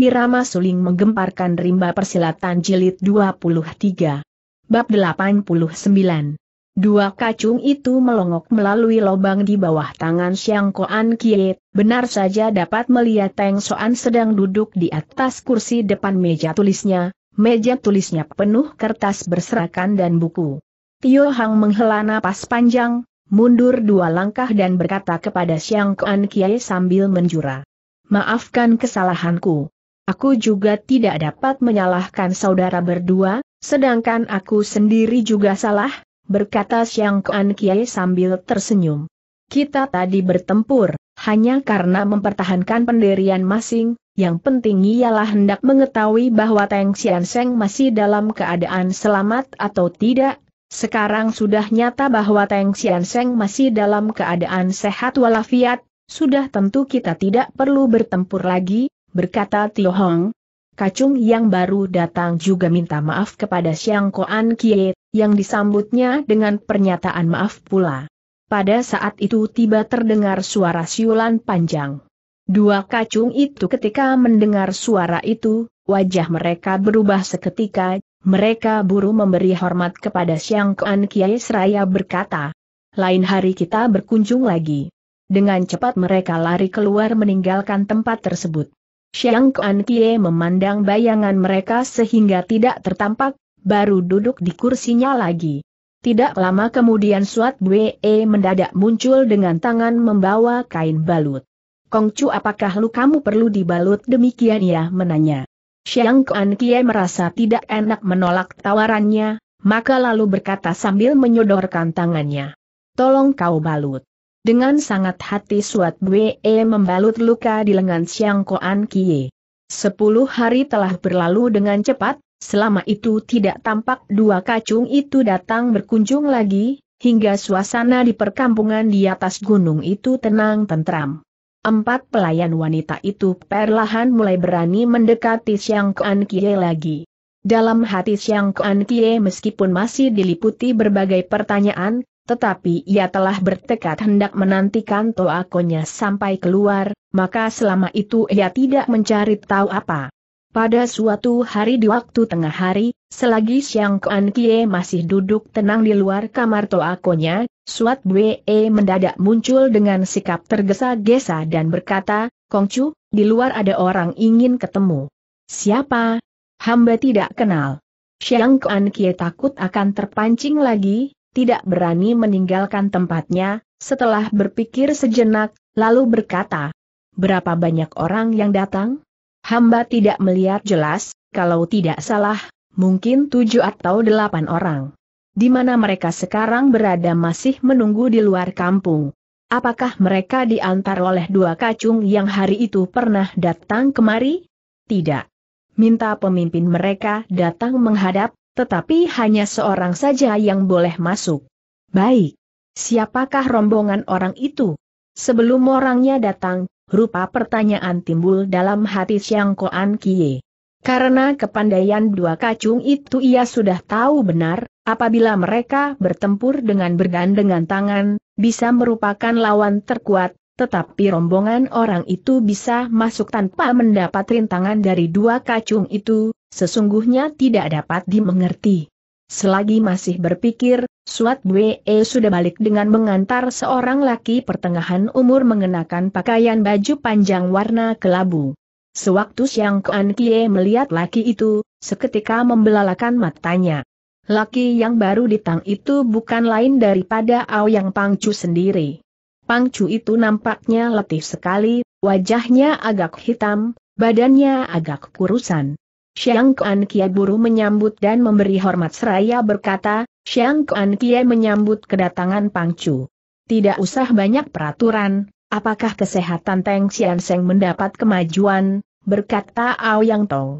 Irama suling menggemparkan rimba persilatan jilid 23. Bab 89. Dua kacung itu melongok melalui lobang di bawah tangan Xiang Koan Kie, benar saja dapat melihat Teng Soan sedang duduk di atas kursi depan meja tulisnya, meja tulisnya penuh kertas berserakan dan buku. Tio Hang menghela napas panjang, mundur dua langkah dan berkata kepada Xiang Koan Kie sambil menjura. Maafkan kesalahanku. Aku juga tidak dapat menyalahkan saudara berdua, sedangkan aku sendiri juga salah, berkata Siang Kuan Kiai sambil tersenyum. Kita tadi bertempur, hanya karena mempertahankan pendirian masing, yang penting ialah hendak mengetahui bahwa Teng Sian Seng masih dalam keadaan selamat atau tidak, sekarang sudah nyata bahwa Teng Sian Seng masih dalam keadaan sehat walafiat, sudah tentu kita tidak perlu bertempur lagi, berkata Tio Hong. Kacung yang baru datang juga minta maaf kepada Siang Koan Kie, yang disambutnya dengan pernyataan maaf pula. Pada saat itu tiba terdengar suara siulan panjang. Dua kacung itu ketika mendengar suara itu, wajah mereka berubah seketika, mereka buru memberi hormat kepada Siang Kuan Kie Seraya berkata, lain hari kita berkunjung lagi. Dengan cepat mereka lari keluar meninggalkan tempat tersebut. Xiang Kuan Kie memandang bayangan mereka sehingga tidak tertampak, baru duduk di kursinya lagi. Tidak lama kemudian Suat Bwe mendadak muncul dengan tangan membawa kain balut. Kongcu apakah kamu perlu dibalut demikian ya? menanya. Xiang Kuan Kie merasa tidak enak menolak tawarannya, maka lalu berkata sambil menyodorkan tangannya. Tolong kau balut. Dengan sangat hati Suat Bwe membalut luka di lengan Siang Koan Kie. Sepuluh hari telah berlalu dengan cepat, selama itu tidak tampak dua kacung itu datang berkunjung lagi, hingga suasana di perkampungan di atas gunung itu tenang tentram. Empat pelayan wanita itu perlahan mulai berani mendekati Siang Koan Kie lagi. Dalam hati Siang Koan Kie meskipun masih diliputi berbagai pertanyaan, tetapi ia telah bertekad hendak menantikan toakonya sampai keluar, maka selama itu ia tidak mencari tahu apa. Pada suatu hari di waktu tengah hari, selagi Siang Kuan Kie masih duduk tenang di luar kamar toakonya, Suat Bwe mendadak muncul dengan sikap tergesa-gesa dan berkata, Kongcu, di luar ada orang ingin ketemu. Siapa? Hamba tidak kenal. Siang Kuan Kie takut akan terpancing lagi, tidak berani meninggalkan tempatnya, setelah berpikir sejenak, lalu berkata, Berapa banyak orang yang datang? Hamba tidak melihat jelas, kalau tidak salah, mungkin tujuh atau delapan orang. Di mana mereka sekarang berada masih menunggu di luar kampung. Apakah mereka diantar oleh dua kacung yang hari itu pernah datang kemari? Tidak. Minta pemimpin mereka datang menghadap, tetapi hanya seorang saja yang boleh masuk. Baik. Siapakah rombongan orang itu? Sebelum orangnya datang, rupa pertanyaan timbul dalam hati Siang Koan Kie. Karena kepandaian dua kacung itu ia sudah tahu benar, apabila mereka bertempur dengan bergandengan tangan, bisa merupakan lawan terkuat, tetapi rombongan orang itu bisa masuk tanpa mendapat rintangan dari dua kacung itu, sesungguhnya tidak dapat dimengerti. Selagi masih berpikir, Suat Bwe sudah balik dengan mengantar seorang laki pertengahan umur mengenakan pakaian baju panjang warna kelabu. Sewaktu Siang Kuan Kie melihat laki itu, seketika membelalakan matanya. Laki yang baru ditang itu bukan lain daripada Ao Yang Pangcu sendiri. Pang Chu itu nampaknya letih sekali, wajahnya agak hitam, badannya agak kurusan. Xiang Kuan Kie buru menyambut dan memberi hormat seraya berkata, Xiang Kuan Kie menyambut kedatangan Pang Chu. Tidak usah banyak peraturan, apakah kesehatan Teng Xian Seng mendapat kemajuan, berkata Ao Yang Tong.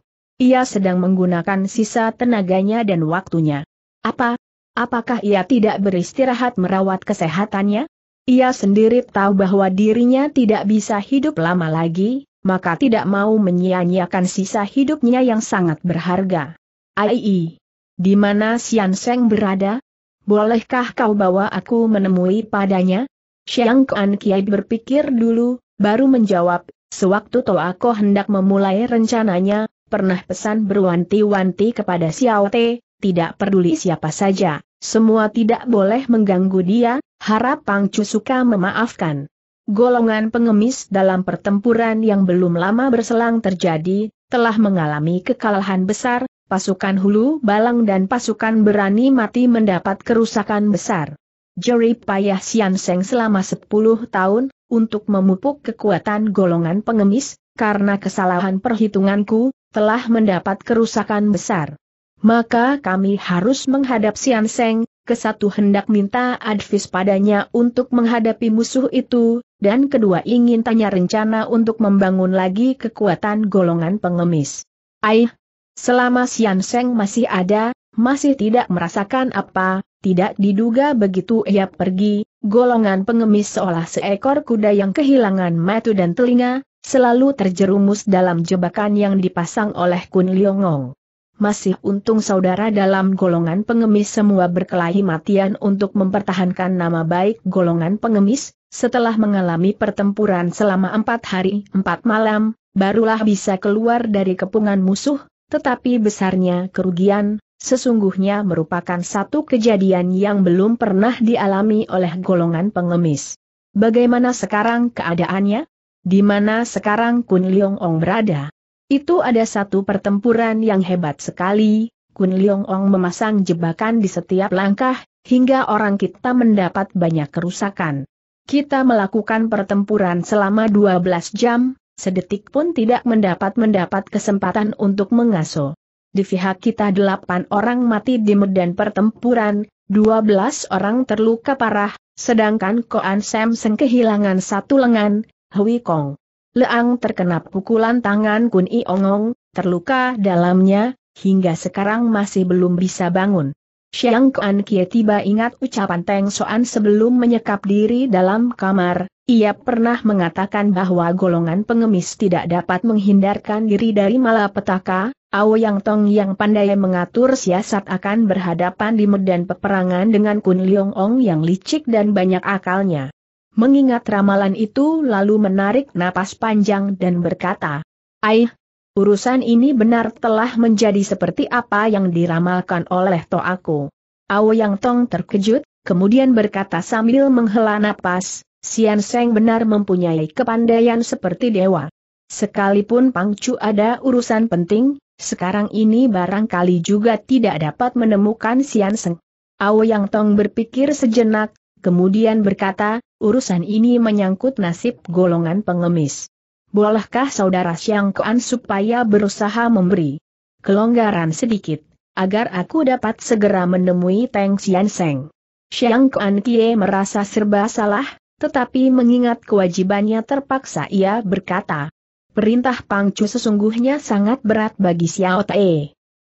Ia sedang menggunakan sisa tenaganya dan waktunya. Apa? Apakah ia tidak beristirahat merawat kesehatannya? Ia sendiri tahu bahwa dirinya tidak bisa hidup lama lagi, maka tidak mau menyia-nyiakan sisa hidupnya yang sangat berharga. Ai, di mana Xian Seng berada? Bolehkah kau bawa aku menemui padanya? Xiang Kuan Kiai berpikir dulu, baru menjawab, sewaktu Toa Toako hendak memulai rencananya, pernah pesan berwanti-wanti kepada Xiao Te, tidak peduli siapa saja, semua tidak boleh mengganggu dia, Harap Pang suka memaafkan. Golongan pengemis dalam pertempuran yang belum lama berselang terjadi, telah mengalami kekalahan besar, pasukan hulu balang dan pasukan berani mati mendapat kerusakan besar. Jerip payah Sian Seng selama 10 tahun, untuk memupuk kekuatan golongan pengemis, karena kesalahan perhitunganku, telah mendapat kerusakan besar. Maka kami harus menghadap Sian Seng, kesatu hendak minta advis padanya untuk menghadapi musuh itu, dan kedua ingin tanya rencana untuk membangun lagi kekuatan golongan pengemis. Aih, selama Sian Seng masih ada, masih tidak merasakan apa, tidak diduga begitu ia pergi, golongan pengemis seolah seekor kuda yang kehilangan mata dan telinga, selalu terjerumus dalam jebakan yang dipasang oleh Kun Liongong masih untung saudara dalam golongan pengemis semua berkelahi matian untuk mempertahankan nama baik golongan pengemis, setelah mengalami pertempuran selama empat hari empat malam, barulah bisa keluar dari kepungan musuh, tetapi besarnya kerugian, sesungguhnya merupakan satu kejadian yang belum pernah dialami oleh golongan pengemis. Bagaimana sekarang keadaannya? Di mana sekarang Kun Leong Ong berada? Itu ada satu pertempuran yang hebat sekali, Kun Leong Ong memasang jebakan di setiap langkah, hingga orang kita mendapat banyak kerusakan. Kita melakukan pertempuran selama 12 jam, sedetik pun tidak mendapat-mendapat kesempatan untuk mengaso. Di pihak kita delapan orang mati di medan pertempuran, 12 orang terluka parah, sedangkan Koan Sam Seng kehilangan satu lengan, Hui Kong. Leang terkena pukulan tangan Kun Iongong, terluka dalamnya, hingga sekarang masih belum bisa bangun. Xiang Kuan Kie tiba ingat ucapan Teng Soan sebelum menyekap diri dalam kamar, ia pernah mengatakan bahwa golongan pengemis tidak dapat menghindarkan diri dari malapetaka, Yang Tong yang pandai mengatur siasat akan berhadapan di medan peperangan dengan Kun Liong Ong yang licik dan banyak akalnya mengingat ramalan itu lalu menarik napas panjang dan berkata, Aih, urusan ini benar telah menjadi seperti apa yang diramalkan oleh aku." Ao Yang Tong terkejut, kemudian berkata sambil menghela napas, Sian Seng benar mempunyai kepandaian seperti dewa. Sekalipun Pang Chu ada urusan penting, sekarang ini barangkali juga tidak dapat menemukan Sian Seng. Ao Yang Tong berpikir sejenak, kemudian berkata, urusan ini menyangkut nasib golongan pengemis. Bolehkah saudara Siang Kuan supaya berusaha memberi kelonggaran sedikit, agar aku dapat segera menemui Teng Sian Seng? Siang Kuan Kie merasa serba salah, tetapi mengingat kewajibannya terpaksa ia berkata. Perintah Pangcu sesungguhnya sangat berat bagi Xiao Tae.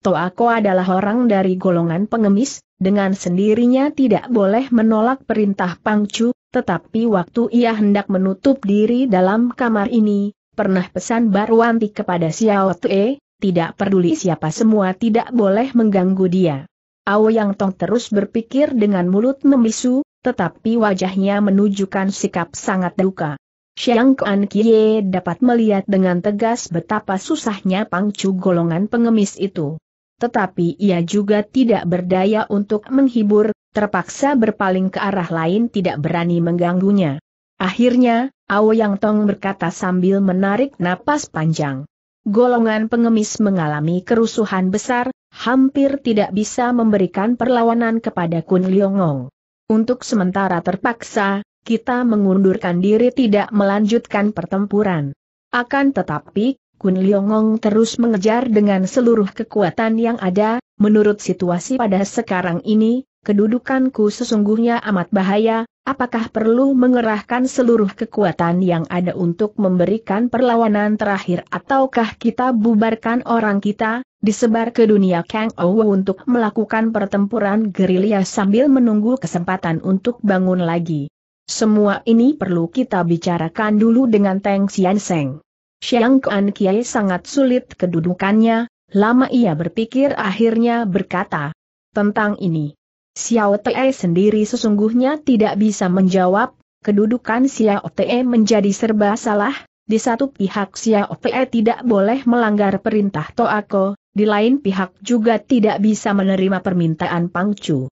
Toako adalah orang dari golongan pengemis, dengan sendirinya tidak boleh menolak perintah Pangcu, tetapi waktu ia hendak menutup diri dalam kamar ini, pernah pesan Barwanti kepada Xiao Tue, tidak peduli siapa semua tidak boleh mengganggu dia. Ao Yang Tong terus berpikir dengan mulut memisu, tetapi wajahnya menunjukkan sikap sangat duka. Xiang Kuan Kie dapat melihat dengan tegas betapa susahnya pangcu golongan pengemis itu tetapi ia juga tidak berdaya untuk menghibur, terpaksa berpaling ke arah lain tidak berani mengganggunya. Akhirnya, Ao Yang Tong berkata sambil menarik napas panjang. Golongan pengemis mengalami kerusuhan besar, hampir tidak bisa memberikan perlawanan kepada Kun Liongong. Untuk sementara terpaksa, kita mengundurkan diri tidak melanjutkan pertempuran. Akan tetapi, Kun Liongong terus mengejar dengan seluruh kekuatan yang ada, menurut situasi pada sekarang ini, kedudukanku sesungguhnya amat bahaya, apakah perlu mengerahkan seluruh kekuatan yang ada untuk memberikan perlawanan terakhir ataukah kita bubarkan orang kita, disebar ke dunia Kang Ou untuk melakukan pertempuran gerilya sambil menunggu kesempatan untuk bangun lagi. Semua ini perlu kita bicarakan dulu dengan Teng Sian Seng. Xiang Kuan Kiai sangat sulit kedudukannya, lama ia berpikir akhirnya berkata tentang ini. Xiao Te sendiri sesungguhnya tidak bisa menjawab, kedudukan Xiao Te menjadi serba salah, di satu pihak Xiao Te tidak boleh melanggar perintah Toako, di lain pihak juga tidak bisa menerima permintaan Pangcu.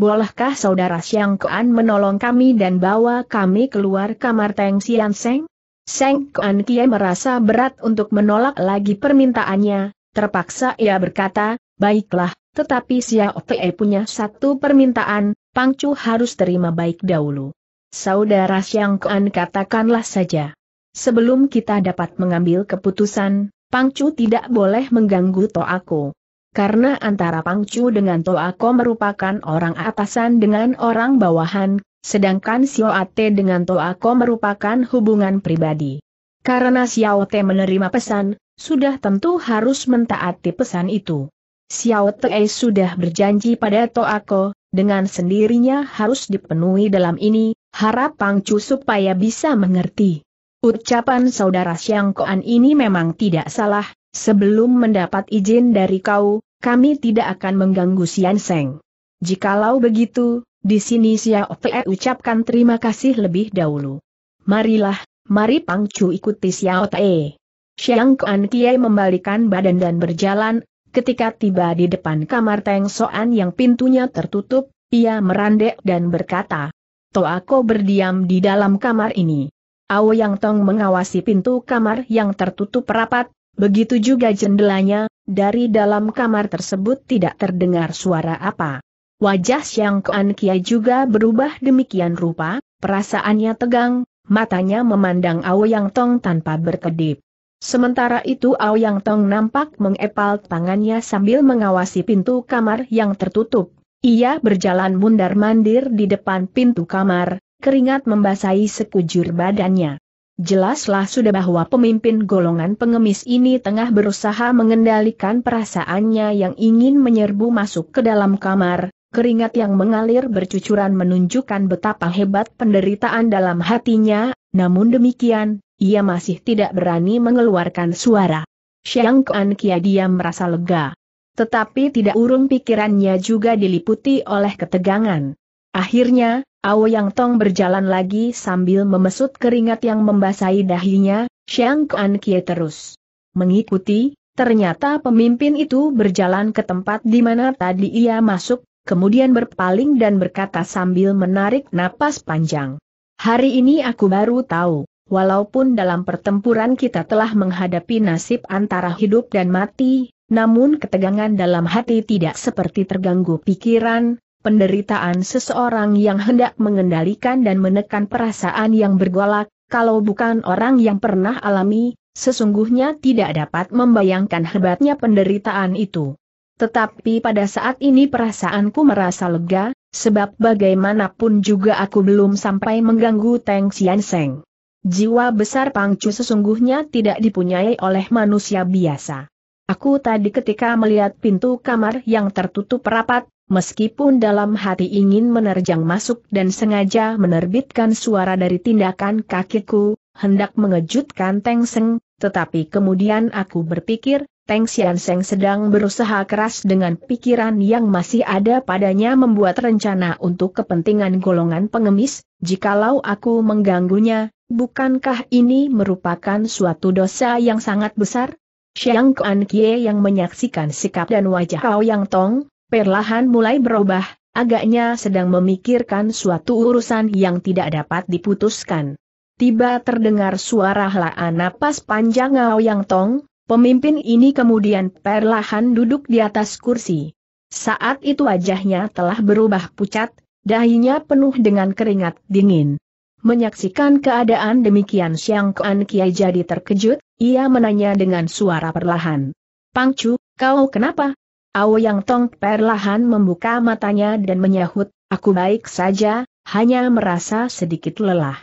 Bolehkah saudara Xiang Kuan menolong kami dan bawa kami keluar kamar Teng Sian Seng? Seng Kuan Kie merasa berat untuk menolak lagi permintaannya, terpaksa ia berkata, baiklah, tetapi Xiao Fei punya satu permintaan, Pang Chu harus terima baik dahulu. Saudara Xiang Kuan katakanlah saja. Sebelum kita dapat mengambil keputusan, Pang Chu tidak boleh mengganggu Toaku karena antara Pang Chu dengan Toako merupakan orang atasan dengan orang bawahan, Sedangkan Xiao Sioate dengan Toako merupakan hubungan pribadi. Karena Xiao Te menerima pesan, sudah tentu harus mentaati pesan itu. Xiao Te sudah berjanji pada Toako, dengan sendirinya harus dipenuhi dalam ini, harap Pang Chu supaya bisa mengerti. Ucapan saudara Xiang Koan ini memang tidak salah, sebelum mendapat izin dari kau, kami tidak akan mengganggu Xianseng. Seng. Jikalau begitu, di sini Xiao Pei ucapkan terima kasih lebih dahulu. Marilah, mari Pangcu ikuti Xiao Te. Xiang Kuan Kiai membalikan badan dan berjalan, ketika tiba di depan kamar Teng Soan yang pintunya tertutup, ia merandek dan berkata, aku berdiam di dalam kamar ini. Ao Yang Tong mengawasi pintu kamar yang tertutup rapat, begitu juga jendelanya, dari dalam kamar tersebut tidak terdengar suara apa. Wajah Xiang Kuan Kia juga berubah demikian rupa, perasaannya tegang, matanya memandang Yang Tong tanpa berkedip. Sementara itu Yang Tong nampak mengepal tangannya sambil mengawasi pintu kamar yang tertutup. Ia berjalan mundar-mandir di depan pintu kamar, keringat membasahi sekujur badannya. Jelaslah sudah bahwa pemimpin golongan pengemis ini tengah berusaha mengendalikan perasaannya yang ingin menyerbu masuk ke dalam kamar, Keringat yang mengalir bercucuran menunjukkan betapa hebat penderitaan dalam hatinya, namun demikian, ia masih tidak berani mengeluarkan suara. Xiang Kuan Kia diam merasa lega. Tetapi tidak urung pikirannya juga diliputi oleh ketegangan. Akhirnya, Ao Yang Tong berjalan lagi sambil memesut keringat yang membasahi dahinya, Xiang Kuan Kia terus mengikuti, ternyata pemimpin itu berjalan ke tempat di mana tadi ia masuk kemudian berpaling dan berkata sambil menarik napas panjang. Hari ini aku baru tahu, walaupun dalam pertempuran kita telah menghadapi nasib antara hidup dan mati, namun ketegangan dalam hati tidak seperti terganggu pikiran, penderitaan seseorang yang hendak mengendalikan dan menekan perasaan yang bergolak, kalau bukan orang yang pernah alami, sesungguhnya tidak dapat membayangkan hebatnya penderitaan itu. Tetapi pada saat ini perasaanku merasa lega, sebab bagaimanapun juga aku belum sampai mengganggu Teng Xian Seng. Jiwa besar Pangcu sesungguhnya tidak dipunyai oleh manusia biasa. Aku tadi ketika melihat pintu kamar yang tertutup rapat, meskipun dalam hati ingin menerjang masuk dan sengaja menerbitkan suara dari tindakan kakiku, hendak mengejutkan Teng Seng, tetapi kemudian aku berpikir, Teng Sian Seng sedang berusaha keras dengan pikiran yang masih ada padanya membuat rencana untuk kepentingan golongan pengemis, jikalau aku mengganggunya, bukankah ini merupakan suatu dosa yang sangat besar? Xiang Kuan Kie yang menyaksikan sikap dan wajah Kau Yang Tong, perlahan mulai berubah, agaknya sedang memikirkan suatu urusan yang tidak dapat diputuskan. Tiba terdengar suara helaan napas panjang Kau Yang Tong, Pemimpin ini kemudian perlahan duduk di atas kursi. Saat itu wajahnya telah berubah pucat, dahinya penuh dengan keringat dingin. Menyaksikan keadaan demikian Siang Kuan Kiai jadi terkejut, ia menanya dengan suara perlahan. Pangcu, kau kenapa? Ao Yang Tong perlahan membuka matanya dan menyahut, aku baik saja, hanya merasa sedikit lelah.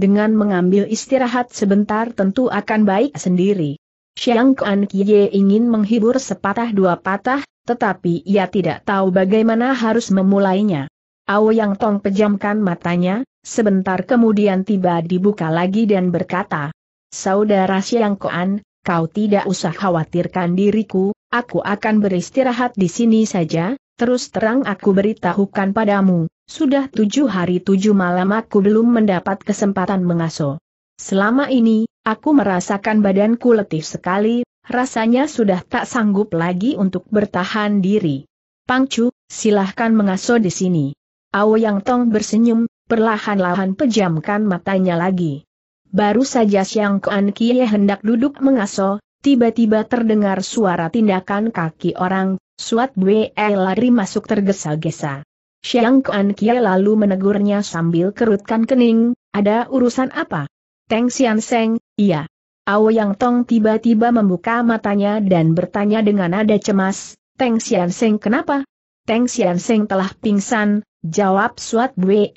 Dengan mengambil istirahat sebentar tentu akan baik sendiri. Xiang Kuan Kie ingin menghibur sepatah dua patah, tetapi ia tidak tahu bagaimana harus memulainya. Ao Yang Tong pejamkan matanya, sebentar kemudian tiba dibuka lagi dan berkata, Saudara Xiang Kuan, kau tidak usah khawatirkan diriku, aku akan beristirahat di sini saja, terus terang aku beritahukan padamu, sudah tujuh hari tujuh malam aku belum mendapat kesempatan mengaso. Selama ini, Aku merasakan badanku letih sekali, rasanya sudah tak sanggup lagi untuk bertahan diri. Pangcu, silahkan mengaso di sini. Ao Yang Tong bersenyum, perlahan-lahan pejamkan matanya lagi. Baru saja Siang Kuan Kie hendak duduk mengaso, tiba-tiba terdengar suara tindakan kaki orang, Suat Bue e lari masuk tergesa-gesa. Siang Kuan Kie lalu menegurnya sambil kerutkan kening, ada urusan apa? Teng Sian Seng, Iya. Yang Tong tiba-tiba membuka matanya dan bertanya dengan nada cemas, Teng Xian Seng kenapa? Teng Xian Seng telah pingsan, jawab Suat Bwe.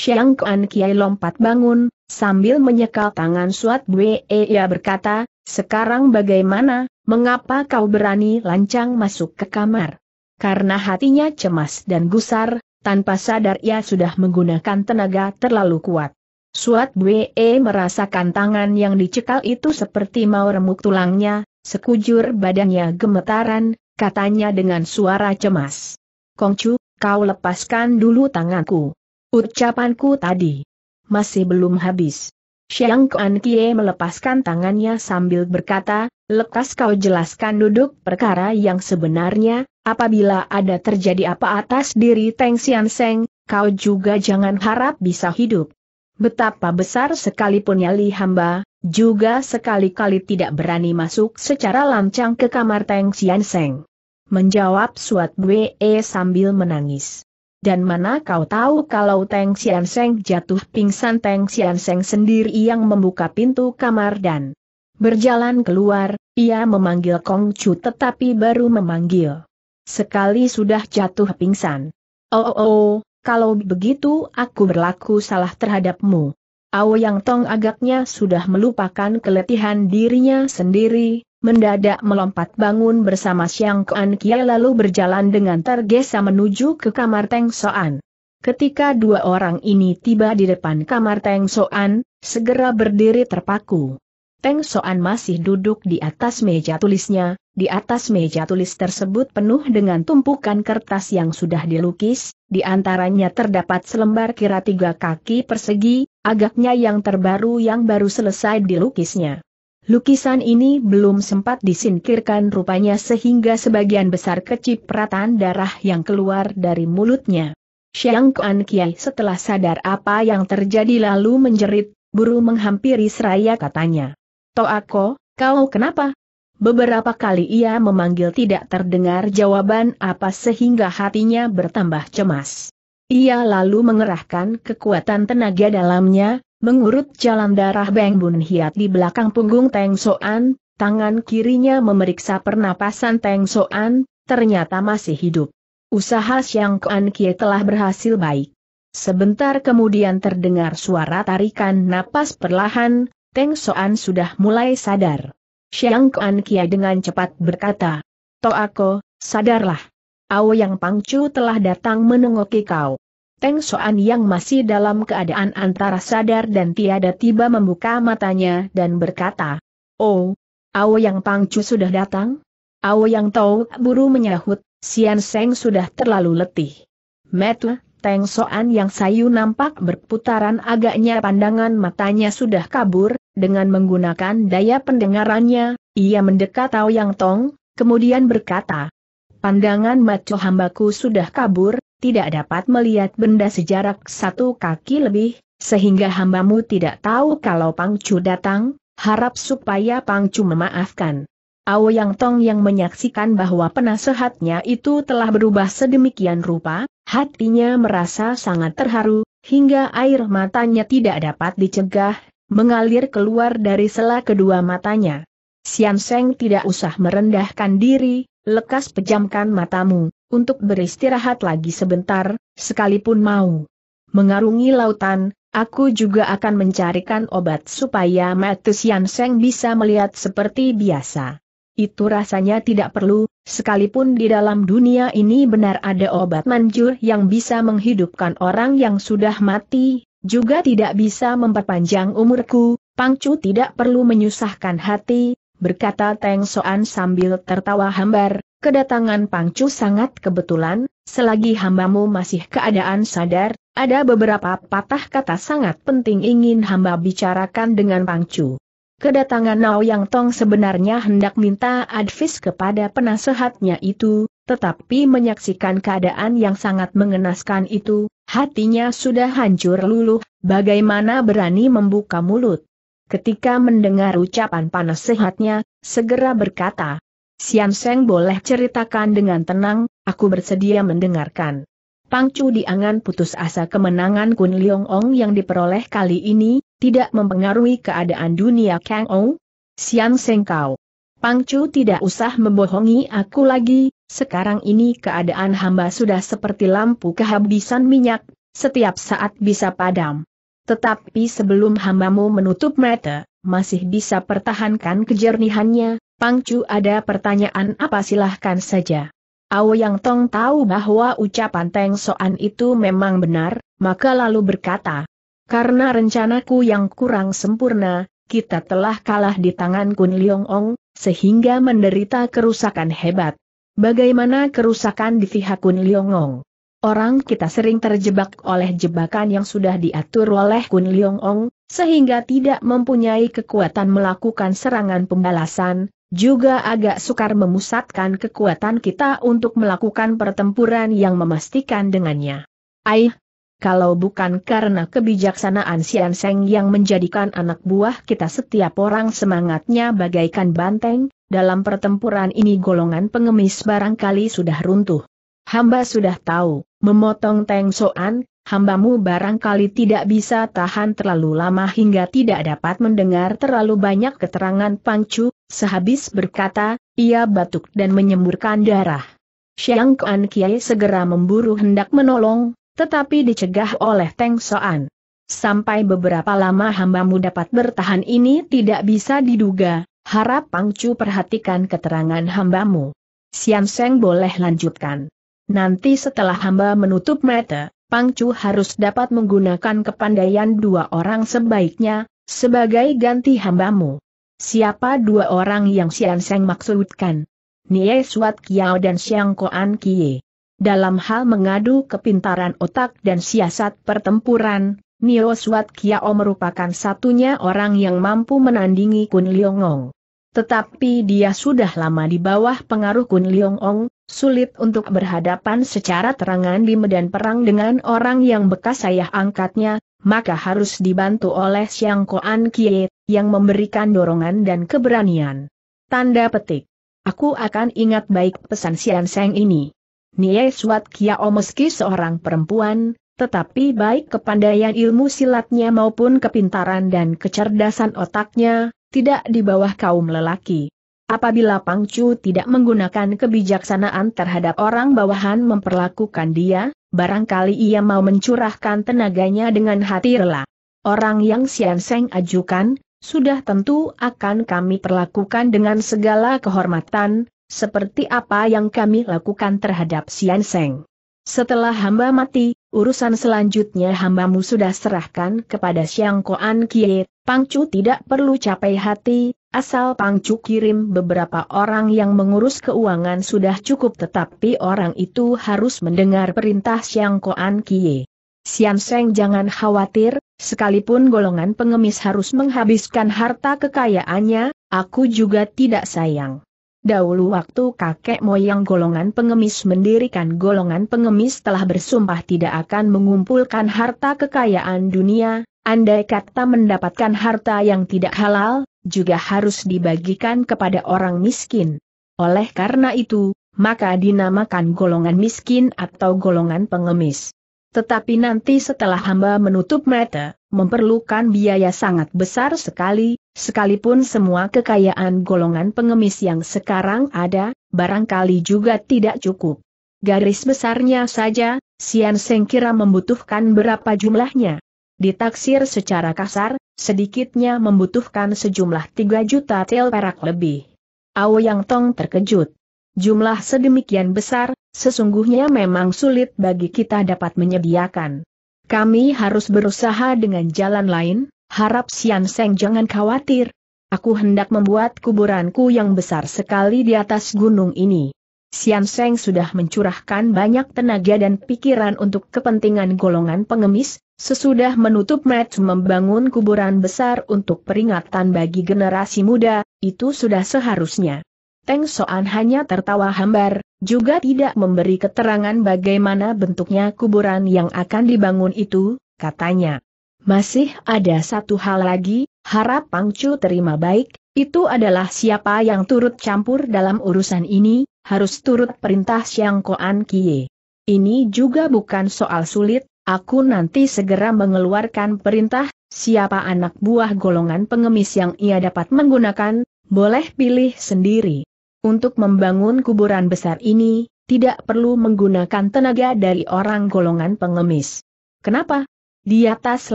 Xiang Kuan Kiai lompat bangun, sambil menyekal tangan Suat Bwe ia berkata, sekarang bagaimana, mengapa kau berani lancang masuk ke kamar? Karena hatinya cemas dan gusar, tanpa sadar ia sudah menggunakan tenaga terlalu kuat. Suat Bwe merasakan tangan yang dicekal itu seperti mau remuk tulangnya, sekujur badannya gemetaran, katanya dengan suara cemas. Kongcu, kau lepaskan dulu tanganku. Ucapanku tadi. Masih belum habis. Xiang Kuan Kie melepaskan tangannya sambil berkata, lekas kau jelaskan duduk perkara yang sebenarnya, apabila ada terjadi apa atas diri Teng Sian Seng, kau juga jangan harap bisa hidup. Betapa besar sekalipun nyali hamba, juga sekali-kali tidak berani masuk secara lancang ke kamar Teng Sian Seng. Menjawab Suat Bwe sambil menangis. Dan mana kau tahu kalau Teng Sian Seng jatuh pingsan Teng Sian Seng sendiri yang membuka pintu kamar dan berjalan keluar, ia memanggil Kong Chu tetapi baru memanggil. Sekali sudah jatuh pingsan. Oh oh oh, kalau begitu aku berlaku salah terhadapmu. Ao Yang Tong agaknya sudah melupakan keletihan dirinya sendiri, mendadak melompat bangun bersama Siang Kuan Kia lalu berjalan dengan tergesa menuju ke kamar Teng Soan. Ketika dua orang ini tiba di depan kamar Teng Soan, segera berdiri terpaku. Teng Soan masih duduk di atas meja tulisnya, di atas meja tulis tersebut penuh dengan tumpukan kertas yang sudah dilukis, di antaranya terdapat selembar kira tiga kaki persegi, agaknya yang terbaru yang baru selesai dilukisnya. Lukisan ini belum sempat disingkirkan rupanya sehingga sebagian besar kecipratan darah yang keluar dari mulutnya. Xiang Kuan Kiai setelah sadar apa yang terjadi lalu menjerit, buru menghampiri seraya katanya. Toako, kau kenapa? Beberapa kali ia memanggil tidak terdengar jawaban apa sehingga hatinya bertambah cemas. Ia lalu mengerahkan kekuatan tenaga dalamnya, mengurut jalan darah Beng Bun Hiat di belakang punggung Teng Soan, tangan kirinya memeriksa pernapasan Teng Soan, ternyata masih hidup. Usaha Xiang Kuan Kie telah berhasil baik. Sebentar kemudian terdengar suara tarikan napas perlahan, Teng Soan sudah mulai sadar. Xiang Kuan Kia dengan cepat berkata, Toako, sadarlah. Ao Yang Pangcu telah datang menengoki kau. Teng Soan yang masih dalam keadaan antara sadar dan tiada tiba membuka matanya dan berkata, Oh, Ao Yang Pangcu sudah datang? Ao Yang Tau buru menyahut, Sian Seng sudah terlalu letih. Metu, Teng Soan yang sayu nampak berputaran agaknya pandangan matanya sudah kabur, dengan menggunakan daya pendengarannya, ia mendekat Tao Yang Tong, kemudian berkata, Pandangan maco hambaku sudah kabur, tidak dapat melihat benda sejarak satu kaki lebih, sehingga hambamu tidak tahu kalau Pang Pangcu datang, harap supaya Pang Pangcu memaafkan. Ao Yang Tong yang menyaksikan bahwa penasehatnya itu telah berubah sedemikian rupa, hatinya merasa sangat terharu, hingga air matanya tidak dapat dicegah, mengalir keluar dari sela kedua matanya. Sian Seng tidak usah merendahkan diri, lekas pejamkan matamu, untuk beristirahat lagi sebentar, sekalipun mau. Mengarungi lautan, aku juga akan mencarikan obat supaya mata Sian Seng bisa melihat seperti biasa. Itu rasanya tidak perlu, sekalipun di dalam dunia ini benar ada obat manjur yang bisa menghidupkan orang yang sudah mati, juga tidak bisa memperpanjang umurku, Pangcu tidak perlu menyusahkan hati, berkata Teng Soan sambil tertawa hambar, kedatangan Pangcu sangat kebetulan, selagi hambamu masih keadaan sadar, ada beberapa patah kata sangat penting ingin hamba bicarakan dengan Pangcu. Kedatangan Nao Yang Tong sebenarnya hendak minta advis kepada penasehatnya itu, tetapi menyaksikan keadaan yang sangat mengenaskan itu, Hatinya sudah hancur luluh, bagaimana berani membuka mulut. Ketika mendengar ucapan panas sehatnya, segera berkata, Sian Seng boleh ceritakan dengan tenang, aku bersedia mendengarkan. Pangcu diangan putus asa kemenangan Kun Leong Ong yang diperoleh kali ini, tidak mempengaruhi keadaan dunia Kang Ong. Sian Seng kau Pangcu tidak usah membohongi aku lagi, sekarang ini keadaan hamba sudah seperti lampu kehabisan minyak, setiap saat bisa padam. Tetapi sebelum hambamu menutup mata, masih bisa pertahankan kejernihannya, Pangcu ada pertanyaan apa silahkan saja. Ao Yang Tong tahu bahwa ucapan Teng Soan itu memang benar, maka lalu berkata, karena rencanaku yang kurang sempurna, kita telah kalah di tangan Kun Liong Ong, sehingga menderita kerusakan hebat. Bagaimana kerusakan di pihak Kun Liongong? Orang kita sering terjebak oleh jebakan yang sudah diatur oleh Kun Leong sehingga tidak mempunyai kekuatan melakukan serangan pembalasan, juga agak sukar memusatkan kekuatan kita untuk melakukan pertempuran yang memastikan dengannya. Aih, kalau bukan karena kebijaksanaan Sian Seng yang menjadikan anak buah kita setiap orang semangatnya bagaikan banteng, dalam pertempuran ini golongan pengemis barangkali sudah runtuh. Hamba sudah tahu, memotong Teng Soan, hambamu barangkali tidak bisa tahan terlalu lama hingga tidak dapat mendengar terlalu banyak keterangan Pangcu, sehabis berkata, ia batuk dan menyemburkan darah. Xiang Kuan Kiai segera memburu hendak menolong, tetapi dicegah oleh Teng Soan. Sampai beberapa lama hambamu dapat bertahan ini tidak bisa diduga, harap Pangcu perhatikan keterangan hambamu. Sian Seng boleh lanjutkan. Nanti setelah hamba menutup mata, Pangcu harus dapat menggunakan kepandaian dua orang sebaiknya, sebagai ganti hambamu. Siapa dua orang yang Sian Seng maksudkan? Nie Suat Kiao dan Siang Koan Kie. Dalam hal mengadu kepintaran otak dan siasat pertempuran, Nio Suat Kiao merupakan satunya orang yang mampu menandingi Kun Liongong. Tetapi dia sudah lama di bawah pengaruh Kun Liongong, sulit untuk berhadapan secara terangan di medan perang dengan orang yang bekas ayah angkatnya, maka harus dibantu oleh Siang Koan Kie, yang memberikan dorongan dan keberanian. Tanda petik. Aku akan ingat baik pesan Sian Seng ini. Nie Suat Kiao meski seorang perempuan, tetapi baik kepandaian ilmu silatnya maupun kepintaran dan kecerdasan otaknya, tidak di bawah kaum lelaki. Apabila Pangcu tidak menggunakan kebijaksanaan terhadap orang bawahan memperlakukan dia, barangkali ia mau mencurahkan tenaganya dengan hati rela. Orang yang Sian Seng ajukan, sudah tentu akan kami perlakukan dengan segala kehormatan, seperti apa yang kami lakukan terhadap Sian Seng. Setelah hamba mati, urusan selanjutnya hambamu sudah serahkan kepada Siang Koan Kie, Pangcu tidak perlu capai hati, asal Pangcu kirim beberapa orang yang mengurus keuangan sudah cukup tetapi orang itu harus mendengar perintah Siang Koan Kie. Sian Seng jangan khawatir, sekalipun golongan pengemis harus menghabiskan harta kekayaannya, aku juga tidak sayang. Dahulu waktu kakek moyang golongan pengemis mendirikan golongan pengemis telah bersumpah tidak akan mengumpulkan harta kekayaan dunia, andai kata mendapatkan harta yang tidak halal, juga harus dibagikan kepada orang miskin. Oleh karena itu, maka dinamakan golongan miskin atau golongan pengemis. Tetapi nanti setelah hamba menutup mata, memerlukan biaya sangat besar sekali, Sekalipun semua kekayaan golongan pengemis yang sekarang ada, barangkali juga tidak cukup. Garis besarnya saja, Sian Seng kira membutuhkan berapa jumlahnya. Ditaksir secara kasar, sedikitnya membutuhkan sejumlah 3 juta tel perak lebih. Ao Yang Tong terkejut. Jumlah sedemikian besar, sesungguhnya memang sulit bagi kita dapat menyediakan. Kami harus berusaha dengan jalan lain, harap Sian Seng jangan khawatir. Aku hendak membuat kuburanku yang besar sekali di atas gunung ini. Sian Seng sudah mencurahkan banyak tenaga dan pikiran untuk kepentingan golongan pengemis, sesudah menutup match membangun kuburan besar untuk peringatan bagi generasi muda, itu sudah seharusnya. Teng Soan hanya tertawa hambar, juga tidak memberi keterangan bagaimana bentuknya kuburan yang akan dibangun itu, katanya. Masih ada satu hal lagi, harap Pangcu terima baik, itu adalah siapa yang turut campur dalam urusan ini, harus turut perintah Siang Koan Kie. Ini juga bukan soal sulit, aku nanti segera mengeluarkan perintah, siapa anak buah golongan pengemis yang ia dapat menggunakan, boleh pilih sendiri. Untuk membangun kuburan besar ini, tidak perlu menggunakan tenaga dari orang golongan pengemis. Kenapa? Di atas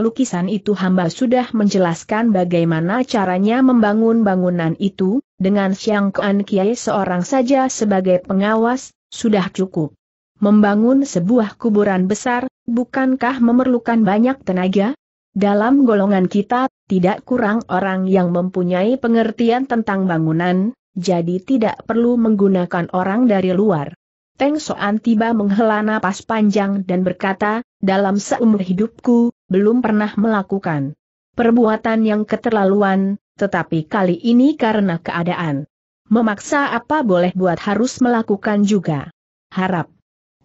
lukisan itu hamba sudah menjelaskan bagaimana caranya membangun bangunan itu, dengan Siang Kuan Kiai seorang saja sebagai pengawas, sudah cukup. Membangun sebuah kuburan besar, bukankah memerlukan banyak tenaga? Dalam golongan kita, tidak kurang orang yang mempunyai pengertian tentang bangunan, jadi tidak perlu menggunakan orang dari luar. Teng Soan tiba menghela napas panjang dan berkata, dalam seumur hidupku, belum pernah melakukan perbuatan yang keterlaluan, tetapi kali ini karena keadaan. Memaksa apa boleh buat harus melakukan juga. Harap.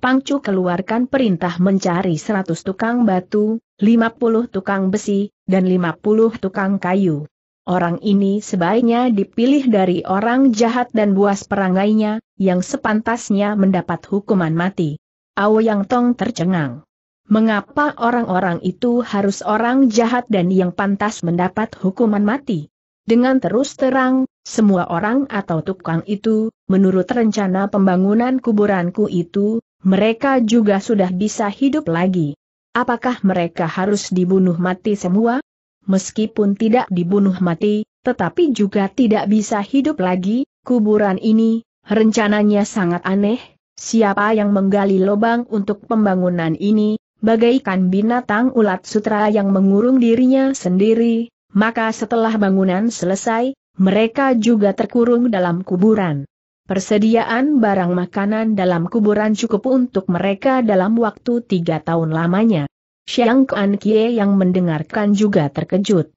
Pangcu keluarkan perintah mencari 100 tukang batu, 50 tukang besi, dan 50 tukang kayu. Orang ini sebaiknya dipilih dari orang jahat dan buas perangainya, yang sepantasnya mendapat hukuman mati. Ao Yang Tong tercengang. Mengapa orang-orang itu harus orang jahat dan yang pantas mendapat hukuman mati? Dengan terus terang, semua orang atau tukang itu, menurut rencana pembangunan kuburanku itu, mereka juga sudah bisa hidup lagi. Apakah mereka harus dibunuh mati semua? meskipun tidak dibunuh mati, tetapi juga tidak bisa hidup lagi, kuburan ini, rencananya sangat aneh, siapa yang menggali lubang untuk pembangunan ini, bagaikan binatang ulat sutra yang mengurung dirinya sendiri, maka setelah bangunan selesai, mereka juga terkurung dalam kuburan. Persediaan barang makanan dalam kuburan cukup untuk mereka dalam waktu tiga tahun lamanya. Xiang Kuan Kie yang mendengarkan juga terkejut.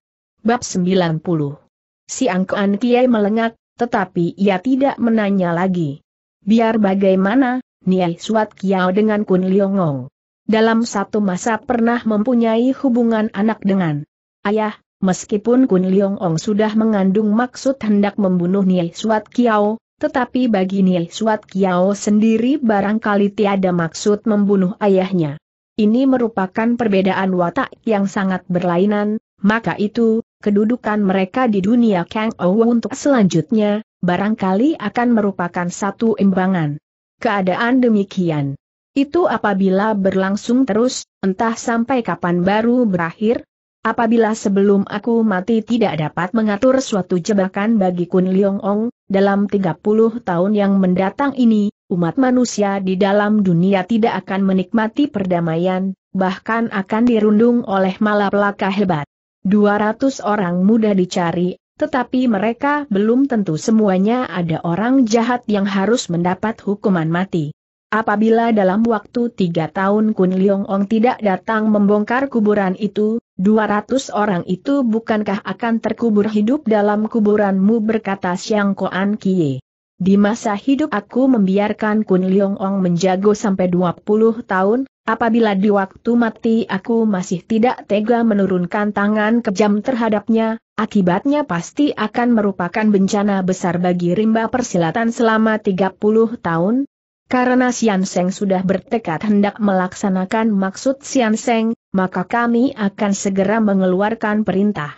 Bab 90 Xiang Kuan Kie melengak, tetapi ia tidak menanya lagi. Biar bagaimana, Niai Suat Kiao dengan Kun Liongong. Dalam satu masa pernah mempunyai hubungan anak dengan ayah, meskipun Kun Liongong sudah mengandung maksud hendak membunuh Niai Suat Kiao, tetapi bagi Niai Suat Kiao sendiri barangkali tiada maksud membunuh ayahnya ini merupakan perbedaan watak yang sangat berlainan, maka itu, kedudukan mereka di dunia Kang Ou untuk selanjutnya, barangkali akan merupakan satu imbangan. Keadaan demikian. Itu apabila berlangsung terus, entah sampai kapan baru berakhir, Apabila sebelum aku mati tidak dapat mengatur suatu jebakan bagi Kun Liong Ong, dalam 30 tahun yang mendatang ini, umat manusia di dalam dunia tidak akan menikmati perdamaian, bahkan akan dirundung oleh malapetaka hebat. 200 orang muda dicari, tetapi mereka belum tentu semuanya ada orang jahat yang harus mendapat hukuman mati. Apabila dalam waktu tiga tahun Kun Leong Ong tidak datang membongkar kuburan itu, 200 orang itu bukankah akan terkubur hidup dalam kuburanmu berkata Siang Koan Kie. Di masa hidup aku membiarkan Kun Leong Ong menjago sampai 20 tahun, apabila di waktu mati aku masih tidak tega menurunkan tangan kejam terhadapnya, akibatnya pasti akan merupakan bencana besar bagi rimba persilatan selama 30 tahun. Karena Sian Seng sudah bertekad hendak melaksanakan maksud Sian Seng, maka kami akan segera mengeluarkan perintah.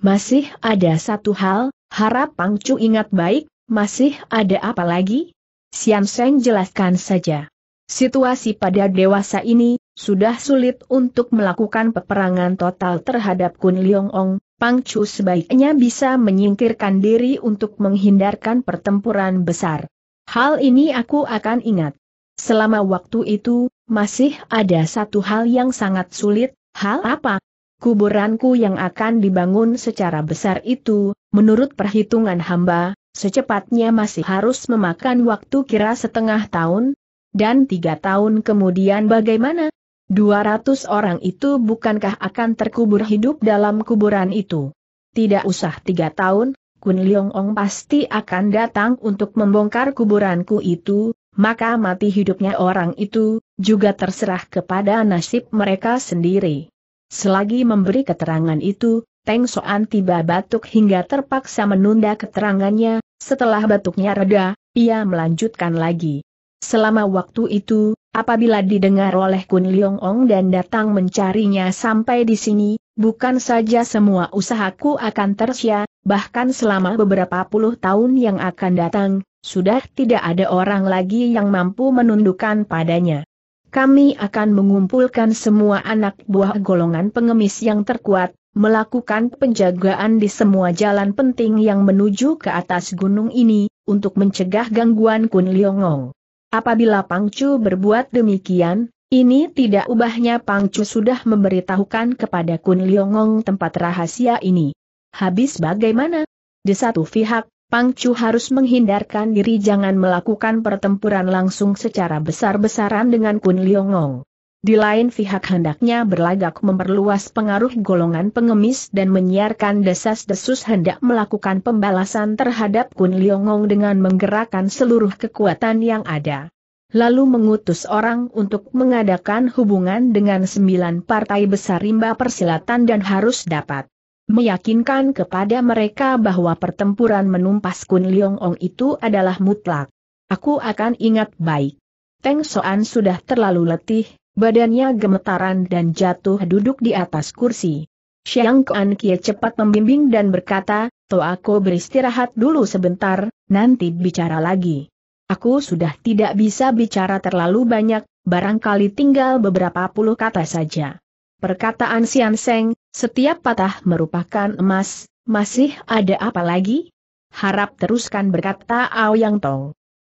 Masih ada satu hal, harap Pang Chu ingat baik, masih ada apa lagi? Sian Seng jelaskan saja. Situasi pada dewasa ini, sudah sulit untuk melakukan peperangan total terhadap Kun Leong Ong, Pang Chu sebaiknya bisa menyingkirkan diri untuk menghindarkan pertempuran besar. Hal ini aku akan ingat. Selama waktu itu, masih ada satu hal yang sangat sulit, hal apa? Kuburanku yang akan dibangun secara besar itu, menurut perhitungan hamba, Secepatnya masih harus memakan waktu kira setengah tahun, dan tiga tahun kemudian bagaimana? 200 orang itu bukankah akan terkubur hidup dalam kuburan itu? Tidak usah tiga tahun, Kun Leong Ong pasti akan datang untuk membongkar kuburanku itu, maka mati hidupnya orang itu, juga terserah kepada nasib mereka sendiri. Selagi memberi keterangan itu, Teng Soan tiba batuk hingga terpaksa menunda keterangannya, setelah batuknya reda, ia melanjutkan lagi. Selama waktu itu, apabila didengar oleh Kun Liong Ong dan datang mencarinya sampai di sini, bukan saja semua usahaku akan tersia, bahkan selama beberapa puluh tahun yang akan datang, sudah tidak ada orang lagi yang mampu menundukkan padanya. Kami akan mengumpulkan semua anak buah golongan pengemis yang terkuat, melakukan penjagaan di semua jalan penting yang menuju ke atas gunung ini, untuk mencegah gangguan Kun Liongong. Apabila Pangcu berbuat demikian, ini tidak ubahnya Pangcu sudah memberitahukan kepada Kun Liongong tempat rahasia ini. Habis bagaimana? Di satu pihak, Pangcu harus menghindarkan diri jangan melakukan pertempuran langsung secara besar-besaran dengan Kun Liongong. Di lain pihak hendaknya berlagak memperluas pengaruh golongan pengemis dan menyiarkan desas-desus hendak melakukan pembalasan terhadap Kun Liongong dengan menggerakkan seluruh kekuatan yang ada. Lalu mengutus orang untuk mengadakan hubungan dengan sembilan partai besar rimba persilatan dan harus dapat meyakinkan kepada mereka bahwa pertempuran menumpas Kun Liongong itu adalah mutlak. Aku akan ingat baik. Teng Soan sudah terlalu letih, Badannya gemetaran dan jatuh duduk di atas kursi. Xiang Kuan Kie cepat membimbing dan berkata, Toh aku beristirahat dulu sebentar, nanti bicara lagi. Aku sudah tidak bisa bicara terlalu banyak, barangkali tinggal beberapa puluh kata saja. Perkataan Sian Seng, setiap patah merupakan emas, masih ada apa lagi? Harap teruskan berkata Ao Yang Tong.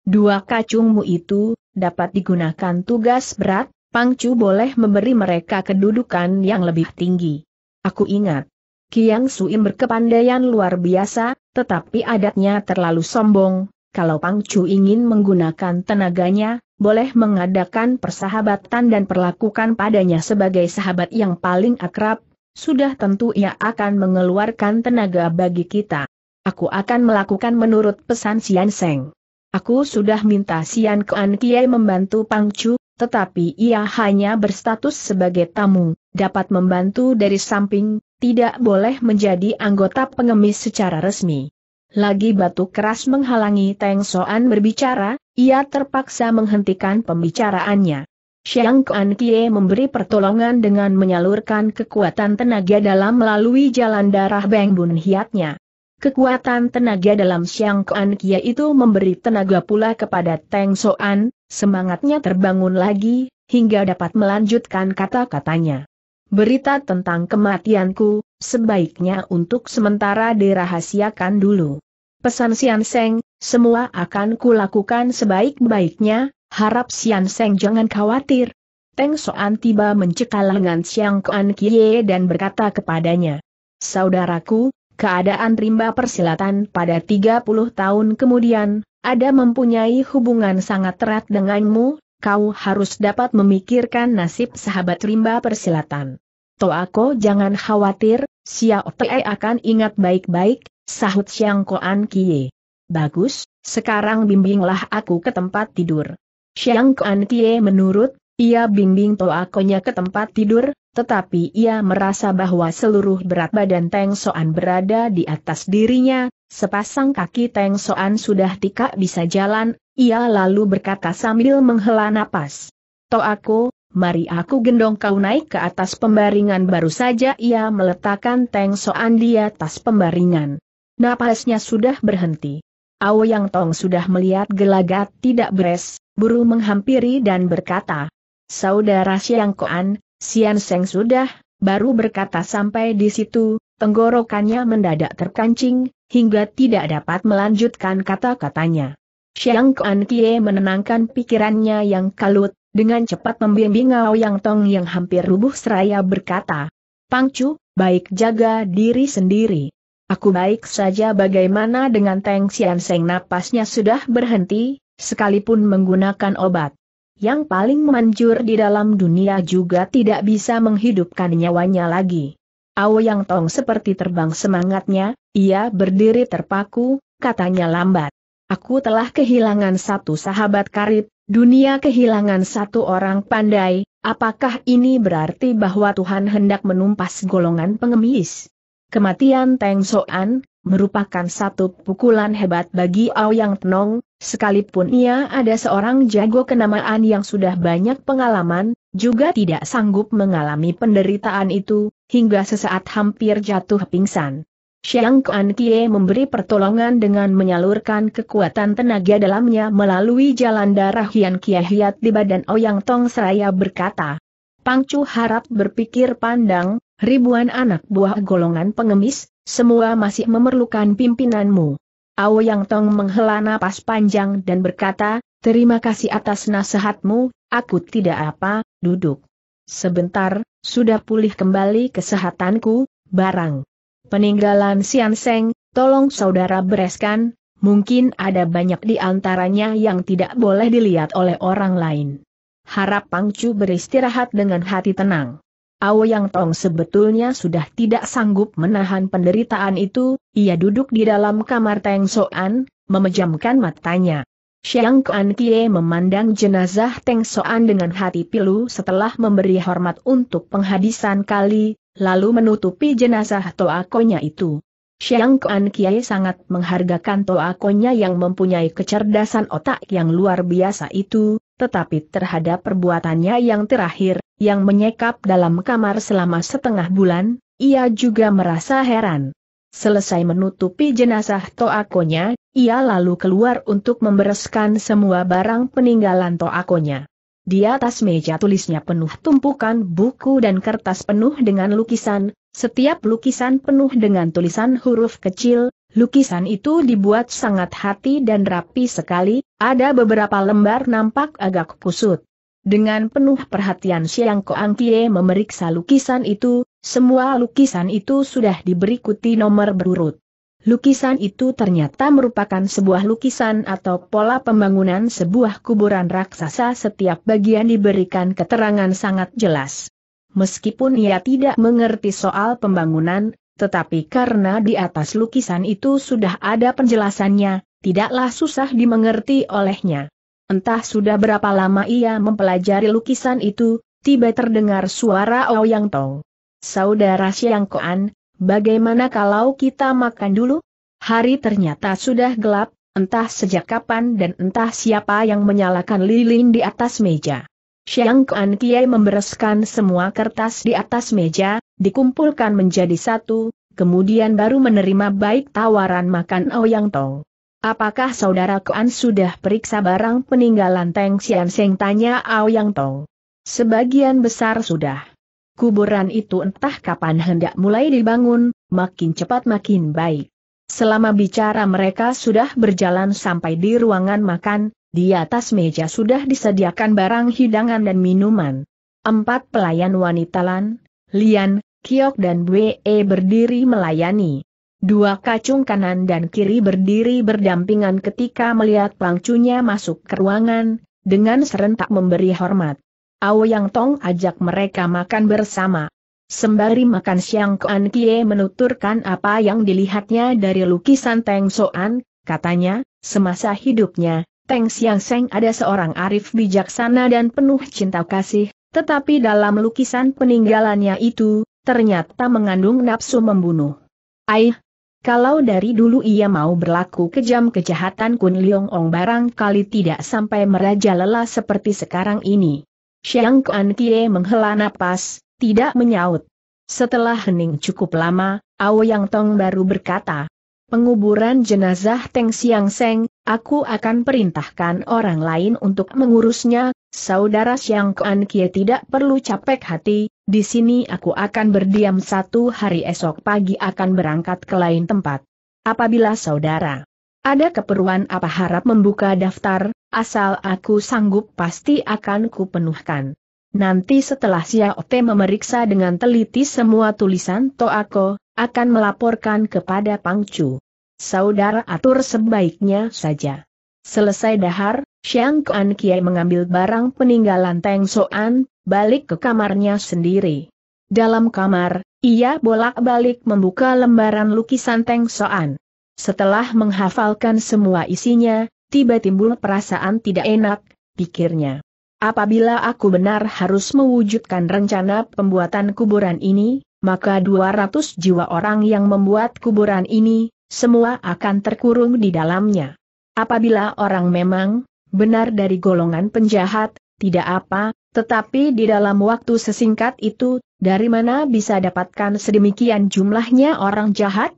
Dua kacungmu itu, dapat digunakan tugas berat, Pangcu boleh memberi mereka kedudukan yang lebih tinggi. Aku ingat. Kiang Suim berkepandaian luar biasa, tetapi adatnya terlalu sombong. Kalau Pangcu ingin menggunakan tenaganya, boleh mengadakan persahabatan dan perlakukan padanya sebagai sahabat yang paling akrab, sudah tentu ia akan mengeluarkan tenaga bagi kita. Aku akan melakukan menurut pesan Sian Seng. Aku sudah minta Sian Kuan Kiai membantu Pangcu, tetapi ia hanya berstatus sebagai tamu, dapat membantu dari samping, tidak boleh menjadi anggota pengemis secara resmi. Lagi batu keras menghalangi Teng Soan berbicara, ia terpaksa menghentikan pembicaraannya. Xiang Kuan Kie memberi pertolongan dengan menyalurkan kekuatan tenaga dalam melalui jalan darah Beng Bun Hiatnya. Kekuatan tenaga dalam Siang Kuan Kia itu memberi tenaga pula kepada Teng Soan, semangatnya terbangun lagi, hingga dapat melanjutkan kata-katanya. Berita tentang kematianku, sebaiknya untuk sementara dirahasiakan dulu. Pesan Sian Seng, semua akan kulakukan sebaik-baiknya, harap Sian Seng jangan khawatir. Teng Soan tiba mencekal lengan Siang Kuan Kie dan berkata kepadanya. Saudaraku, Keadaan rimba persilatan pada 30 tahun kemudian, ada mempunyai hubungan sangat erat denganmu, kau harus dapat memikirkan nasib sahabat rimba persilatan. Toako jangan khawatir, Xiao Te akan ingat baik-baik, sahut Xiang Koan Kie. Bagus, sekarang bimbinglah aku ke tempat tidur. Xiang Koan Kie menurut, ia bimbing Toakonya ke tempat tidur, tetapi ia merasa bahwa seluruh berat badan Teng Soan berada di atas dirinya, sepasang kaki Teng Soan sudah tidak bisa jalan, ia lalu berkata sambil menghela napas. To aku, mari aku gendong kau naik ke atas pembaringan baru saja ia meletakkan Teng Soan di atas pembaringan. Napasnya sudah berhenti. Yang Tong sudah melihat gelagat tidak beres, buru menghampiri dan berkata, Saudara Siang Koan, Sian Seng sudah, baru berkata sampai di situ, tenggorokannya mendadak terkancing, hingga tidak dapat melanjutkan kata-katanya. Xiang Kuan Kie menenangkan pikirannya yang kalut, dengan cepat membimbing Yang Tong yang hampir rubuh seraya berkata, Pangcu, baik jaga diri sendiri. Aku baik saja bagaimana dengan Teng Sian Seng napasnya sudah berhenti, sekalipun menggunakan obat yang paling manjur di dalam dunia juga tidak bisa menghidupkan nyawanya lagi. Ao Yang Tong seperti terbang semangatnya, ia berdiri terpaku, katanya lambat. Aku telah kehilangan satu sahabat karib, dunia kehilangan satu orang pandai, apakah ini berarti bahwa Tuhan hendak menumpas golongan pengemis? Kematian Teng Soan, merupakan satu pukulan hebat bagi Aoyang Tenong, sekalipun ia ada seorang jago kenamaan yang sudah banyak pengalaman, juga tidak sanggup mengalami penderitaan itu, hingga sesaat hampir jatuh pingsan. Xiang Kuan Kie memberi pertolongan dengan menyalurkan kekuatan tenaga dalamnya melalui jalan darah Hian Kie Hiat di badan Oyang Tong Seraya berkata. Pangcu harap berpikir pandang, ribuan anak buah golongan pengemis, semua masih memerlukan pimpinanmu. Yang Tong menghela napas panjang dan berkata, terima kasih atas nasihatmu, aku tidak apa, duduk. Sebentar, sudah pulih kembali kesehatanku, barang. Peninggalan Sian Seng, tolong saudara bereskan, mungkin ada banyak di antaranya yang tidak boleh dilihat oleh orang lain. Harap Pangcu beristirahat dengan hati tenang. Yang Tong sebetulnya sudah tidak sanggup menahan penderitaan itu, ia duduk di dalam kamar Teng Soan, memejamkan matanya. Xiang Kuan Kie memandang jenazah Teng Soan dengan hati pilu setelah memberi hormat untuk penghadisan kali, lalu menutupi jenazah Toakonya itu. Xiang Kuan Kie sangat menghargakan Toakonya yang mempunyai kecerdasan otak yang luar biasa itu, tetapi terhadap perbuatannya yang terakhir, yang menyekap dalam kamar selama setengah bulan, ia juga merasa heran. Selesai menutupi jenazah Toakonya, ia lalu keluar untuk membereskan semua barang peninggalan Toakonya. Di atas meja tulisnya penuh tumpukan buku dan kertas penuh dengan lukisan, setiap lukisan penuh dengan tulisan huruf kecil, Lukisan itu dibuat sangat hati dan rapi sekali, ada beberapa lembar nampak agak kusut. Dengan penuh perhatian Siang Koang Kie memeriksa lukisan itu, semua lukisan itu sudah diberi nomor berurut. Lukisan itu ternyata merupakan sebuah lukisan atau pola pembangunan sebuah kuburan raksasa setiap bagian diberikan keterangan sangat jelas. Meskipun ia tidak mengerti soal pembangunan, tetapi karena di atas lukisan itu sudah ada penjelasannya, tidaklah susah dimengerti olehnya. Entah sudah berapa lama ia mempelajari lukisan itu, tiba terdengar suara Ouyang Tong. Saudara Siang Koan, bagaimana kalau kita makan dulu? Hari ternyata sudah gelap, entah sejak kapan dan entah siapa yang menyalakan lilin di atas meja. Siang Kuan Kiai membereskan semua kertas di atas meja, dikumpulkan menjadi satu, kemudian baru menerima baik tawaran makan Ouyang Tong. Apakah saudara Kuan sudah periksa barang peninggalan Teng Sian Seng tanya Ao Yang Tong? Sebagian besar sudah. Kuburan itu entah kapan hendak mulai dibangun, makin cepat makin baik. Selama bicara mereka sudah berjalan sampai di ruangan makan, di atas meja sudah disediakan barang hidangan dan minuman. Empat pelayan wanita Lan, Lian, Kiok dan Bue berdiri melayani. Dua kacung kanan dan kiri berdiri berdampingan ketika melihat pangcunya masuk ke ruangan, dengan serentak memberi hormat. Yang Tong ajak mereka makan bersama. Sembari makan siang Kuan Kie menuturkan apa yang dilihatnya dari lukisan Teng Soan, katanya, semasa hidupnya, Teng Siang Seng ada seorang arif bijaksana dan penuh cinta kasih, tetapi dalam lukisan peninggalannya itu, ternyata mengandung nafsu membunuh. Aih, kalau dari dulu ia mau berlaku kejam kejahatan Kun Liong Ong kali tidak sampai merajalela seperti sekarang ini. Xiang Kuan Kie menghela napas, tidak menyaut. Setelah hening cukup lama, Ao Yang Tong baru berkata, penguburan jenazah Teng Siang Seng, Aku akan perintahkan orang lain untuk mengurusnya, saudara Siang Kuan Kie tidak perlu capek hati, di sini aku akan berdiam satu hari esok pagi akan berangkat ke lain tempat. Apabila saudara ada keperluan apa harap membuka daftar, asal aku sanggup pasti akan kupenuhkan. Nanti setelah Te memeriksa dengan teliti semua tulisan Toako, akan melaporkan kepada Pangcu saudara atur sebaiknya saja. Selesai dahar, Xiang Kuan Kiai mengambil barang peninggalan Teng Soan, balik ke kamarnya sendiri. Dalam kamar, ia bolak-balik membuka lembaran lukisan Teng Soan. Setelah menghafalkan semua isinya, tiba timbul perasaan tidak enak, pikirnya. Apabila aku benar harus mewujudkan rencana pembuatan kuburan ini, maka 200 jiwa orang yang membuat kuburan ini, semua akan terkurung di dalamnya. Apabila orang memang benar dari golongan penjahat, tidak apa, tetapi di dalam waktu sesingkat itu, dari mana bisa dapatkan sedemikian jumlahnya orang jahat?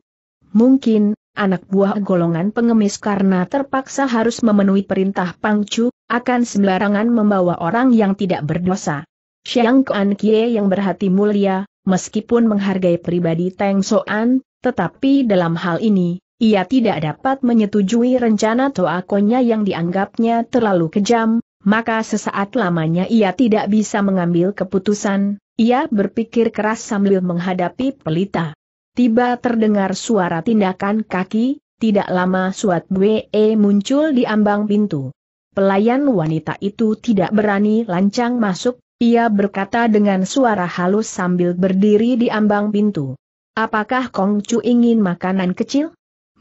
Mungkin, anak buah golongan pengemis karena terpaksa harus memenuhi perintah Pangcu, akan sembarangan membawa orang yang tidak berdosa. Xiang Kuan Kie yang berhati mulia, meskipun menghargai pribadi Teng Soan, tetapi dalam hal ini, ia tidak dapat menyetujui rencana Toakonya yang dianggapnya terlalu kejam, maka sesaat lamanya ia tidak bisa mengambil keputusan, ia berpikir keras sambil menghadapi pelita. Tiba terdengar suara tindakan kaki, tidak lama Suat Bwe muncul di ambang pintu. Pelayan wanita itu tidak berani lancang masuk, ia berkata dengan suara halus sambil berdiri di ambang pintu. Apakah Kong Chu ingin makanan kecil?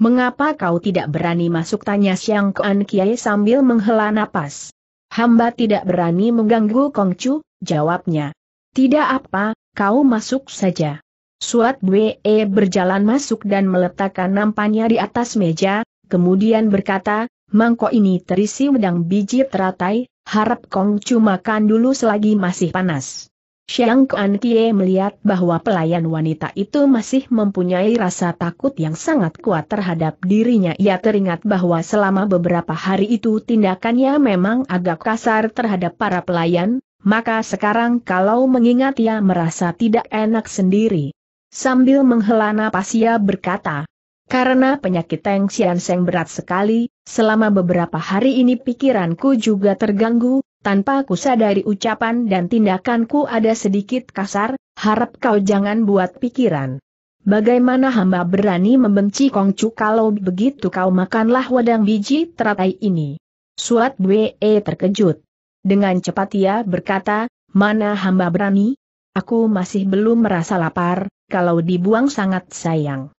Mengapa kau tidak berani masuk tanya Siang Kuan Kiai sambil menghela napas? Hamba tidak berani mengganggu Kong Chu, jawabnya. Tidak apa, kau masuk saja. Suat Bwe berjalan masuk dan meletakkan nampannya di atas meja, kemudian berkata, mangkok ini terisi wedang biji teratai, harap Kongcu makan dulu selagi masih panas. Xiang Kuan Kie melihat bahwa pelayan wanita itu masih mempunyai rasa takut yang sangat kuat terhadap dirinya. Ia teringat bahwa selama beberapa hari itu tindakannya memang agak kasar terhadap para pelayan, maka sekarang kalau mengingat ia merasa tidak enak sendiri. Sambil menghela napas ia berkata, karena penyakit Teng Sian Seng berat sekali, selama beberapa hari ini pikiranku juga terganggu, tanpa kusadari ucapan dan tindakanku ada sedikit kasar, harap kau jangan buat pikiran. Bagaimana hamba berani membenci Kongcu kalau begitu kau makanlah wadang biji teratai ini? Suat Bwe terkejut. Dengan cepat ia berkata, mana hamba berani? Aku masih belum merasa lapar, kalau dibuang sangat sayang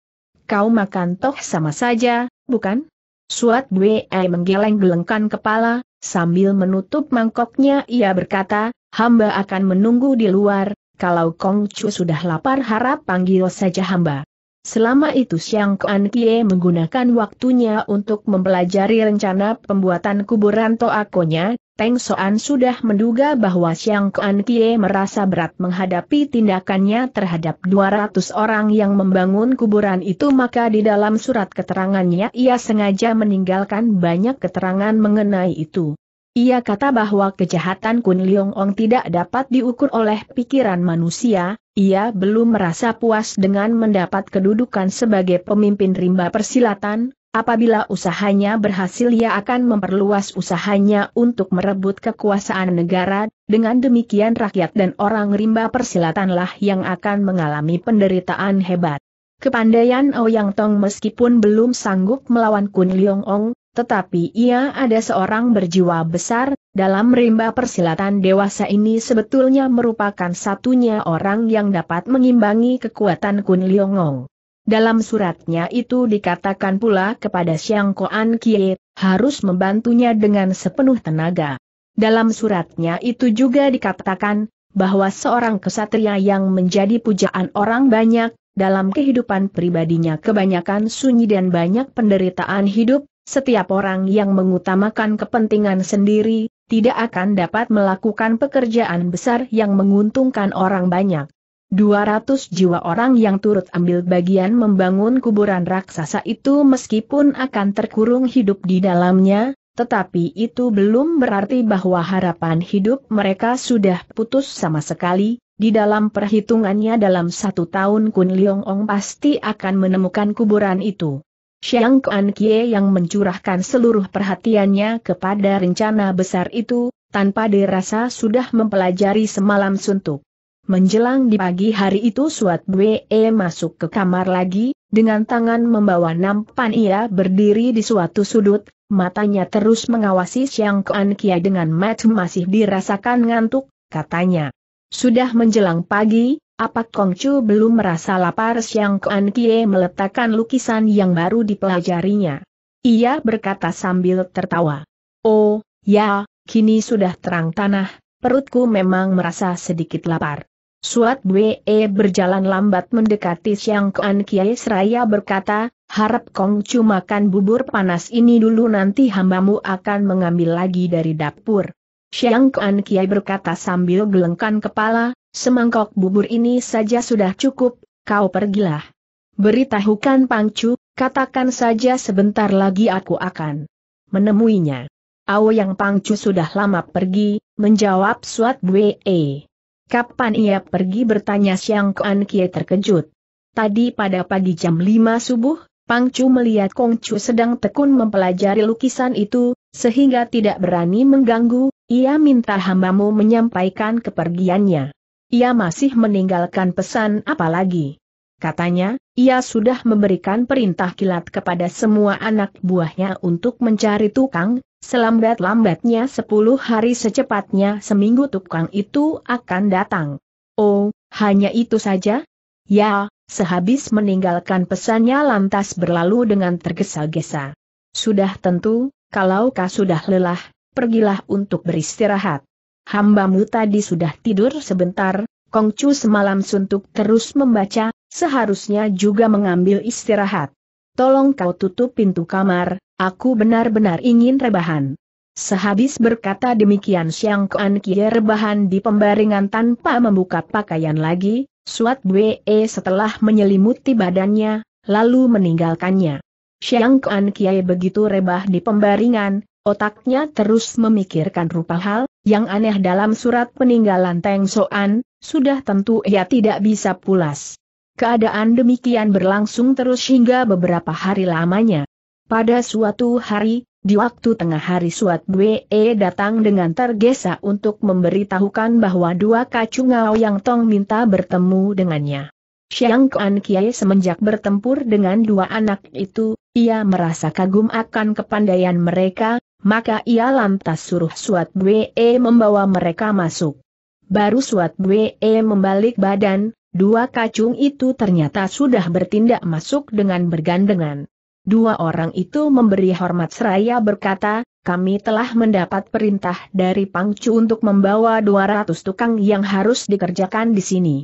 kau makan toh sama saja, bukan? Suat Dwee menggeleng-gelengkan kepala, sambil menutup mangkoknya ia berkata, hamba akan menunggu di luar, kalau Kong Chu sudah lapar harap panggil saja hamba. Selama itu Siang Kuan Kie menggunakan waktunya untuk mempelajari rencana pembuatan kuburan Toakonya, Teng Soan sudah menduga bahwa Xiang Kuan Kie merasa berat menghadapi tindakannya terhadap 200 orang yang membangun kuburan itu maka di dalam surat keterangannya ia sengaja meninggalkan banyak keterangan mengenai itu. Ia kata bahwa kejahatan Kun Leong Ong tidak dapat diukur oleh pikiran manusia, ia belum merasa puas dengan mendapat kedudukan sebagai pemimpin rimba persilatan, Apabila usahanya berhasil ia akan memperluas usahanya untuk merebut kekuasaan negara, dengan demikian rakyat dan orang rimba persilatanlah yang akan mengalami penderitaan hebat. Kepandaian Ouyang oh Tong meskipun belum sanggup melawan Kun Leong Ong, tetapi ia ada seorang berjiwa besar, dalam rimba persilatan dewasa ini sebetulnya merupakan satunya orang yang dapat mengimbangi kekuatan Kun Leong Ong. Dalam suratnya itu dikatakan pula kepada Siang Koan Kie, harus membantunya dengan sepenuh tenaga. Dalam suratnya itu juga dikatakan, bahwa seorang kesatria yang menjadi pujaan orang banyak, dalam kehidupan pribadinya kebanyakan sunyi dan banyak penderitaan hidup, setiap orang yang mengutamakan kepentingan sendiri, tidak akan dapat melakukan pekerjaan besar yang menguntungkan orang banyak. 200 jiwa orang yang turut ambil bagian membangun kuburan raksasa itu meskipun akan terkurung hidup di dalamnya, tetapi itu belum berarti bahwa harapan hidup mereka sudah putus sama sekali, di dalam perhitungannya dalam satu tahun Kun Leong Ong pasti akan menemukan kuburan itu. Xiang Kuan Kie yang mencurahkan seluruh perhatiannya kepada rencana besar itu, tanpa dirasa sudah mempelajari semalam suntuk. Menjelang di pagi hari itu Suat Bwe masuk ke kamar lagi, dengan tangan membawa nampan ia berdiri di suatu sudut, matanya terus mengawasi Siang Kuan Kia dengan mat masih dirasakan ngantuk, katanya. Sudah menjelang pagi, apa Kongcu belum merasa lapar Siang Kuan Kie meletakkan lukisan yang baru dipelajarinya. Ia berkata sambil tertawa. Oh, ya, kini sudah terang tanah, perutku memang merasa sedikit lapar. Suat Bwe berjalan lambat mendekati Siang Kuan Kiai Seraya berkata, harap Kong Chu makan bubur panas ini dulu nanti hambamu akan mengambil lagi dari dapur. Siang Kuan Kiai berkata sambil gelengkan kepala, semangkok bubur ini saja sudah cukup, kau pergilah. Beritahukan Pang Chu, katakan saja sebentar lagi aku akan menemuinya. Ao yang Pang Chu sudah lama pergi, menjawab Suat Bwe. Kapan ia pergi bertanya Siang Kuan Kie terkejut. Tadi pada pagi jam 5 subuh, Pang Chu melihat Kong Chu sedang tekun mempelajari lukisan itu, sehingga tidak berani mengganggu, ia minta hambamu menyampaikan kepergiannya. Ia masih meninggalkan pesan apalagi. Katanya, ia sudah memberikan perintah kilat kepada semua anak buahnya untuk mencari tukang, Selambat-lambatnya sepuluh hari secepatnya seminggu tukang itu akan datang. Oh, hanya itu saja? Ya, sehabis meninggalkan pesannya lantas berlalu dengan tergesa-gesa. Sudah tentu, kalau kau sudah lelah, pergilah untuk beristirahat. Hambamu tadi sudah tidur sebentar, Kongcu semalam suntuk terus membaca, seharusnya juga mengambil istirahat tolong kau tutup pintu kamar, aku benar-benar ingin rebahan. Sehabis berkata demikian Siang Kuan Kie rebahan di pembaringan tanpa membuka pakaian lagi, Suat Bwe setelah menyelimuti badannya, lalu meninggalkannya. Siang Kuan Kie begitu rebah di pembaringan, otaknya terus memikirkan rupa hal, yang aneh dalam surat peninggalan Teng Soan, sudah tentu ia tidak bisa pulas. Keadaan demikian berlangsung terus hingga beberapa hari lamanya. Pada suatu hari, di waktu tengah hari Suat Bwe datang dengan tergesa untuk memberitahukan bahwa dua kacungau yang Tong minta bertemu dengannya. Siang Kuan Kiai semenjak bertempur dengan dua anak itu, ia merasa kagum akan kepandaian mereka, maka ia lantas suruh Suat Bwe membawa mereka masuk. Baru Suat Bwe membalik badan, Dua kacung itu ternyata sudah bertindak masuk dengan bergandengan. Dua orang itu memberi hormat seraya berkata, kami telah mendapat perintah dari Pangcu untuk membawa 200 tukang yang harus dikerjakan di sini.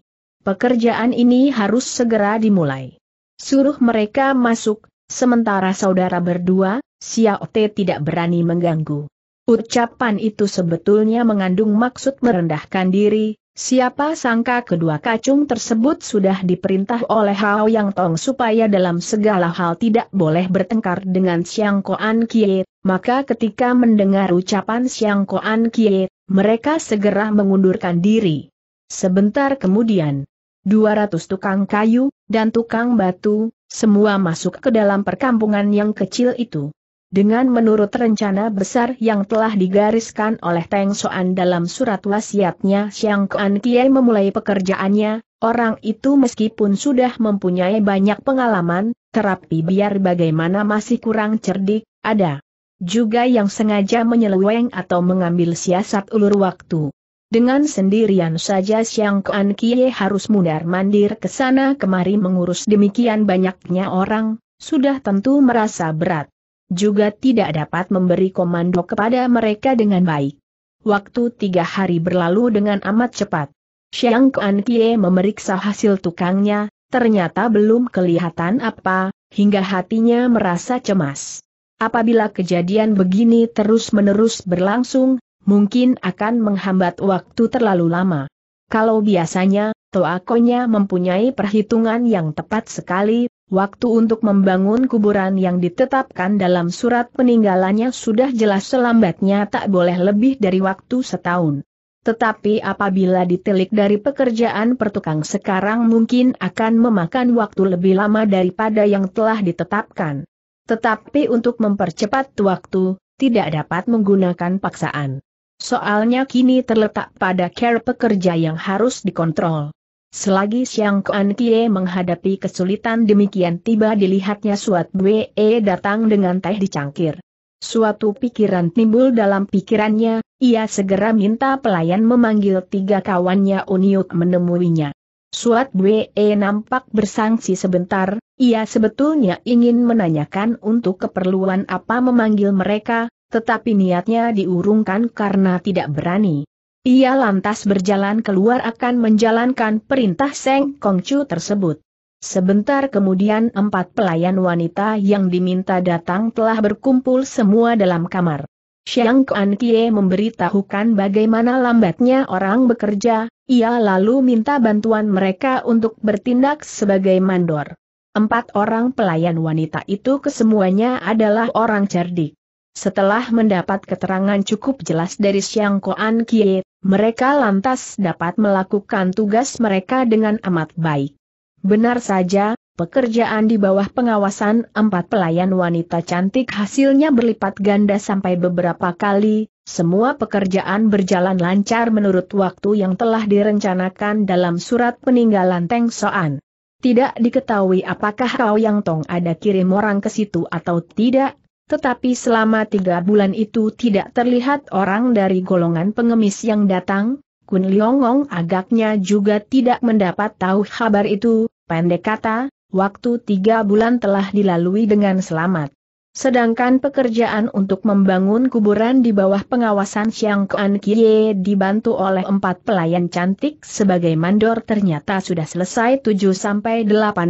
Pekerjaan ini harus segera dimulai. Suruh mereka masuk, sementara saudara berdua, Te tidak berani mengganggu. Ucapan itu sebetulnya mengandung maksud merendahkan diri, Siapa sangka kedua kacung tersebut sudah diperintah oleh Hao Yang Tong supaya dalam segala hal tidak boleh bertengkar dengan Xiang Koan Kie, maka ketika mendengar ucapan Xiang Koan Kie, mereka segera mengundurkan diri. Sebentar kemudian, 200 tukang kayu, dan tukang batu, semua masuk ke dalam perkampungan yang kecil itu. Dengan menurut rencana besar yang telah digariskan oleh Teng Soan dalam surat wasiatnya Siang Kuan Kie memulai pekerjaannya, orang itu meskipun sudah mempunyai banyak pengalaman, terapi biar bagaimana masih kurang cerdik, ada juga yang sengaja menyeleweng atau mengambil siasat ulur waktu. Dengan sendirian saja Siang Kuan Kie harus mundar-mandir ke sana kemari mengurus demikian banyaknya orang, sudah tentu merasa berat juga tidak dapat memberi komando kepada mereka dengan baik. Waktu tiga hari berlalu dengan amat cepat. Xiang Kuan Kie memeriksa hasil tukangnya, ternyata belum kelihatan apa, hingga hatinya merasa cemas. Apabila kejadian begini terus-menerus berlangsung, mungkin akan menghambat waktu terlalu lama. Kalau biasanya, Toakonya mempunyai perhitungan yang tepat sekali, Waktu untuk membangun kuburan yang ditetapkan dalam surat peninggalannya sudah jelas selambatnya tak boleh lebih dari waktu setahun. Tetapi apabila ditelik dari pekerjaan pertukang sekarang mungkin akan memakan waktu lebih lama daripada yang telah ditetapkan. Tetapi untuk mempercepat waktu, tidak dapat menggunakan paksaan. Soalnya kini terletak pada care pekerja yang harus dikontrol. Selagi Siang Kuan Kie menghadapi kesulitan demikian tiba dilihatnya Suat Bwe datang dengan teh di cangkir. Suatu pikiran timbul dalam pikirannya, ia segera minta pelayan memanggil tiga kawannya Uniuk menemuinya. Suat Bwe nampak bersangsi sebentar, ia sebetulnya ingin menanyakan untuk keperluan apa memanggil mereka, tetapi niatnya diurungkan karena tidak berani. Ia lantas berjalan keluar akan menjalankan perintah Seng Kongcu tersebut. Sebentar kemudian empat pelayan wanita yang diminta datang telah berkumpul semua dalam kamar. Xiang Kuan Kie memberitahukan bagaimana lambatnya orang bekerja, ia lalu minta bantuan mereka untuk bertindak sebagai mandor. Empat orang pelayan wanita itu kesemuanya adalah orang cerdik. Setelah mendapat keterangan cukup jelas dari Xiang Kuan Kie, mereka lantas dapat melakukan tugas mereka dengan amat baik. Benar saja, pekerjaan di bawah pengawasan empat pelayan wanita cantik hasilnya berlipat ganda sampai beberapa kali, semua pekerjaan berjalan lancar menurut waktu yang telah direncanakan dalam surat peninggalan Teng Soan. Tidak diketahui apakah Kau Yang Tong ada kirim orang ke situ atau tidak, tetapi selama tiga bulan itu tidak terlihat orang dari golongan pengemis yang datang, Kun Liongong agaknya juga tidak mendapat tahu kabar itu, pendek kata, waktu tiga bulan telah dilalui dengan selamat. Sedangkan pekerjaan untuk membangun kuburan di bawah pengawasan Xiang Kuan Kie dibantu oleh empat pelayan cantik sebagai mandor ternyata sudah selesai 7-8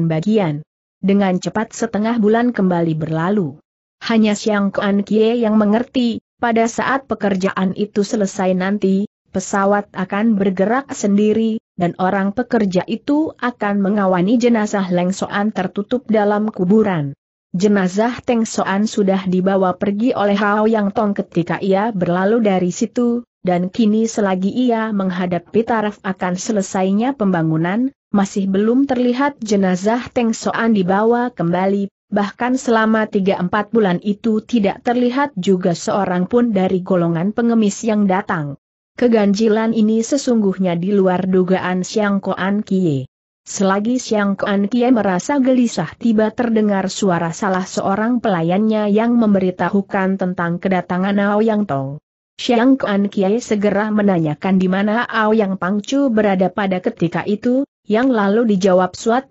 bagian. Dengan cepat setengah bulan kembali berlalu. Hanya siang Kuan Kie yang mengerti, pada saat pekerjaan itu selesai nanti, pesawat akan bergerak sendiri, dan orang pekerja itu akan mengawani jenazah Leng Soan tertutup dalam kuburan. Jenazah Teng Soan sudah dibawa pergi oleh Hao Yang Tong ketika ia berlalu dari situ, dan kini selagi ia menghadapi taraf akan selesainya pembangunan, masih belum terlihat jenazah Teng Soan dibawa kembali bahkan selama 3-4 bulan itu tidak terlihat juga seorang pun dari golongan pengemis yang datang. Keganjilan ini sesungguhnya di luar dugaan Siang Koan Kie. Selagi Siang Koan Kie merasa gelisah tiba terdengar suara salah seorang pelayannya yang memberitahukan tentang kedatangan Aoyang Tong. Siang Kuan Kie segera menanyakan di mana Ao Yang Pangcu berada pada ketika itu, yang lalu dijawab Suat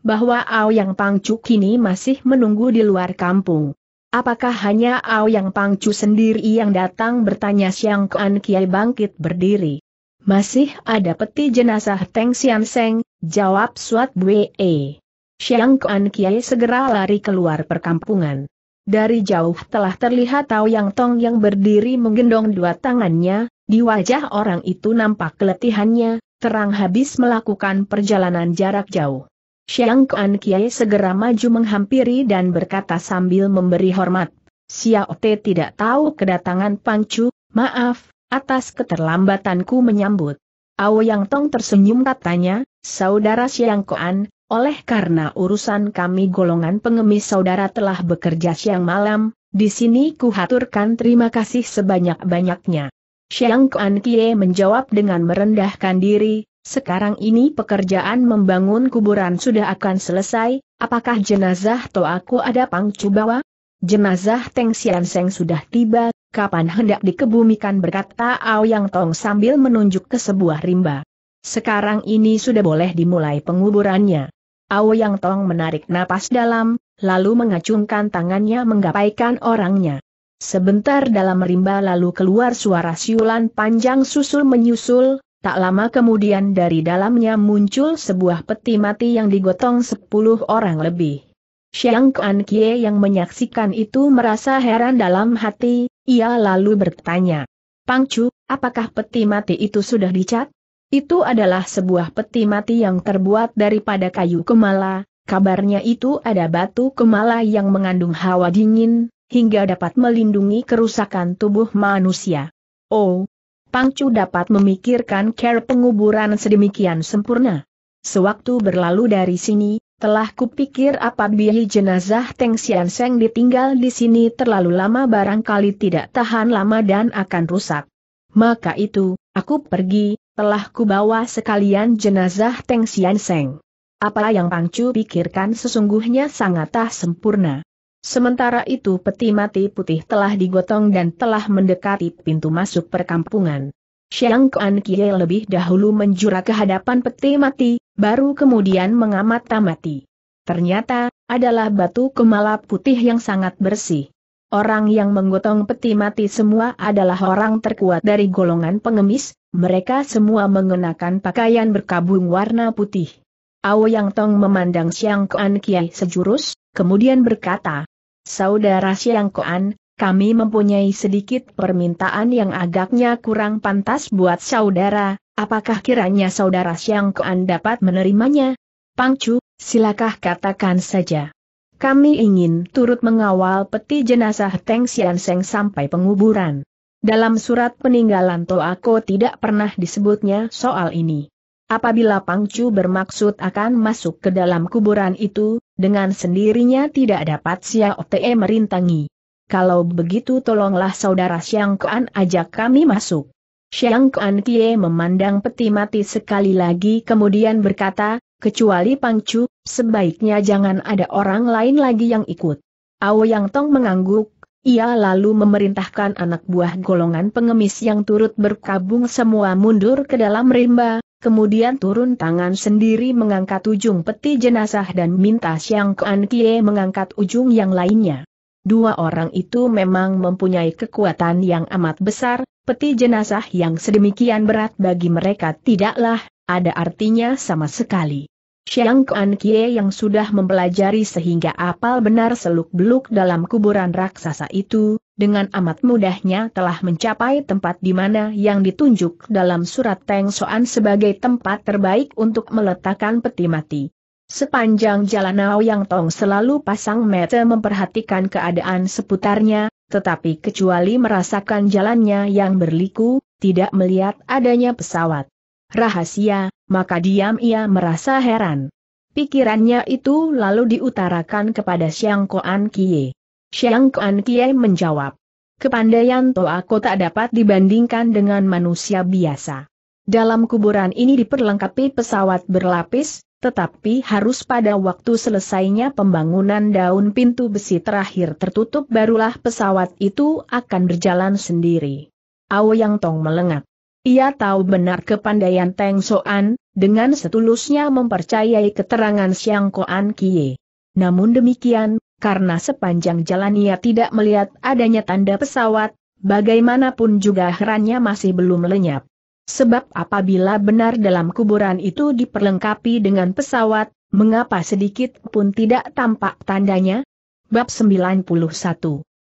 bahwa Ao Yang Pangcu kini masih menunggu di luar kampung. Apakah hanya Ao Yang Pangcu sendiri yang datang bertanya Siang Kuan Kiai bangkit berdiri? Masih ada peti jenazah Teng Sian Seng, jawab Suat Bwe. Siang Kuan Kiai segera lari keluar perkampungan. Dari jauh telah terlihat Tao Yang Tong yang berdiri menggendong dua tangannya, di wajah orang itu nampak keletihannya, terang habis melakukan perjalanan jarak jauh. Xiang Kuan Kiai segera maju menghampiri dan berkata sambil memberi hormat. Xiao Te tidak tahu kedatangan Pangcu, maaf, atas keterlambatanku menyambut. Ao Yang Tong tersenyum katanya, Saudara Xiang Kuan, oleh karena urusan kami golongan pengemis saudara telah bekerja siang malam, di sini kuhaturkan terima kasih sebanyak-banyaknya. Xiang Kuan Kie menjawab dengan merendahkan diri, sekarang ini pekerjaan membangun kuburan sudah akan selesai, apakah jenazah to aku ada pangcu bawa? Jenazah Teng Sian Seng sudah tiba, kapan hendak dikebumikan berkata Aoyang Tong sambil menunjuk ke sebuah rimba. Sekarang ini sudah boleh dimulai penguburannya. Aoyang Tong menarik napas dalam, lalu mengacungkan tangannya menggapaikan orangnya. Sebentar dalam rimba lalu keluar suara siulan panjang susul menyusul, Tak lama kemudian dari dalamnya muncul sebuah peti mati yang digotong sepuluh orang lebih. Xiang Kuan Kie yang menyaksikan itu merasa heran dalam hati, ia lalu bertanya. Pang Chu, apakah peti mati itu sudah dicat? Itu adalah sebuah peti mati yang terbuat daripada kayu kemala, kabarnya itu ada batu kemala yang mengandung hawa dingin, hingga dapat melindungi kerusakan tubuh manusia. Oh, Pangcu dapat memikirkan care penguburan sedemikian sempurna. Sewaktu berlalu dari sini, telah kupikir apabila jenazah Teng Sian Seng ditinggal di sini terlalu lama barangkali tidak tahan lama dan akan rusak. Maka itu, aku pergi, telah kubawa sekalian jenazah Teng Sian Seng. Apa yang Pangcu pikirkan sesungguhnya sangatlah sempurna. Sementara itu peti mati putih telah digotong dan telah mendekati pintu masuk perkampungan. Xiang Kuan Kie lebih dahulu menjura ke hadapan peti mati, baru kemudian mengamat mati. Ternyata, adalah batu kemala putih yang sangat bersih. Orang yang menggotong peti mati semua adalah orang terkuat dari golongan pengemis, mereka semua mengenakan pakaian berkabung warna putih. Ao Yang Tong memandang Xiang Kuan Kiai sejurus, kemudian berkata, Saudara Siang Koan, kami mempunyai sedikit permintaan yang agaknya kurang pantas buat saudara, apakah kiranya saudara Siang Koan dapat menerimanya? Pangcu, silakah katakan saja. Kami ingin turut mengawal peti jenazah Teng Sian Seng sampai penguburan. Dalam surat peninggalan Toako tidak pernah disebutnya soal ini. Apabila Pangcu bermaksud akan masuk ke dalam kuburan itu, dengan sendirinya tidak dapat Xiao Te merintangi. Kalau begitu tolonglah saudara Xiang Kuan ajak kami masuk. Xiang Kuan Kie memandang peti mati sekali lagi kemudian berkata, kecuali Pangcu, sebaiknya jangan ada orang lain lagi yang ikut. Ao Yang Tong mengangguk, ia lalu memerintahkan anak buah golongan pengemis yang turut berkabung semua mundur ke dalam rimba, kemudian turun tangan sendiri mengangkat ujung peti jenazah dan minta Siang Kuan Kie mengangkat ujung yang lainnya. Dua orang itu memang mempunyai kekuatan yang amat besar, peti jenazah yang sedemikian berat bagi mereka tidaklah ada artinya sama sekali. Xiang Kuan Kie yang sudah mempelajari sehingga apal benar seluk-beluk dalam kuburan raksasa itu, dengan amat mudahnya telah mencapai tempat di mana yang ditunjuk dalam surat Teng Soan sebagai tempat terbaik untuk meletakkan peti mati. Sepanjang jalan Yang Tong selalu pasang mata memperhatikan keadaan seputarnya, tetapi kecuali merasakan jalannya yang berliku, tidak melihat adanya pesawat rahasia, maka diam ia merasa heran. Pikirannya itu lalu diutarakan kepada Siang Koan Kie. Siang Koan Kie menjawab, Kepandaian Ko tak dapat dibandingkan dengan manusia biasa. Dalam kuburan ini diperlengkapi pesawat berlapis, tetapi harus pada waktu selesainya pembangunan daun pintu besi terakhir tertutup barulah pesawat itu akan berjalan sendiri. Ao Yang Tong melengak. Ia tahu benar kepandaian Teng Soan, dengan setulusnya mempercayai keterangan Siang Koan Kie. Namun demikian, karena sepanjang jalan ia tidak melihat adanya tanda pesawat, bagaimanapun juga herannya masih belum lenyap. Sebab apabila benar dalam kuburan itu diperlengkapi dengan pesawat, mengapa sedikit pun tidak tampak tandanya? Bab 91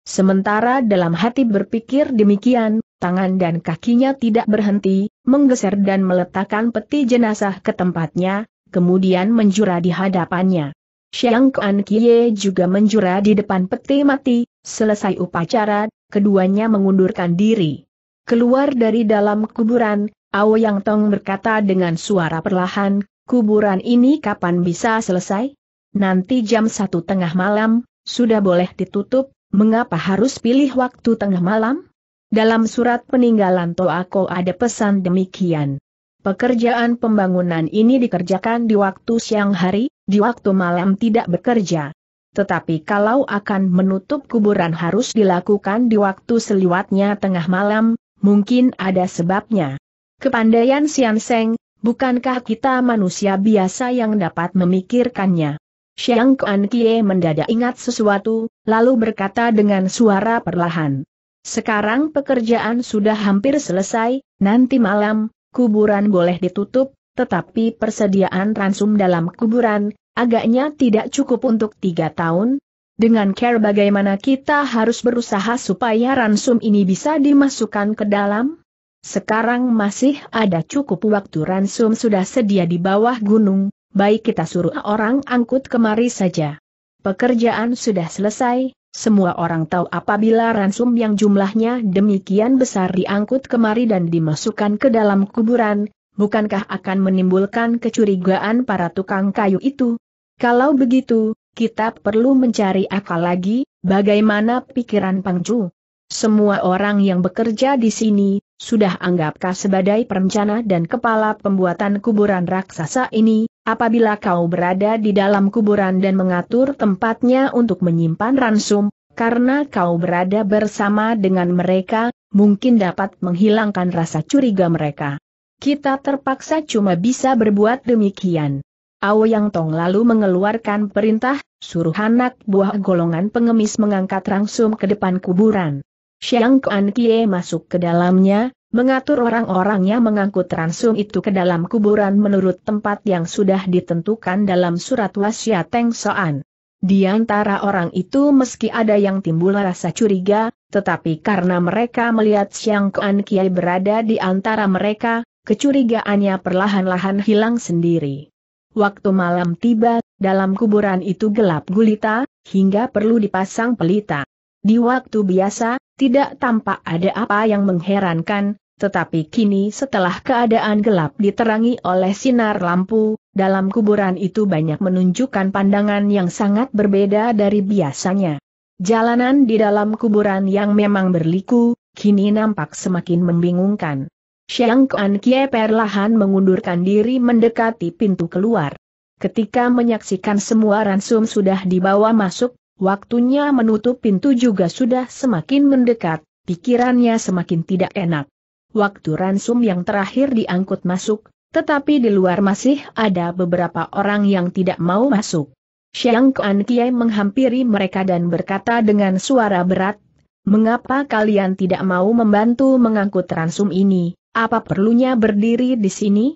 Sementara dalam hati berpikir demikian, tangan dan kakinya tidak berhenti, menggeser dan meletakkan peti jenazah ke tempatnya, kemudian menjura di hadapannya. Xiang Kuan Kie juga menjura di depan peti mati, selesai upacara, keduanya mengundurkan diri. Keluar dari dalam kuburan, Ao Yang Tong berkata dengan suara perlahan, kuburan ini kapan bisa selesai? Nanti jam satu tengah malam, sudah boleh ditutup, mengapa harus pilih waktu tengah malam? Dalam surat peninggalan Toako ada pesan demikian. Pekerjaan pembangunan ini dikerjakan di waktu siang hari, di waktu malam tidak bekerja. Tetapi kalau akan menutup kuburan harus dilakukan di waktu seliwatnya tengah malam, mungkin ada sebabnya. Kepandaian Sian Seng, bukankah kita manusia biasa yang dapat memikirkannya? Xiang Kuan Kie mendadak ingat sesuatu, lalu berkata dengan suara perlahan. Sekarang pekerjaan sudah hampir selesai, nanti malam, kuburan boleh ditutup, tetapi persediaan ransum dalam kuburan, agaknya tidak cukup untuk tiga tahun. Dengan care bagaimana kita harus berusaha supaya ransum ini bisa dimasukkan ke dalam? Sekarang masih ada cukup waktu ransum sudah sedia di bawah gunung, baik kita suruh orang angkut kemari saja. Pekerjaan sudah selesai, semua orang tahu apabila ransum yang jumlahnya demikian besar diangkut kemari dan dimasukkan ke dalam kuburan, bukankah akan menimbulkan kecurigaan para tukang kayu itu? Kalau begitu, kita perlu mencari akal lagi, bagaimana pikiran Pangcu? Semua orang yang bekerja di sini, sudah anggapkah sebagai perencana dan kepala pembuatan kuburan raksasa ini, Apabila kau berada di dalam kuburan dan mengatur tempatnya untuk menyimpan ransum, karena kau berada bersama dengan mereka, mungkin dapat menghilangkan rasa curiga mereka. Kita terpaksa cuma bisa berbuat demikian. Ao Yang Tong lalu mengeluarkan perintah, suruh anak buah golongan pengemis mengangkat ransum ke depan kuburan. Xiang Kuan Kie masuk ke dalamnya, mengatur orang-orangnya mengangkut ransum itu ke dalam kuburan menurut tempat yang sudah ditentukan dalam surat wasiat Teng Soan. Di antara orang itu meski ada yang timbul rasa curiga, tetapi karena mereka melihat Siang Kuan Kiai berada di antara mereka, kecurigaannya perlahan-lahan hilang sendiri. Waktu malam tiba, dalam kuburan itu gelap gulita, hingga perlu dipasang pelita. Di waktu biasa, tidak tampak ada apa yang mengherankan, tetapi kini setelah keadaan gelap diterangi oleh sinar lampu, dalam kuburan itu banyak menunjukkan pandangan yang sangat berbeda dari biasanya. Jalanan di dalam kuburan yang memang berliku, kini nampak semakin membingungkan. Xiang Kuan Kie perlahan mengundurkan diri mendekati pintu keluar. Ketika menyaksikan semua ransum sudah dibawa masuk, waktunya menutup pintu juga sudah semakin mendekat, pikirannya semakin tidak enak waktu ransum yang terakhir diangkut masuk, tetapi di luar masih ada beberapa orang yang tidak mau masuk. Xiang Kuan Kiai menghampiri mereka dan berkata dengan suara berat, Mengapa kalian tidak mau membantu mengangkut ransum ini? Apa perlunya berdiri di sini?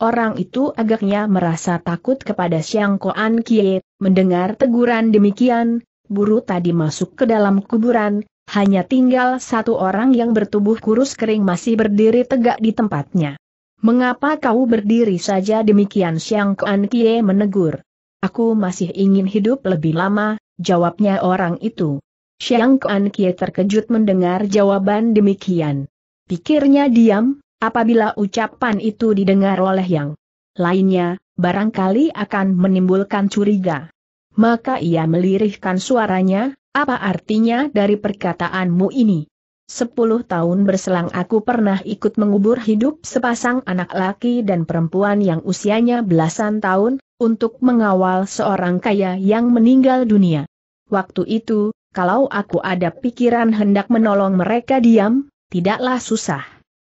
Orang itu agaknya merasa takut kepada Xiang Koan Kie, mendengar teguran demikian, buru tadi masuk ke dalam kuburan, hanya tinggal satu orang yang bertubuh kurus kering masih berdiri tegak di tempatnya. Mengapa kau berdiri saja demikian Siang Kuan Kie menegur. Aku masih ingin hidup lebih lama, jawabnya orang itu. Siang Kuan Kie terkejut mendengar jawaban demikian. Pikirnya diam, apabila ucapan itu didengar oleh yang lainnya, barangkali akan menimbulkan curiga. Maka ia melirihkan suaranya, apa artinya dari perkataanmu ini? Sepuluh tahun berselang aku pernah ikut mengubur hidup sepasang anak laki dan perempuan yang usianya belasan tahun, untuk mengawal seorang kaya yang meninggal dunia. Waktu itu, kalau aku ada pikiran hendak menolong mereka diam, tidaklah susah.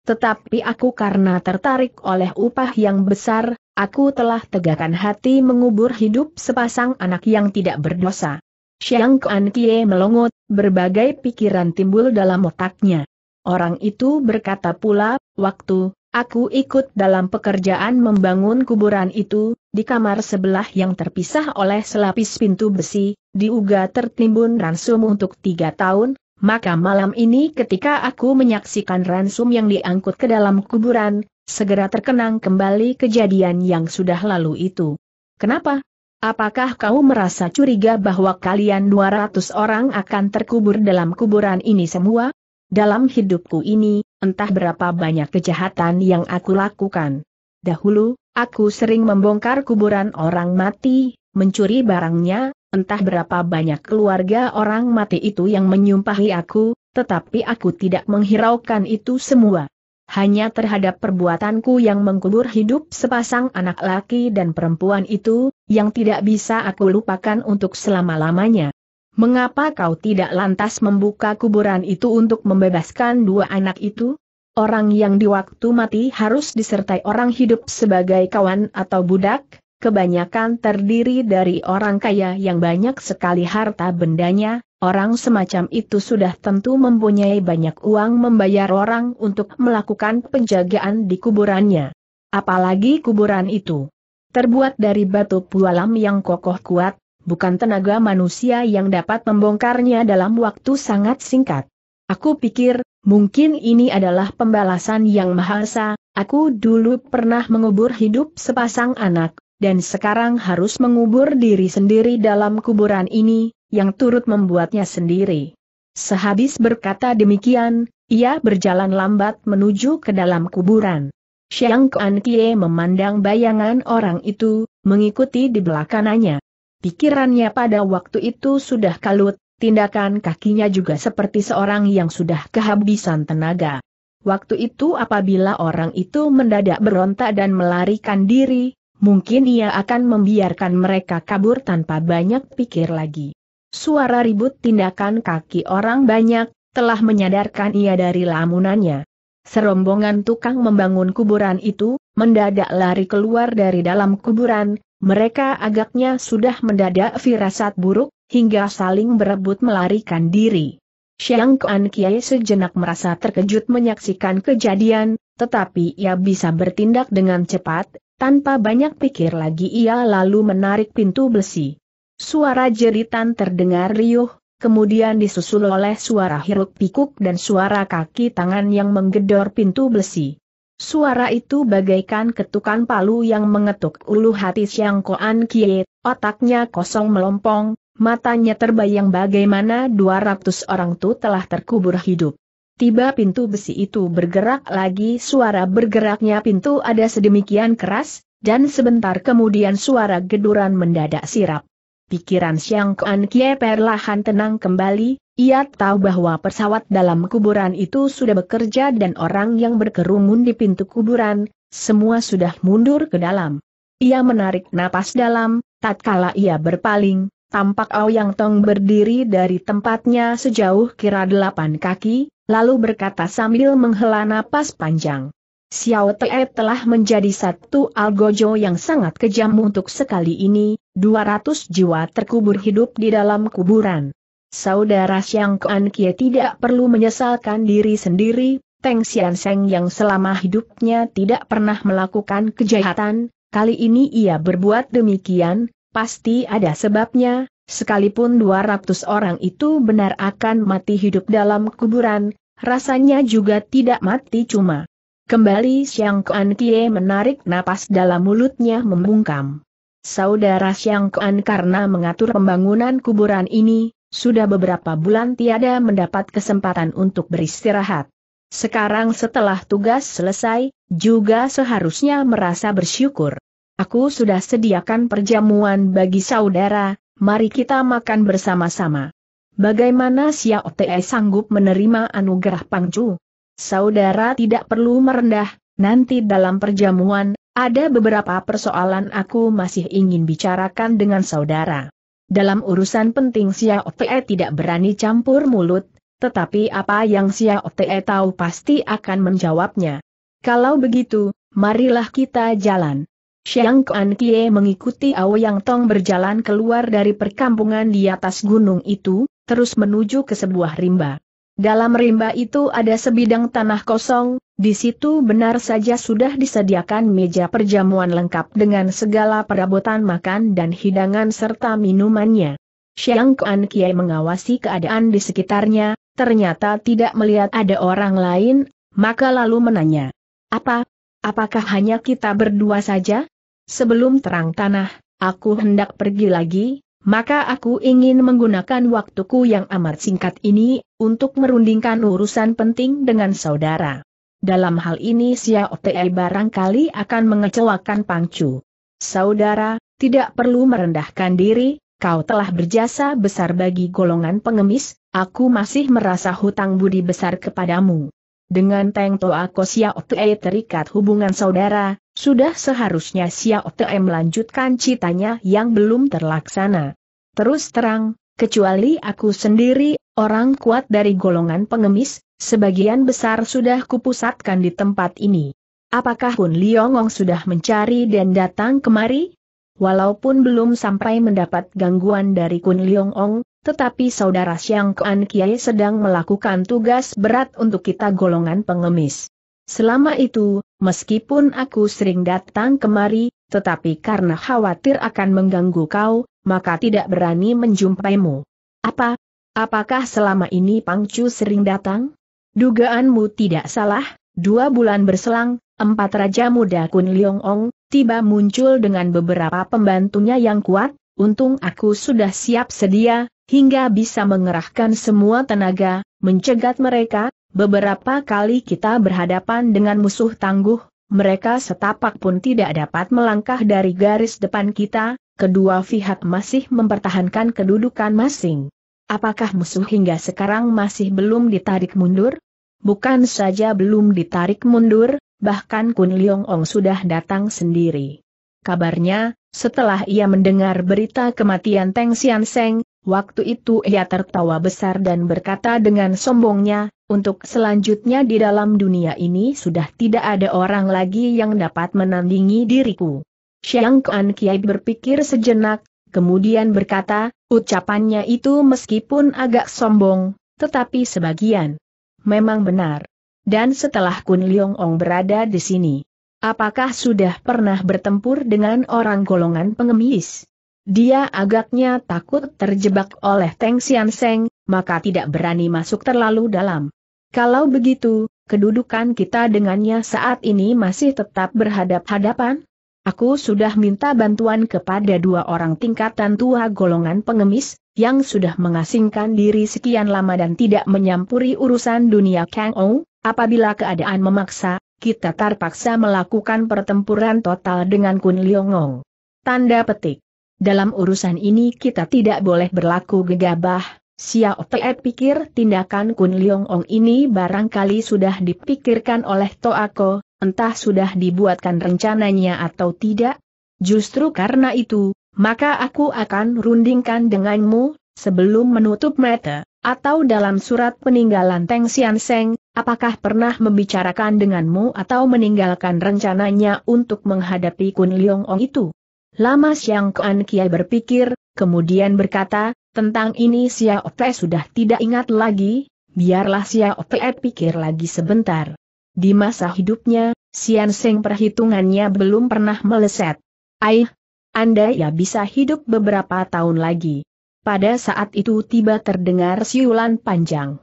Tetapi aku karena tertarik oleh upah yang besar, aku telah tegakkan hati mengubur hidup sepasang anak yang tidak berdosa. Xiang Kuan Kie melongot, berbagai pikiran timbul dalam otaknya. Orang itu berkata pula, waktu, aku ikut dalam pekerjaan membangun kuburan itu, di kamar sebelah yang terpisah oleh selapis pintu besi, diuga tertimbun ransum untuk tiga tahun, maka malam ini ketika aku menyaksikan ransum yang diangkut ke dalam kuburan, segera terkenang kembali kejadian yang sudah lalu itu. Kenapa? Apakah kau merasa curiga bahwa kalian 200 orang akan terkubur dalam kuburan ini semua? Dalam hidupku ini, entah berapa banyak kejahatan yang aku lakukan. Dahulu, aku sering membongkar kuburan orang mati, mencuri barangnya, entah berapa banyak keluarga orang mati itu yang menyumpahi aku, tetapi aku tidak menghiraukan itu semua hanya terhadap perbuatanku yang mengkubur hidup sepasang anak laki dan perempuan itu, yang tidak bisa aku lupakan untuk selama-lamanya. Mengapa kau tidak lantas membuka kuburan itu untuk membebaskan dua anak itu? Orang yang di waktu mati harus disertai orang hidup sebagai kawan atau budak, kebanyakan terdiri dari orang kaya yang banyak sekali harta bendanya, Orang semacam itu sudah tentu mempunyai banyak uang membayar orang untuk melakukan penjagaan di kuburannya. Apalagi kuburan itu terbuat dari batu pualam yang kokoh kuat, bukan tenaga manusia yang dapat membongkarnya dalam waktu sangat singkat. Aku pikir, mungkin ini adalah pembalasan yang mahasa, aku dulu pernah mengubur hidup sepasang anak, dan sekarang harus mengubur diri sendiri dalam kuburan ini, yang turut membuatnya sendiri. Sehabis berkata demikian, ia berjalan lambat menuju ke dalam kuburan. Xiang Kuan Kie memandang bayangan orang itu, mengikuti di belakangannya. Pikirannya pada waktu itu sudah kalut, tindakan kakinya juga seperti seorang yang sudah kehabisan tenaga. Waktu itu apabila orang itu mendadak berontak dan melarikan diri, mungkin ia akan membiarkan mereka kabur tanpa banyak pikir lagi. Suara ribut tindakan kaki orang banyak, telah menyadarkan ia dari lamunannya. Serombongan tukang membangun kuburan itu, mendadak lari keluar dari dalam kuburan, mereka agaknya sudah mendadak firasat buruk, hingga saling berebut melarikan diri. Xiang Kuan Kiai sejenak merasa terkejut menyaksikan kejadian, tetapi ia bisa bertindak dengan cepat, tanpa banyak pikir lagi ia lalu menarik pintu besi. Suara jeritan terdengar riuh, kemudian disusul oleh suara hiruk pikuk dan suara kaki tangan yang menggedor pintu besi. Suara itu bagaikan ketukan palu yang mengetuk ulu hati Siang Koan Kie, otaknya kosong melompong, matanya terbayang bagaimana 200 orang itu telah terkubur hidup. Tiba pintu besi itu bergerak lagi suara bergeraknya pintu ada sedemikian keras, dan sebentar kemudian suara geduran mendadak sirap. Pikiran siang Kuan Kie perlahan tenang kembali, ia tahu bahwa pesawat dalam kuburan itu sudah bekerja dan orang yang berkerumun di pintu kuburan, semua sudah mundur ke dalam. Ia menarik napas dalam, tatkala ia berpaling, tampak Ao Yang Tong berdiri dari tempatnya sejauh kira delapan kaki, lalu berkata sambil menghela napas panjang. Xiao Te telah menjadi satu algojo yang sangat kejam untuk sekali ini, 200 jiwa terkubur hidup di dalam kuburan. Saudara Xiang Kuan Kie tidak perlu menyesalkan diri sendiri, Teng Xian Seng yang selama hidupnya tidak pernah melakukan kejahatan, kali ini ia berbuat demikian, pasti ada sebabnya, sekalipun 200 orang itu benar akan mati hidup dalam kuburan, rasanya juga tidak mati cuma. Kembali Siang Kuan Kie menarik napas dalam mulutnya membungkam. Saudara Siang Kuan karena mengatur pembangunan kuburan ini, sudah beberapa bulan tiada mendapat kesempatan untuk beristirahat. Sekarang setelah tugas selesai, juga seharusnya merasa bersyukur. Aku sudah sediakan perjamuan bagi saudara, mari kita makan bersama-sama. Bagaimana Xiao Te sanggup menerima anugerah Pangcu? Saudara tidak perlu merendah, nanti dalam perjamuan, ada beberapa persoalan aku masih ingin bicarakan dengan saudara. Dalam urusan penting Xiao Te tidak berani campur mulut, tetapi apa yang Xiao Te tahu pasti akan menjawabnya. Kalau begitu, marilah kita jalan. Xiang Kuan Kie mengikuti Ao Yang Tong berjalan keluar dari perkampungan di atas gunung itu, terus menuju ke sebuah rimba. Dalam rimba itu ada sebidang tanah kosong, di situ benar saja sudah disediakan meja perjamuan lengkap dengan segala perabotan makan dan hidangan serta minumannya. Xiang Kuan Kiai mengawasi keadaan di sekitarnya, ternyata tidak melihat ada orang lain, maka lalu menanya. Apa? Apakah hanya kita berdua saja? Sebelum terang tanah, aku hendak pergi lagi, maka aku ingin menggunakan waktuku yang amat singkat ini, untuk merundingkan urusan penting dengan saudara. Dalam hal ini Xiao Te barangkali akan mengecewakan Pangcu. Saudara, tidak perlu merendahkan diri, kau telah berjasa besar bagi golongan pengemis, aku masih merasa hutang budi besar kepadamu. Dengan Teng Toa Xiao Te terikat hubungan saudara, sudah seharusnya Xiao Te melanjutkan citanya yang belum terlaksana. Terus terang, kecuali aku sendiri, orang kuat dari golongan pengemis, sebagian besar sudah kupusatkan di tempat ini. Apakah Hun Liongong sudah mencari dan datang kemari? Walaupun belum sampai mendapat gangguan dari Kun Liongong, tetapi saudara Siang Kuan Kiai sedang melakukan tugas berat untuk kita golongan pengemis. Selama itu, meskipun aku sering datang kemari, tetapi karena khawatir akan mengganggu kau, maka tidak berani menjumpaimu. Apa? Apakah selama ini Pangcu sering datang? Dugaanmu tidak salah, dua bulan berselang, empat raja muda Kun Leong Ong, tiba muncul dengan beberapa pembantunya yang kuat, untung aku sudah siap sedia, hingga bisa mengerahkan semua tenaga, mencegat mereka, beberapa kali kita berhadapan dengan musuh tangguh, mereka setapak pun tidak dapat melangkah dari garis depan kita, kedua pihak masih mempertahankan kedudukan masing. Apakah musuh hingga sekarang masih belum ditarik mundur? Bukan saja belum ditarik mundur, bahkan Kun Leong Ong sudah datang sendiri. Kabarnya, setelah ia mendengar berita kematian Teng Sian Seng, Waktu itu ia tertawa besar dan berkata dengan sombongnya, untuk selanjutnya di dalam dunia ini sudah tidak ada orang lagi yang dapat menandingi diriku. Xiang Kuan Kiai berpikir sejenak, kemudian berkata, ucapannya itu meskipun agak sombong, tetapi sebagian memang benar. Dan setelah Kun Liong Ong berada di sini, apakah sudah pernah bertempur dengan orang golongan pengemis? Dia agaknya takut terjebak oleh Teng Sian Seng, maka tidak berani masuk terlalu dalam. Kalau begitu, kedudukan kita dengannya saat ini masih tetap berhadap-hadapan? Aku sudah minta bantuan kepada dua orang tingkatan tua golongan pengemis, yang sudah mengasingkan diri sekian lama dan tidak menyampuri urusan dunia Kang Ou, apabila keadaan memaksa, kita terpaksa melakukan pertempuran total dengan Kun Liongong. Tanda petik. Dalam urusan ini kita tidak boleh berlaku gegabah, Xiao Pei pikir tindakan Kun Liong Ong ini barangkali sudah dipikirkan oleh Toako, entah sudah dibuatkan rencananya atau tidak. Justru karena itu, maka aku akan rundingkan denganmu, sebelum menutup mata, atau dalam surat peninggalan Teng Sian Seng, apakah pernah membicarakan denganmu atau meninggalkan rencananya untuk menghadapi Kun Liong Ong itu? Lama Siang Kuan Kiai berpikir, kemudian berkata, tentang ini Xiao Pe sudah tidak ingat lagi, biarlah Xiao Pe pikir lagi sebentar. Di masa hidupnya, Sian Seng perhitungannya belum pernah meleset. Aih, Anda ya bisa hidup beberapa tahun lagi. Pada saat itu tiba terdengar siulan panjang.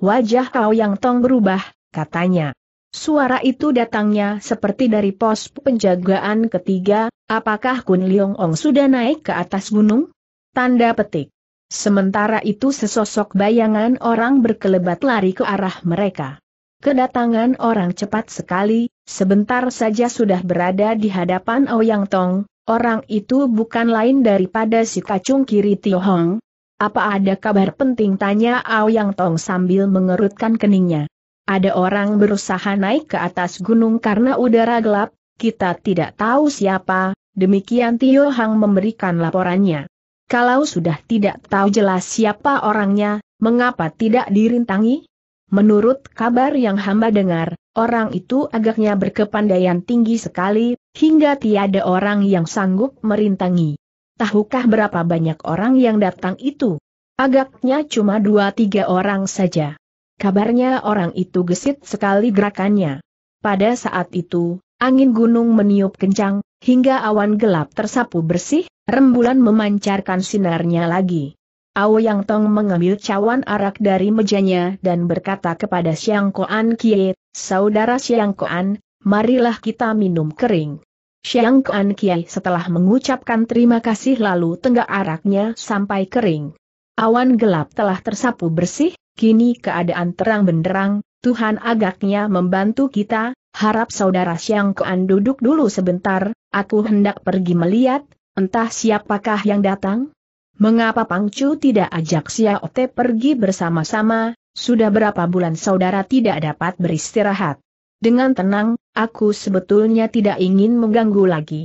Wajah kau yang tong berubah, katanya. Suara itu datangnya seperti dari pos penjagaan ketiga, apakah Kun Leong Ong sudah naik ke atas gunung? Tanda petik. Sementara itu sesosok bayangan orang berkelebat lari ke arah mereka. Kedatangan orang cepat sekali, sebentar saja sudah berada di hadapan Ouyang oh Tong, orang itu bukan lain daripada si kacung kiri Tio Hong. Apa ada kabar penting tanya Ouyang oh Tong sambil mengerutkan keningnya. Ada orang berusaha naik ke atas gunung karena udara gelap, kita tidak tahu siapa, demikian Tio Hang memberikan laporannya. Kalau sudah tidak tahu jelas siapa orangnya, mengapa tidak dirintangi? Menurut kabar yang hamba dengar, orang itu agaknya berkepandaian tinggi sekali, hingga tiada orang yang sanggup merintangi. Tahukah berapa banyak orang yang datang itu? Agaknya cuma dua tiga orang saja. Kabarnya orang itu gesit sekali gerakannya. Pada saat itu, angin gunung meniup kencang, hingga awan gelap tersapu bersih, rembulan memancarkan sinarnya lagi. Ao Yang Tong mengambil cawan arak dari mejanya dan berkata kepada Siang Koan Kie, Saudara Siang Koan, marilah kita minum kering. Siang Koan Kie setelah mengucapkan terima kasih lalu tenggak araknya sampai kering. Awan gelap telah tersapu bersih, kini keadaan terang benderang, Tuhan agaknya membantu kita, harap saudara Siang Koan duduk dulu sebentar, aku hendak pergi melihat, entah siapakah yang datang? Mengapa Pangcu tidak ajak Xiao Te pergi bersama-sama, sudah berapa bulan saudara tidak dapat beristirahat? Dengan tenang, aku sebetulnya tidak ingin mengganggu lagi.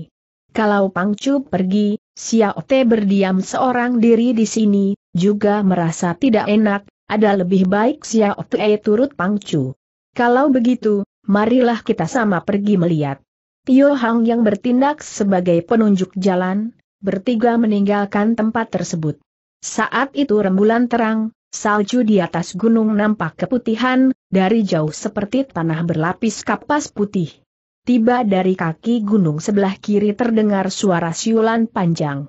Kalau Pangcu pergi, Xiao Te berdiam seorang diri di sini, juga merasa tidak enak, ada lebih baik Xiao Tue turut pangcu. Kalau begitu, marilah kita sama pergi melihat. Tio Hang yang bertindak sebagai penunjuk jalan, bertiga meninggalkan tempat tersebut. Saat itu rembulan terang, salju di atas gunung nampak keputihan, dari jauh seperti tanah berlapis kapas putih. Tiba dari kaki gunung sebelah kiri terdengar suara siulan panjang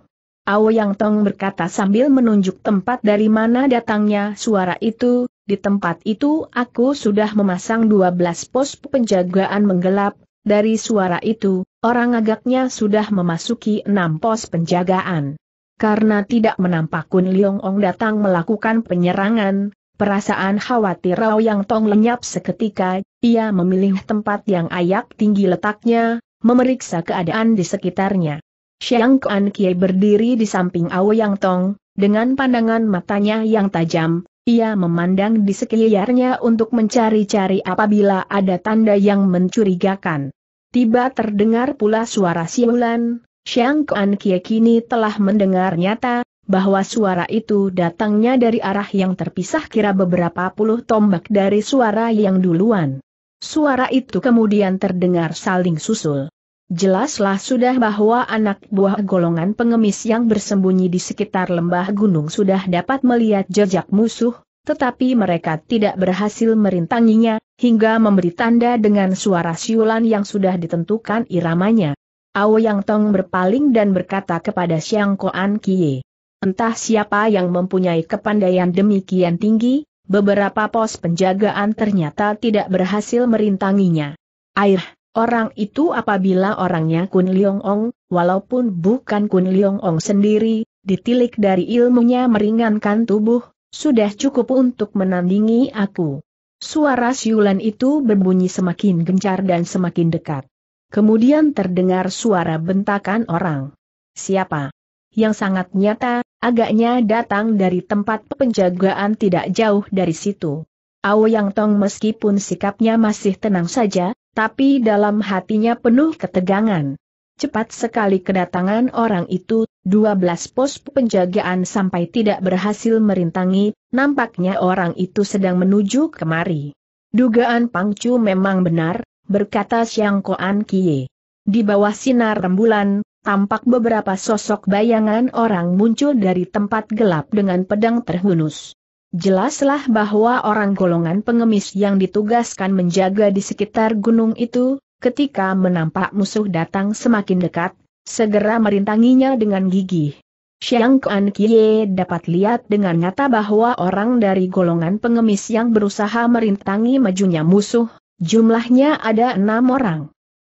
yang Tong berkata sambil menunjuk tempat dari mana datangnya suara itu, di tempat itu aku sudah memasang 12 pos penjagaan menggelap, dari suara itu, orang agaknya sudah memasuki 6 pos penjagaan. Karena tidak menampak Kun Leong Ong datang melakukan penyerangan, perasaan khawatir Rao Yang Tong lenyap seketika, ia memilih tempat yang ayak tinggi letaknya, memeriksa keadaan di sekitarnya. Xiang Kuan Kie berdiri di samping Ao Yang Tong, dengan pandangan matanya yang tajam, ia memandang di sekitarnya untuk mencari-cari apabila ada tanda yang mencurigakan. Tiba terdengar pula suara siulan, Xiang Kuan Kie kini telah mendengar nyata, bahwa suara itu datangnya dari arah yang terpisah kira beberapa puluh tombak dari suara yang duluan. Suara itu kemudian terdengar saling susul. Jelaslah sudah bahwa anak buah golongan pengemis yang bersembunyi di sekitar lembah gunung sudah dapat melihat jejak musuh, tetapi mereka tidak berhasil merintanginya, hingga memberi tanda dengan suara siulan yang sudah ditentukan iramanya. Yang Tong berpaling dan berkata kepada Siang Koan Kie. Entah siapa yang mempunyai kepandaian demikian tinggi, beberapa pos penjagaan ternyata tidak berhasil merintanginya. Air Orang itu apabila orangnya Kun Leong Ong, walaupun bukan Kun Leong Ong sendiri, ditilik dari ilmunya meringankan tubuh, sudah cukup untuk menandingi aku. Suara siulan itu berbunyi semakin gencar dan semakin dekat. Kemudian terdengar suara bentakan orang. Siapa? Yang sangat nyata, agaknya datang dari tempat penjagaan tidak jauh dari situ. Ao Yang Tong meskipun sikapnya masih tenang saja, tapi dalam hatinya penuh ketegangan. Cepat sekali kedatangan orang itu, 12 pos penjagaan sampai tidak berhasil merintangi, nampaknya orang itu sedang menuju kemari. Dugaan Pangcu memang benar, berkata Siang Koan Kie. Di bawah sinar rembulan, tampak beberapa sosok bayangan orang muncul dari tempat gelap dengan pedang terhunus. Jelaslah bahwa orang golongan pengemis yang ditugaskan menjaga di sekitar gunung itu, ketika menampak musuh datang semakin dekat, segera merintanginya dengan gigih. Xiang Kuan Kie dapat lihat dengan nyata bahwa orang dari golongan pengemis yang berusaha merintangi majunya musuh, jumlahnya ada enam orang.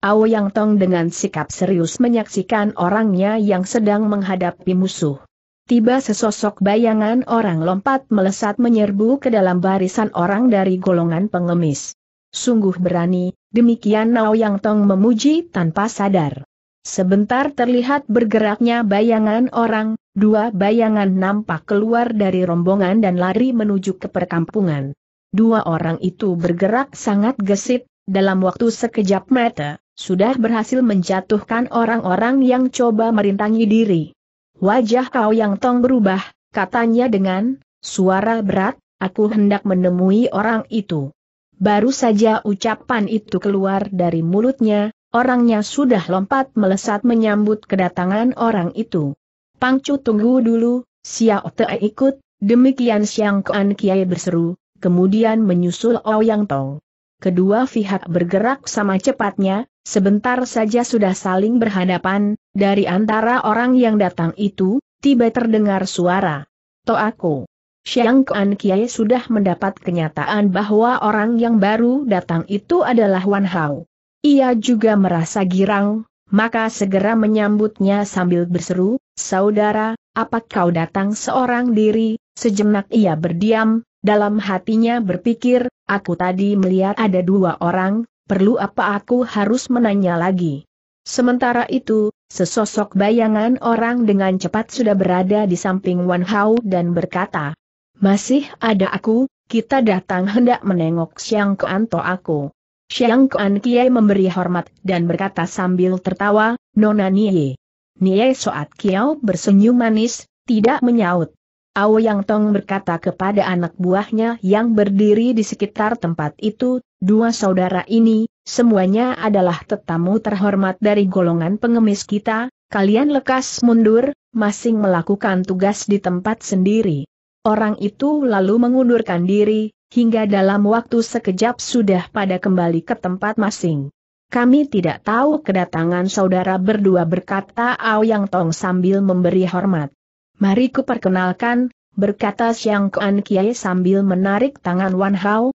Ao Yang Tong dengan sikap serius menyaksikan orangnya yang sedang menghadapi musuh tiba sesosok bayangan orang lompat melesat menyerbu ke dalam barisan orang dari golongan pengemis. Sungguh berani, demikian Nao Yang Tong memuji tanpa sadar. Sebentar terlihat bergeraknya bayangan orang, dua bayangan nampak keluar dari rombongan dan lari menuju ke perkampungan. Dua orang itu bergerak sangat gesit, dalam waktu sekejap mata, sudah berhasil menjatuhkan orang-orang yang coba merintangi diri. Wajah kau yang tong berubah, katanya dengan suara berat, aku hendak menemui orang itu. Baru saja ucapan itu keluar dari mulutnya, orangnya sudah lompat melesat menyambut kedatangan orang itu. Pangcu tunggu dulu, Xiao Te ikut, demikian Siang Kuan Kiai berseru, kemudian menyusul Ouyang Tong. Kedua pihak bergerak sama cepatnya, Sebentar saja sudah saling berhadapan, dari antara orang yang datang itu, tiba terdengar suara. To aku, Xiang Kuan Kiai sudah mendapat kenyataan bahwa orang yang baru datang itu adalah Wan Hao. Ia juga merasa girang, maka segera menyambutnya sambil berseru, Saudara, apa kau datang seorang diri? Sejenak ia berdiam, dalam hatinya berpikir, aku tadi melihat ada dua orang, perlu apa aku harus menanya lagi. Sementara itu, sesosok bayangan orang dengan cepat sudah berada di samping Wan Hao dan berkata, Masih ada aku, kita datang hendak menengok Siang Kuan To aku. Siang Kuan Kiai memberi hormat dan berkata sambil tertawa, Nona Nie. Nie Soat Kiao bersenyum manis, tidak menyaut. Yang Tong berkata kepada anak buahnya yang berdiri di sekitar tempat itu, dua saudara ini, semuanya adalah tetamu terhormat dari golongan pengemis kita, kalian lekas mundur, masing melakukan tugas di tempat sendiri. Orang itu lalu mengundurkan diri, hingga dalam waktu sekejap sudah pada kembali ke tempat masing. Kami tidak tahu kedatangan saudara berdua berkata Ao Yang Tong sambil memberi hormat. Mari kuperkenalkan, berkata siang Kuan Kiai sambil menarik tangan Wan Hao,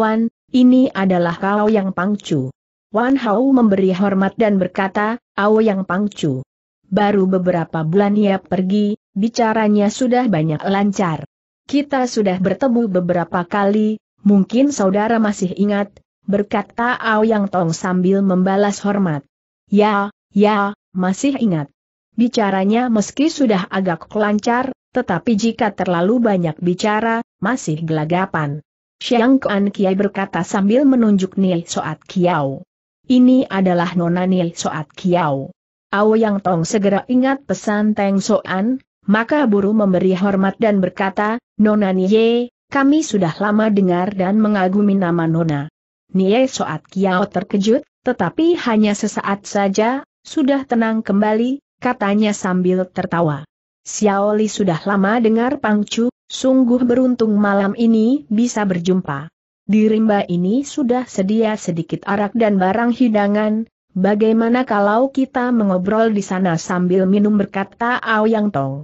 Wan, ini adalah kau yang pangcu. Wan Hao memberi hormat dan berkata, Ao yang pangcu. Baru beberapa bulan ia pergi, bicaranya sudah banyak lancar. Kita sudah bertemu beberapa kali, mungkin saudara masih ingat, berkata Ao Yang Tong sambil membalas hormat. Ya, ya, masih ingat. Bicaranya meski sudah agak kelancar, tetapi jika terlalu banyak bicara, masih gelagapan. Xiang Kuan Kiai berkata sambil menunjuk Nil Soat Kiao. Ini adalah Nona Nil Soat Kiao. Ao Yang Tong segera ingat pesan Teng Soan, maka buru memberi hormat dan berkata, Nona Nie, kami sudah lama dengar dan mengagumi nama Nona. Nie Soat Kiao terkejut, tetapi hanya sesaat saja, sudah tenang kembali, katanya sambil tertawa. Xiaoli sudah lama dengar Pang Chu, sungguh beruntung malam ini bisa berjumpa. Di rimba ini sudah sedia sedikit arak dan barang hidangan, bagaimana kalau kita mengobrol di sana sambil minum berkata Ao Yang Tong.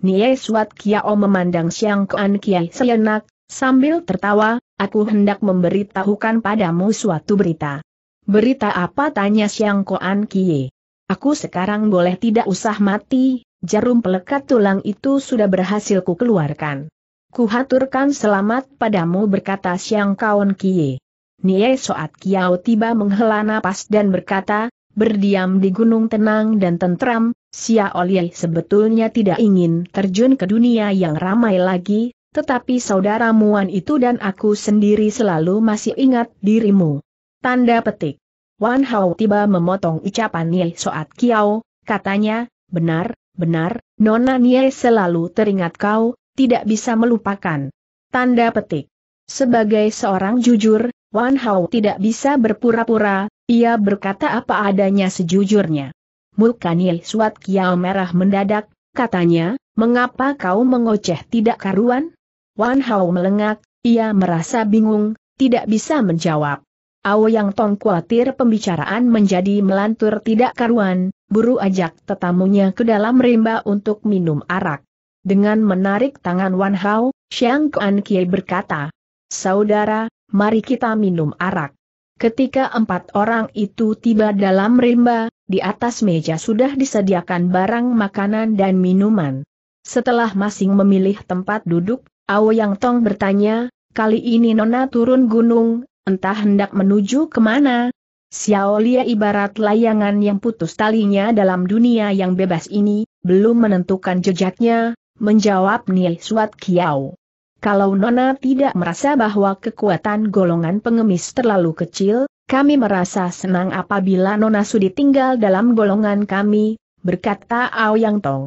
Nie Suat Kiao memandang Siang Kuan Kiai Sienak, sambil tertawa, aku hendak memberitahukan padamu suatu berita. Berita apa tanya Siang Kuan Kiai? Aku sekarang boleh tidak usah mati, jarum pelekat tulang itu sudah berhasil ku keluarkan. Kuhaturkan selamat padamu berkata Siang kawan Kie. Nie Soat Kiao tiba menghela napas dan berkata, berdiam di gunung tenang dan tentram, Sia Olie sebetulnya tidak ingin terjun ke dunia yang ramai lagi, tetapi saudaramuan itu dan aku sendiri selalu masih ingat dirimu. Tanda petik. Wan Hao tiba memotong ucapan Nie Soat Kiao, katanya, benar, benar, Nona Nie selalu teringat kau, tidak bisa melupakan. Tanda petik. Sebagai seorang jujur, Wan Hao tidak bisa berpura-pura, ia berkata apa adanya sejujurnya. Muka Nie Soat Kiao merah mendadak, katanya, mengapa kau mengoceh tidak karuan? Wan Hao melengak, ia merasa bingung, tidak bisa menjawab. Yang Tong khawatir pembicaraan menjadi melantur tidak karuan, buru ajak tetamunya ke dalam rimba untuk minum arak. Dengan menarik tangan Wan Hao, Xiang Kuan Kie berkata, Saudara, mari kita minum arak. Ketika empat orang itu tiba dalam rimba, di atas meja sudah disediakan barang makanan dan minuman. Setelah masing memilih tempat duduk, Ao Yang Tong bertanya, kali ini Nona turun gunung, Entah hendak menuju kemana. Xiao Lia ibarat layangan yang putus talinya dalam dunia yang bebas ini, belum menentukan jejaknya, menjawab Nil Suat Kiao. Kalau Nona tidak merasa bahwa kekuatan golongan pengemis terlalu kecil, kami merasa senang apabila Nona Sudi tinggal dalam golongan kami, berkata Ao Yang Tong.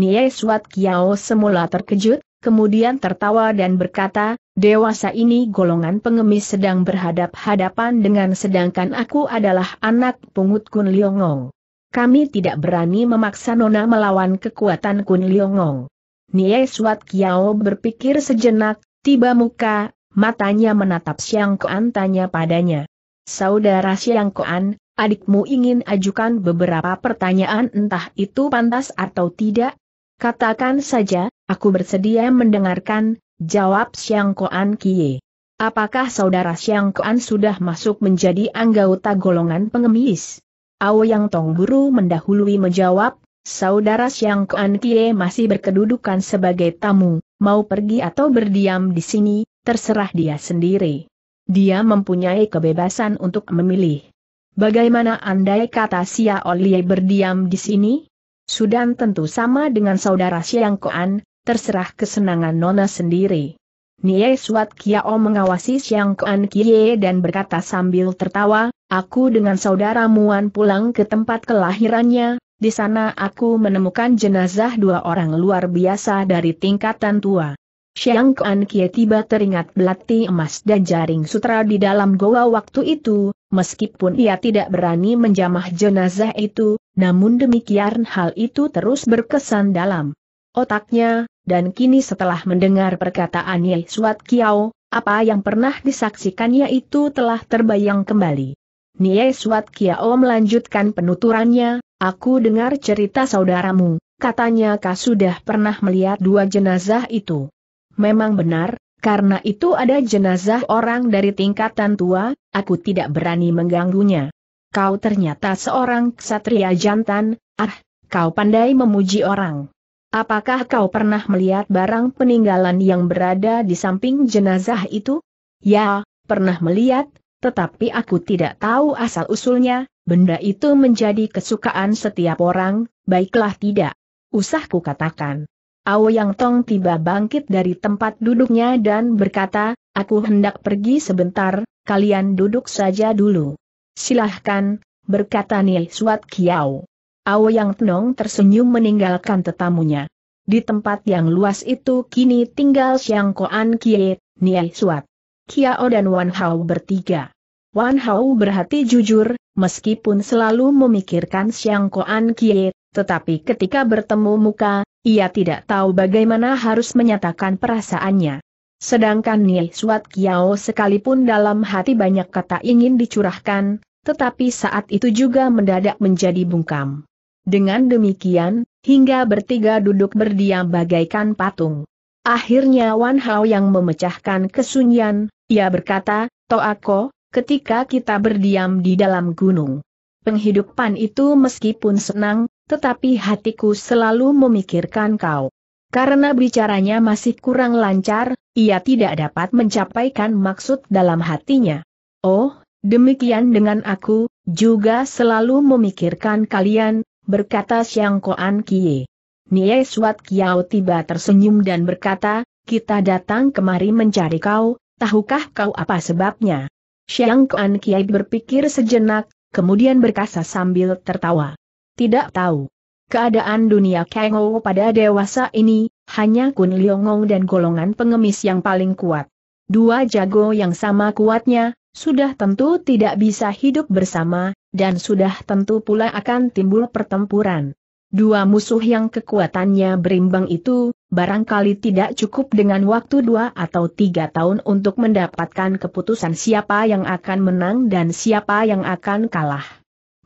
Nie Suat Kiao semula terkejut, kemudian tertawa dan berkata, Dewasa ini golongan pengemis sedang berhadap-hadapan dengan sedangkan aku adalah anak pungut Kun Liongong. Kami tidak berani memaksa Nona melawan kekuatan Kun Liongong. Nie Suat Kiao berpikir sejenak, tiba muka, matanya menatap Siang Koan tanya padanya. Saudara Siang Koan, adikmu ingin ajukan beberapa pertanyaan entah itu pantas atau tidak? Katakan saja, Aku bersedia mendengarkan, jawab Xiang Koan Kie. Apakah saudara Xiang Koan sudah masuk menjadi anggota golongan pengemis? Yang Tong Buru mendahului menjawab, saudara Xiang Koan Kie masih berkedudukan sebagai tamu, mau pergi atau berdiam di sini, terserah dia sendiri. Dia mempunyai kebebasan untuk memilih. Bagaimana andai kata Xia Olie berdiam di sini? Sudan tentu sama dengan saudara Xiang Koan, terserah kesenangan Nona sendiri. Nie Suat Kiao mengawasi Siang Kuan Kie dan berkata sambil tertawa, aku dengan saudara Muan pulang ke tempat kelahirannya, di sana aku menemukan jenazah dua orang luar biasa dari tingkatan tua. Siang Kuan Kie tiba teringat belati emas dan jaring sutra di dalam goa waktu itu, meskipun ia tidak berani menjamah jenazah itu, namun demikian hal itu terus berkesan dalam otaknya, dan kini setelah mendengar perkataan Yai Suat Kiao, apa yang pernah disaksikannya itu telah terbayang kembali. Nye Suat Kiao melanjutkan penuturannya, aku dengar cerita saudaramu, katanya kau sudah pernah melihat dua jenazah itu. Memang benar, karena itu ada jenazah orang dari tingkatan tua, aku tidak berani mengganggunya. Kau ternyata seorang ksatria jantan, ah, kau pandai memuji orang. Apakah kau pernah melihat barang peninggalan yang berada di samping jenazah itu? Ya, pernah melihat, tetapi aku tidak tahu asal-usulnya, benda itu menjadi kesukaan setiap orang, baiklah tidak. Usah ku katakan. Yang Tong tiba bangkit dari tempat duduknya dan berkata, aku hendak pergi sebentar, kalian duduk saja dulu. Silahkan, berkata Nil Suat Kiao. Yang Tenong tersenyum meninggalkan tetamunya. Di tempat yang luas itu kini tinggal Xiang Koan Kie, Niai Suat. Kiao dan Wan Hao bertiga. Wan Hao berhati jujur, meskipun selalu memikirkan Xiang Koan Kie, tetapi ketika bertemu muka, ia tidak tahu bagaimana harus menyatakan perasaannya. Sedangkan Niai Suat Kiao sekalipun dalam hati banyak kata ingin dicurahkan, tetapi saat itu juga mendadak menjadi bungkam. Dengan demikian, hingga bertiga duduk berdiam bagaikan patung. Akhirnya Wan Hao yang memecahkan kesunyian, ia berkata, Toako, ketika kita berdiam di dalam gunung. Penghidupan itu meskipun senang, tetapi hatiku selalu memikirkan kau. Karena bicaranya masih kurang lancar, ia tidak dapat mencapaikan maksud dalam hatinya. Oh, demikian dengan aku, juga selalu memikirkan kalian, berkata Siang Koan Kie. Nie Suat Kiao tiba tersenyum dan berkata, kita datang kemari mencari kau, tahukah kau apa sebabnya? Siang Koan Kie berpikir sejenak, kemudian berkasa sambil tertawa. Tidak tahu. Keadaan dunia Kengo pada dewasa ini, hanya Kun Liongong dan golongan pengemis yang paling kuat. Dua jago yang sama kuatnya, sudah tentu tidak bisa hidup bersama, dan sudah tentu pula akan timbul pertempuran. Dua musuh yang kekuatannya berimbang itu, barangkali tidak cukup dengan waktu dua atau tiga tahun untuk mendapatkan keputusan siapa yang akan menang dan siapa yang akan kalah.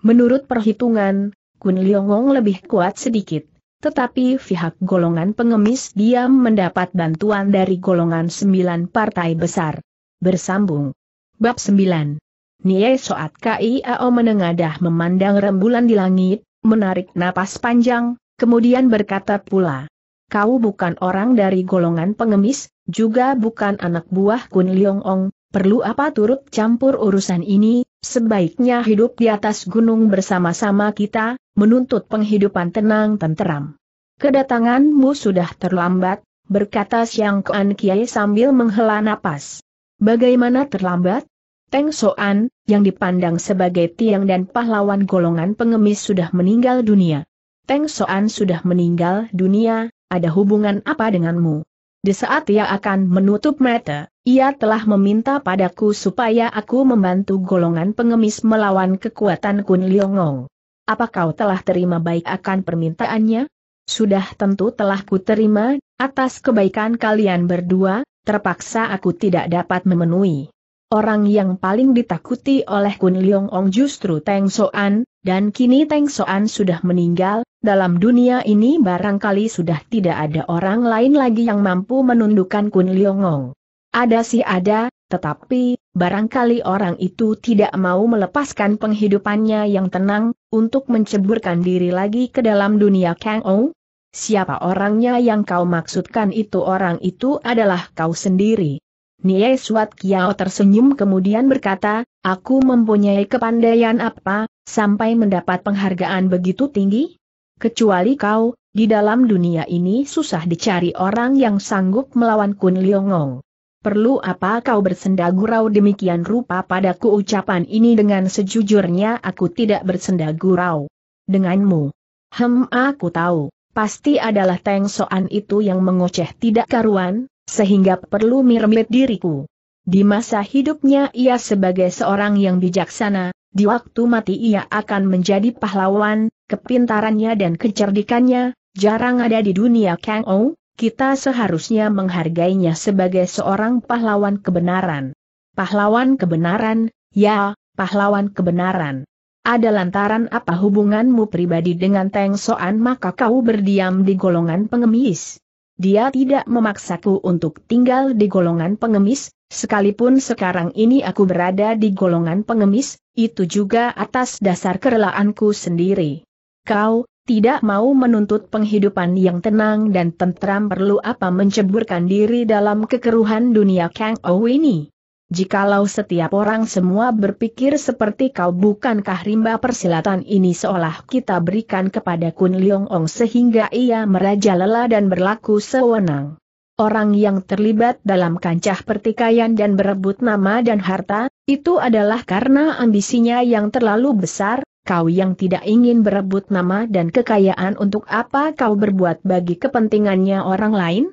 Menurut perhitungan, Kun Liongong lebih kuat sedikit, tetapi pihak golongan pengemis diam mendapat bantuan dari golongan sembilan partai besar. Bersambung. Bab 9 Nie Soat Kiao menengadah memandang rembulan di langit, menarik napas panjang, kemudian berkata pula. Kau bukan orang dari golongan pengemis, juga bukan anak buah Kun Leong Ong, perlu apa turut campur urusan ini, sebaiknya hidup di atas gunung bersama-sama kita, menuntut penghidupan tenang tenteram. Kedatanganmu sudah terlambat, berkata Siang Kuan Kiai sambil menghela napas. Bagaimana terlambat? Teng Soan, yang dipandang sebagai tiang dan pahlawan golongan pengemis sudah meninggal dunia. Teng Soan sudah meninggal dunia, ada hubungan apa denganmu? Di saat ia akan menutup mata, ia telah meminta padaku supaya aku membantu golongan pengemis melawan kekuatan Kun Liongong. Apa kau telah terima baik akan permintaannya? Sudah tentu telah kuterima, atas kebaikan kalian berdua, terpaksa aku tidak dapat memenuhi. Orang yang paling ditakuti oleh Kun Leong Ong justru Teng Soan, dan kini Teng Soan sudah meninggal, dalam dunia ini barangkali sudah tidak ada orang lain lagi yang mampu menundukkan Kun Leong Ong. Ada sih ada, tetapi, barangkali orang itu tidak mau melepaskan penghidupannya yang tenang, untuk menceburkan diri lagi ke dalam dunia Kang Ong. Siapa orangnya yang kau maksudkan itu orang itu adalah kau sendiri. Nie Suat Kiao tersenyum kemudian berkata, aku mempunyai kepandaian apa, sampai mendapat penghargaan begitu tinggi? Kecuali kau, di dalam dunia ini susah dicari orang yang sanggup melawan Kun Liongong. Perlu apa kau bersenda gurau demikian rupa padaku ucapan ini dengan sejujurnya aku tidak bersenda gurau. Denganmu. Hem aku tahu, pasti adalah Teng Soan itu yang mengoceh tidak karuan, sehingga perlu mirmit diriku. Di masa hidupnya ia sebagai seorang yang bijaksana, di waktu mati ia akan menjadi pahlawan, kepintarannya dan kecerdikannya, jarang ada di dunia Kang Ou, kita seharusnya menghargainya sebagai seorang pahlawan kebenaran. Pahlawan kebenaran, ya, pahlawan kebenaran. Ada lantaran apa hubunganmu pribadi dengan Teng Soan maka kau berdiam di golongan pengemis? dia tidak memaksaku untuk tinggal di golongan pengemis, sekalipun sekarang ini aku berada di golongan pengemis, itu juga atas dasar kerelaanku sendiri. Kau, tidak mau menuntut penghidupan yang tenang dan tentram perlu apa menceburkan diri dalam kekeruhan dunia Kang Ou ini. Jikalau setiap orang semua berpikir seperti kau bukankah rimba persilatan ini seolah kita berikan kepada Kun Leong Ong sehingga ia merajalela dan berlaku sewenang. Orang yang terlibat dalam kancah pertikaian dan berebut nama dan harta, itu adalah karena ambisinya yang terlalu besar, kau yang tidak ingin berebut nama dan kekayaan untuk apa kau berbuat bagi kepentingannya orang lain?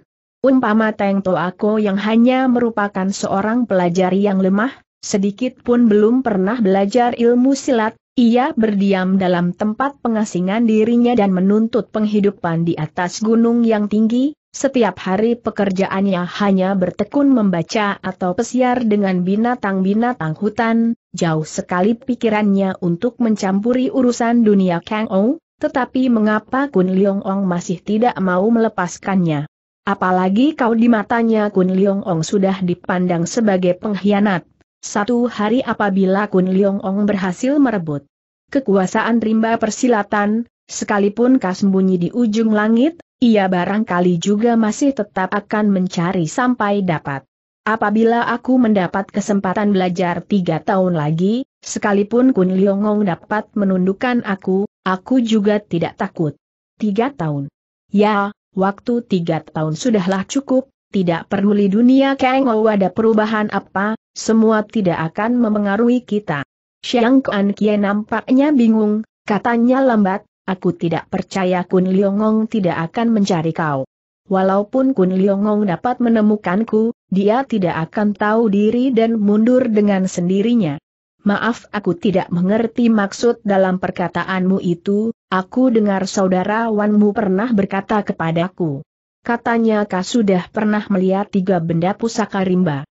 Umpama Teng Toako yang hanya merupakan seorang pelajar yang lemah, sedikit pun belum pernah belajar ilmu silat, ia berdiam dalam tempat pengasingan dirinya dan menuntut penghidupan di atas gunung yang tinggi, setiap hari pekerjaannya hanya bertekun membaca atau pesiar dengan binatang-binatang hutan, jauh sekali pikirannya untuk mencampuri urusan dunia Kang Ou, tetapi mengapa Kun Leong Ong masih tidak mau melepaskannya? Apalagi kau di matanya Kun Leong Ong sudah dipandang sebagai pengkhianat. Satu hari apabila Kun Leong Ong berhasil merebut kekuasaan rimba persilatan, sekalipun kau sembunyi di ujung langit, ia barangkali juga masih tetap akan mencari sampai dapat. Apabila aku mendapat kesempatan belajar tiga tahun lagi, sekalipun Kun Ong dapat menundukkan aku, aku juga tidak takut. Tiga tahun. Ya, waktu tiga tahun sudahlah cukup, tidak peduli dunia Kang Ou ada perubahan apa, semua tidak akan memengaruhi kita. Xiang Kuan Kie nampaknya bingung, katanya lambat, aku tidak percaya Kun Liongong tidak akan mencari kau. Walaupun Kun Liongong dapat menemukanku, dia tidak akan tahu diri dan mundur dengan sendirinya. Maaf aku tidak mengerti maksud dalam perkataanmu itu, aku dengar saudara Wanmu pernah berkata kepadaku. Katanya kau sudah pernah melihat tiga benda pusaka rimba.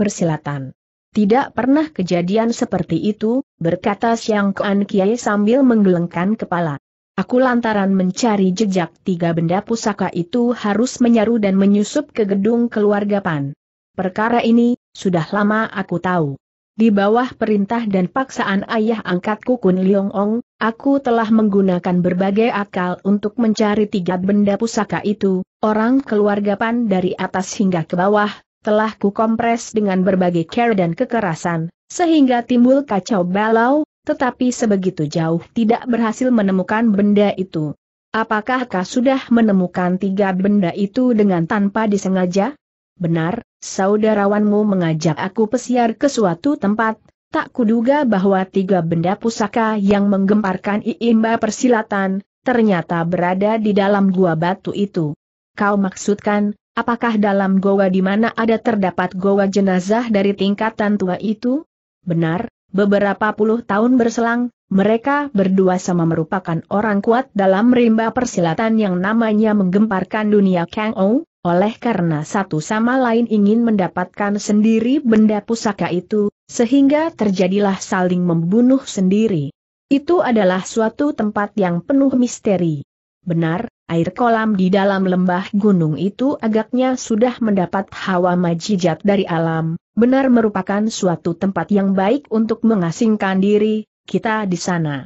Persilatan. Tidak pernah kejadian seperti itu, berkata Siang Kuan Kiai sambil menggelengkan kepala. Aku lantaran mencari jejak tiga benda pusaka itu harus menyaru dan menyusup ke gedung keluarga Pan. Perkara ini, sudah lama aku tahu. Di bawah perintah dan paksaan ayah angkatku Kun Leong Ong, aku telah menggunakan berbagai akal untuk mencari tiga benda pusaka itu, orang keluarga Pan dari atas hingga ke bawah, telah kukompres dengan berbagai care dan kekerasan, sehingga timbul kacau balau, tetapi sebegitu jauh tidak berhasil menemukan benda itu. Apakah kau sudah menemukan tiga benda itu dengan tanpa disengaja? Benar, saudarawanmu mengajak aku pesiar ke suatu tempat, tak kuduga bahwa tiga benda pusaka yang menggemparkan iimba persilatan, ternyata berada di dalam gua batu itu. Kau maksudkan, apakah dalam goa di mana ada terdapat goa jenazah dari tingkatan tua itu? Benar, beberapa puluh tahun berselang, mereka berdua sama merupakan orang kuat dalam rimba persilatan yang namanya menggemparkan dunia Kang Ou, oleh karena satu sama lain ingin mendapatkan sendiri benda pusaka itu, sehingga terjadilah saling membunuh sendiri. Itu adalah suatu tempat yang penuh misteri. Benar, air kolam di dalam lembah gunung itu agaknya sudah mendapat hawa majijat dari alam, benar merupakan suatu tempat yang baik untuk mengasingkan diri, kita di sana.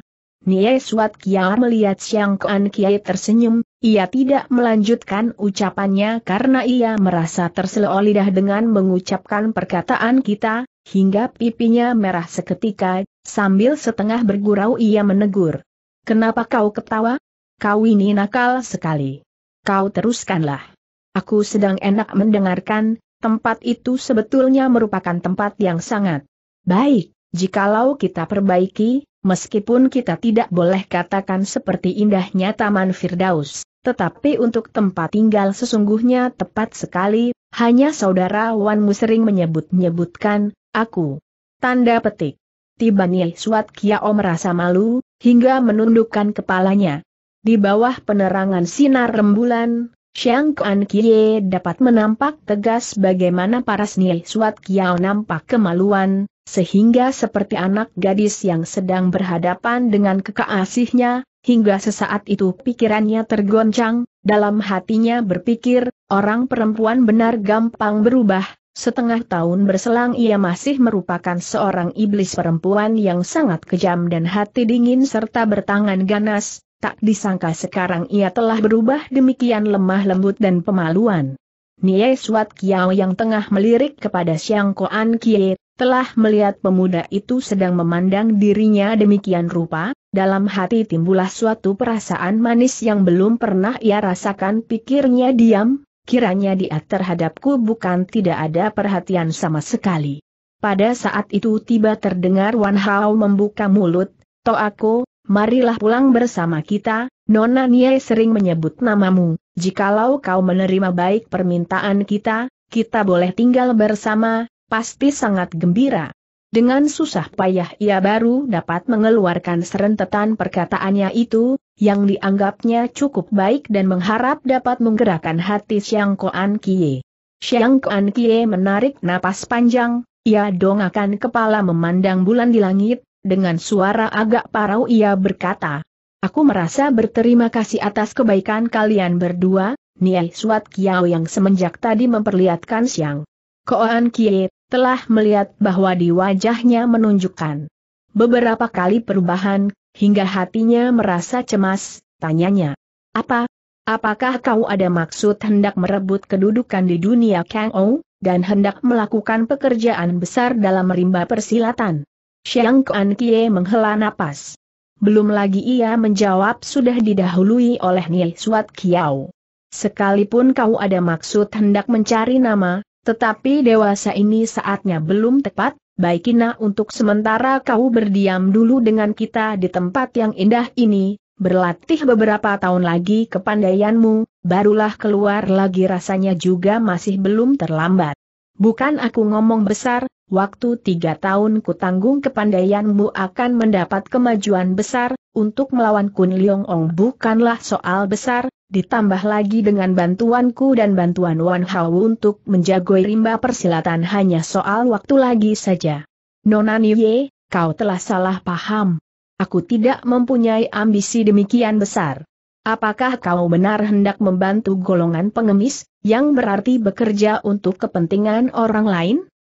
Nie Suat Kia melihat Siang Kuan Kiai tersenyum, ia tidak melanjutkan ucapannya karena ia merasa terselolih lidah dengan mengucapkan perkataan kita, hingga pipinya merah seketika, sambil setengah bergurau ia menegur. Kenapa kau ketawa? Kau ini nakal sekali. Kau teruskanlah. Aku sedang enak mendengarkan, tempat itu sebetulnya merupakan tempat yang sangat baik, jikalau kita perbaiki, meskipun kita tidak boleh katakan seperti indahnya Taman Firdaus, tetapi untuk tempat tinggal sesungguhnya tepat sekali, hanya saudara Wanmu sering menyebut-nyebutkan, aku. Tanda petik. Tiba Nil Suat Kiao merasa malu, hingga menundukkan kepalanya. Di bawah penerangan sinar rembulan, Xiang Kuan Kie dapat menampak tegas bagaimana paras Nil Suat Kiao nampak kemaluan, sehingga seperti anak gadis yang sedang berhadapan dengan kekasihnya, hingga sesaat itu pikirannya tergoncang, dalam hatinya berpikir, orang perempuan benar gampang berubah, setengah tahun berselang ia masih merupakan seorang iblis perempuan yang sangat kejam dan hati dingin serta bertangan ganas, tak disangka sekarang ia telah berubah demikian lemah lembut dan pemaluan. Nie Suat Kiao yang tengah melirik kepada Siang Koan Kie, telah melihat pemuda itu sedang memandang dirinya demikian rupa, dalam hati timbullah suatu perasaan manis yang belum pernah ia rasakan pikirnya diam, kiranya dia terhadapku bukan tidak ada perhatian sama sekali. Pada saat itu tiba terdengar Wan Hao membuka mulut, aku, marilah pulang bersama kita, Nona Nie sering menyebut namamu, jikalau kau menerima baik permintaan kita, kita boleh tinggal bersama, pasti sangat gembira. Dengan susah payah ia baru dapat mengeluarkan serentetan perkataannya itu, yang dianggapnya cukup baik dan mengharap dapat menggerakkan hati Xiang Koan Kie. Xiang Koan Kie menarik napas panjang, ia dongakan kepala memandang bulan di langit, dengan suara agak parau ia berkata, Aku merasa berterima kasih atas kebaikan kalian berdua, Niai Suat Kiao yang semenjak tadi memperlihatkan Xiang. Koan Kie telah melihat bahwa di wajahnya menunjukkan beberapa kali perubahan, hingga hatinya merasa cemas, tanyanya. Apa? Apakah kau ada maksud hendak merebut kedudukan di dunia Kang Ou, dan hendak melakukan pekerjaan besar dalam rimba persilatan? Xiang Kuan Kie menghela napas. Belum lagi ia menjawab sudah didahului oleh Nil Suat Kiao. Sekalipun kau ada maksud hendak mencari nama, tetapi dewasa ini saatnya belum tepat, baikina untuk sementara kau berdiam dulu dengan kita di tempat yang indah ini, berlatih beberapa tahun lagi kepandaianmu, barulah keluar lagi rasanya juga masih belum terlambat. Bukan aku ngomong besar, waktu tiga tahun kutanggung kepandaianmu akan mendapat kemajuan besar, untuk melawan Kun Leong Ong bukanlah soal besar, ditambah lagi dengan bantuanku dan bantuan Wan Hao untuk menjagoi rimba persilatan hanya soal waktu lagi saja. Nona Niye, kau telah salah paham. Aku tidak mempunyai ambisi demikian besar. Apakah kau benar hendak membantu golongan pengemis, yang berarti bekerja untuk kepentingan orang lain?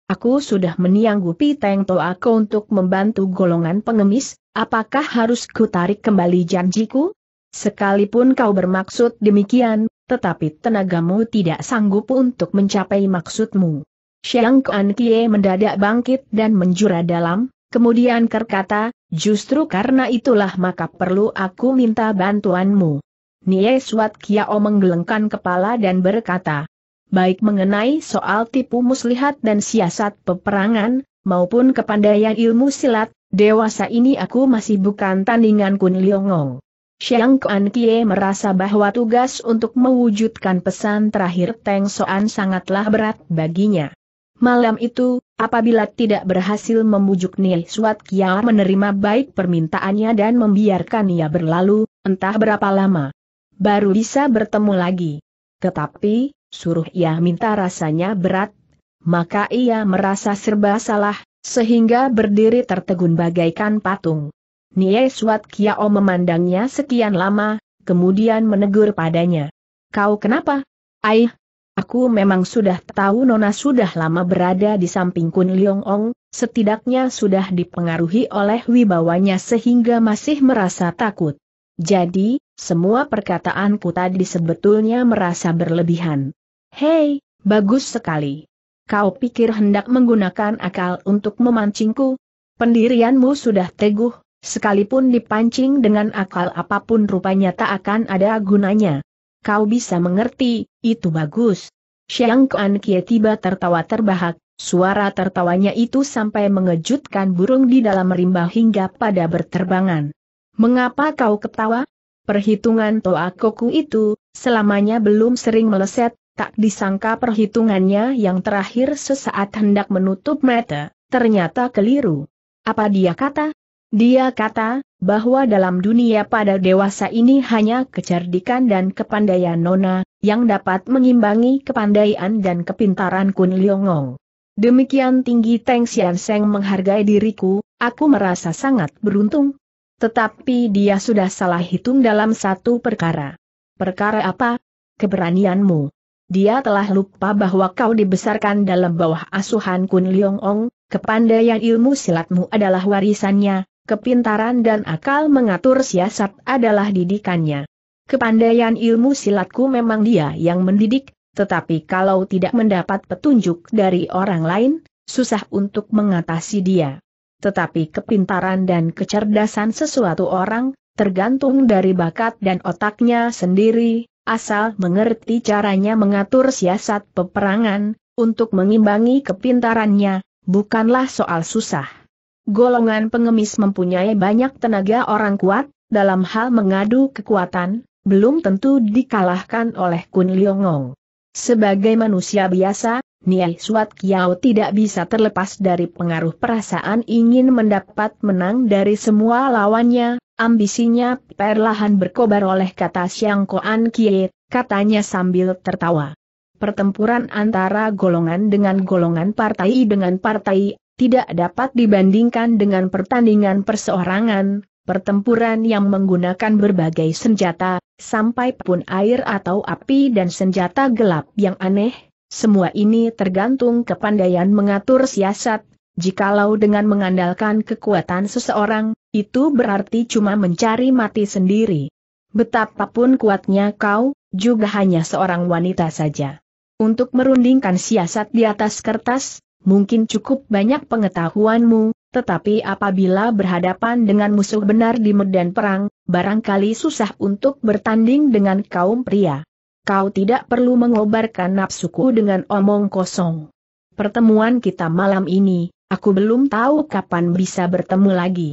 Aku sudah menianggupi Teng aku untuk membantu golongan pengemis, apakah harus ku tarik kembali janjiku? Sekalipun kau bermaksud demikian, tetapi tenagamu tidak sanggup untuk mencapai maksudmu. Xiang Kuan Kie mendadak bangkit dan menjura dalam, kemudian berkata, justru karena itulah maka perlu aku minta bantuanmu. Nie Suat Kiao menggelengkan kepala dan berkata, baik mengenai soal tipu muslihat dan siasat peperangan, maupun kepandaian ilmu silat, dewasa ini aku masih bukan tandingan Kun Liongong. Xiang Kuan Kie merasa bahwa tugas untuk mewujudkan pesan terakhir Teng Soan sangatlah berat baginya. Malam itu, apabila tidak berhasil membujuk Neil, Suat Kia menerima baik permintaannya dan membiarkan ia berlalu, entah berapa lama. Baru bisa bertemu lagi. Tetapi, suruh ia minta rasanya berat, maka ia merasa serba salah, sehingga berdiri tertegun bagaikan patung. Nie Suat Kiao memandangnya sekian lama, kemudian menegur padanya. Kau kenapa? Aih, aku memang sudah tahu Nona sudah lama berada di samping Kun Leong Ong, setidaknya sudah dipengaruhi oleh wibawanya sehingga masih merasa takut. Jadi, semua perkataanku tadi sebetulnya merasa berlebihan. Hei, bagus sekali. Kau pikir hendak menggunakan akal untuk memancingku? Pendirianmu sudah teguh, sekalipun dipancing dengan akal apapun rupanya tak akan ada gunanya. Kau bisa mengerti, itu bagus. Xiang Kuan Kie tiba tertawa terbahak, suara tertawanya itu sampai mengejutkan burung di dalam rimba hingga pada berterbangan. Mengapa kau ketawa? Perhitungan Toa Koku itu, selamanya belum sering meleset, Tak disangka perhitungannya yang terakhir sesaat hendak menutup mata, ternyata keliru. Apa dia kata? Dia kata, bahwa dalam dunia pada dewasa ini hanya kecerdikan dan kepandaian Nona, yang dapat mengimbangi kepandaian dan kepintaran Kun Liongong. Demikian tinggi Teng Sian Seng menghargai diriku, aku merasa sangat beruntung. Tetapi dia sudah salah hitung dalam satu perkara. Perkara apa? Keberanianmu. Dia telah lupa bahwa kau dibesarkan dalam bawah asuhan Kun Leong Ong, kepandaian ilmu silatmu adalah warisannya, kepintaran dan akal mengatur siasat adalah didikannya. Kepandaian ilmu silatku memang dia yang mendidik, tetapi kalau tidak mendapat petunjuk dari orang lain, susah untuk mengatasi dia. Tetapi kepintaran dan kecerdasan sesuatu orang, tergantung dari bakat dan otaknya sendiri, asal mengerti caranya mengatur siasat peperangan, untuk mengimbangi kepintarannya, bukanlah soal susah. Golongan pengemis mempunyai banyak tenaga orang kuat, dalam hal mengadu kekuatan, belum tentu dikalahkan oleh Kun Liongong. Sebagai manusia biasa, Niai Suat Kiao tidak bisa terlepas dari pengaruh perasaan ingin mendapat menang dari semua lawannya, Ambisinya perlahan berkobar oleh kata siangkoan Koan Kie, katanya sambil tertawa. Pertempuran antara golongan dengan golongan partai dengan partai, tidak dapat dibandingkan dengan pertandingan perseorangan, pertempuran yang menggunakan berbagai senjata, sampai pun air atau api dan senjata gelap yang aneh, semua ini tergantung kepandaian mengatur siasat, Jikalau dengan mengandalkan kekuatan seseorang, itu berarti cuma mencari mati sendiri. Betapapun kuatnya kau, juga hanya seorang wanita saja. Untuk merundingkan siasat di atas kertas, mungkin cukup banyak pengetahuanmu, tetapi apabila berhadapan dengan musuh benar di medan perang, barangkali susah untuk bertanding dengan kaum pria. Kau tidak perlu mengobarkan nafsuku dengan omong kosong. Pertemuan kita malam ini, Aku belum tahu kapan bisa bertemu lagi.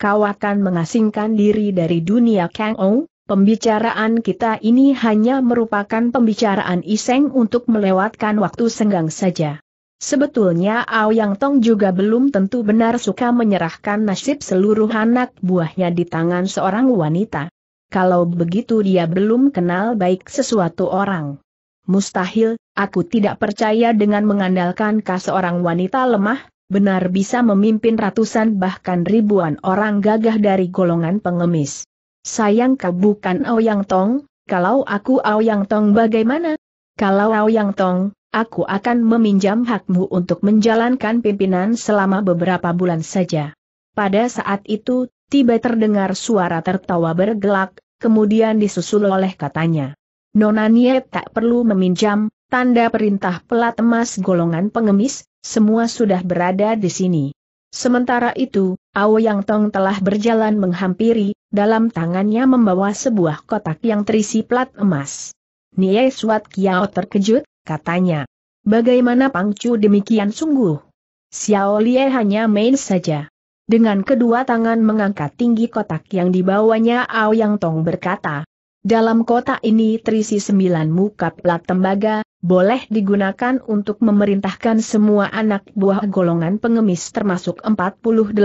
Kau akan mengasingkan diri dari dunia Kang O, pembicaraan kita ini hanya merupakan pembicaraan iseng untuk melewatkan waktu senggang saja. Sebetulnya Ao Yang Tong juga belum tentu benar suka menyerahkan nasib seluruh anak buahnya di tangan seorang wanita. Kalau begitu dia belum kenal baik sesuatu orang. Mustahil, aku tidak percaya dengan mengandalkan seorang wanita lemah, benar bisa memimpin ratusan bahkan ribuan orang gagah dari golongan pengemis. Sayang kau bukan Yang Tong, kalau aku Yang Tong bagaimana? Kalau Yang Tong, aku akan meminjam hakmu untuk menjalankan pimpinan selama beberapa bulan saja. Pada saat itu, tiba terdengar suara tertawa bergelak, kemudian disusul oleh katanya. Nona tak perlu meminjam, tanda perintah pelat emas golongan pengemis, semua sudah berada di sini. Sementara itu, Ao Yang Tong telah berjalan menghampiri, dalam tangannya membawa sebuah kotak yang terisi plat emas. Nie Suat Kiao terkejut, katanya. Bagaimana Pangcu demikian sungguh? Xiao Lie hanya main saja. Dengan kedua tangan mengangkat tinggi kotak yang dibawanya Ao Yang Tong berkata, dalam kota ini terisi sembilan muka plat tembaga, boleh digunakan untuk memerintahkan semua anak buah golongan pengemis termasuk 48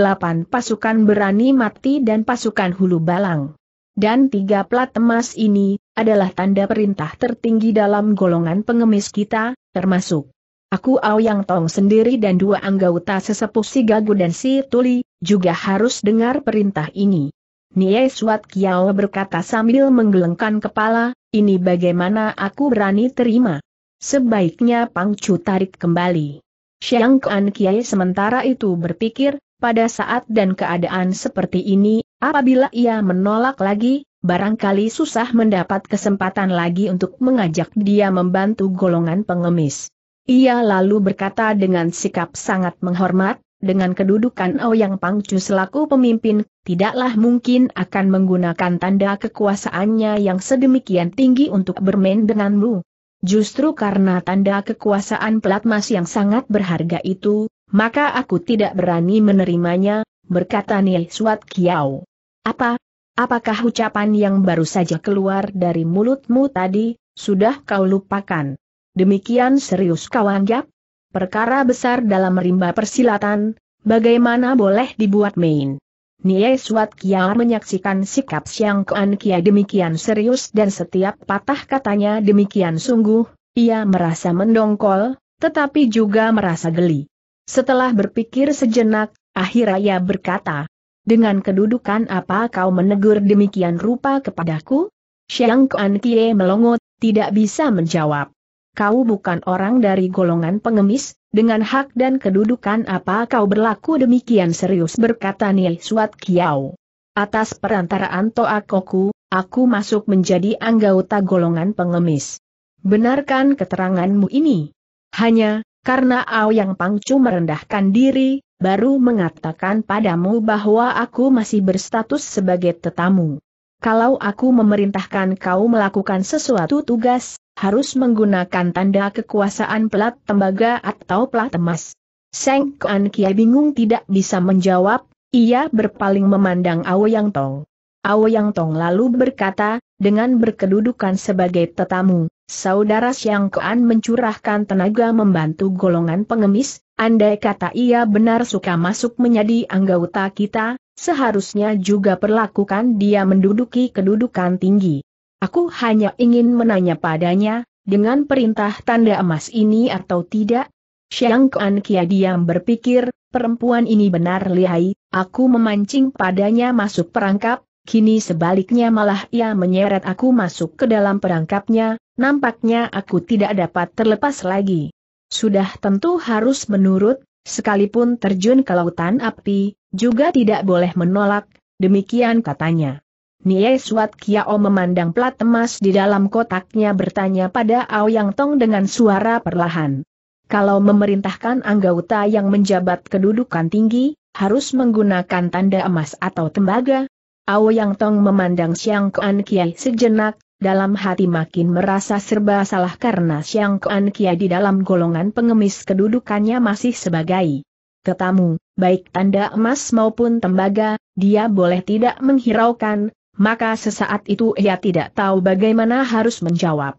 pasukan berani mati dan pasukan hulu balang. Dan tiga plat emas ini, adalah tanda perintah tertinggi dalam golongan pengemis kita, termasuk Aku Aoyang Tong sendiri dan dua anggota sesepuh si Gagu dan si Tuli, juga harus dengar perintah ini. Nie Suat Kiao berkata sambil menggelengkan kepala, ini bagaimana aku berani terima? Sebaiknya Pangcu tarik kembali. Xiang Kuan Kiai sementara itu berpikir, pada saat dan keadaan seperti ini, apabila ia menolak lagi, barangkali susah mendapat kesempatan lagi untuk mengajak dia membantu golongan pengemis. Ia lalu berkata dengan sikap sangat menghormat, dengan kedudukan Ouyang Pangcu selaku pemimpin, tidaklah mungkin akan menggunakan tanda kekuasaannya yang sedemikian tinggi untuk bermain denganmu. Justru karena tanda kekuasaan pelat mas yang sangat berharga itu, maka aku tidak berani menerimanya, berkata Nil Suat Kiao. Apa? Apakah ucapan yang baru saja keluar dari mulutmu tadi, sudah kau lupakan? Demikian serius kau anggap? Perkara besar dalam rimba persilatan, bagaimana boleh dibuat main? Nie Suat kia menyaksikan sikap Siang Kuan Kia demikian serius dan setiap patah katanya demikian sungguh, ia merasa mendongkol, tetapi juga merasa geli. Setelah berpikir sejenak, akhirnya ia berkata, Dengan kedudukan apa kau menegur demikian rupa kepadaku? Siang Kuan Kie melongot, tidak bisa menjawab kau bukan orang dari golongan pengemis, dengan hak dan kedudukan apa kau berlaku demikian serius berkata Neil Suat Kiao. Atas perantaraan Toa Koku, aku masuk menjadi anggota golongan pengemis. Benarkan keteranganmu ini. Hanya, karena Yang Pangcu merendahkan diri, baru mengatakan padamu bahwa aku masih berstatus sebagai tetamu kalau aku memerintahkan kau melakukan sesuatu tugas, harus menggunakan tanda kekuasaan pelat tembaga atau pelat emas. Seng Kuan kiai bingung tidak bisa menjawab, ia berpaling memandang Aoyang Tong. Aoyang Tong lalu berkata, dengan berkedudukan sebagai tetamu, saudara Siang Kuan mencurahkan tenaga membantu golongan pengemis, andai kata ia benar suka masuk menjadi anggota kita, seharusnya juga perlakukan dia menduduki kedudukan tinggi. Aku hanya ingin menanya padanya, dengan perintah tanda emas ini atau tidak? Xiang Kuan Kia diam berpikir, perempuan ini benar lihai, aku memancing padanya masuk perangkap, kini sebaliknya malah ia menyeret aku masuk ke dalam perangkapnya, nampaknya aku tidak dapat terlepas lagi. Sudah tentu harus menurut, sekalipun terjun ke lautan api, juga tidak boleh menolak, demikian katanya. Nie Suat Kiao memandang plat emas di dalam kotaknya bertanya pada Ao Yang Tong dengan suara perlahan. Kalau memerintahkan anggota yang menjabat kedudukan tinggi, harus menggunakan tanda emas atau tembaga, Ao Yang Tong memandang Xiang Kuan Kiai sejenak, dalam hati makin merasa serba salah karena Xiang Kuan Kiai di dalam golongan pengemis kedudukannya masih sebagai ketamu, baik tanda emas maupun tembaga, dia boleh tidak menghiraukan, maka sesaat itu ia tidak tahu bagaimana harus menjawab.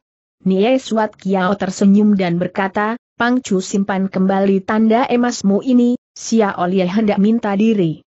Nie Suat Kiao tersenyum dan berkata, Pangcu simpan kembali tanda emasmu ini, Xia Olie hendak minta diri.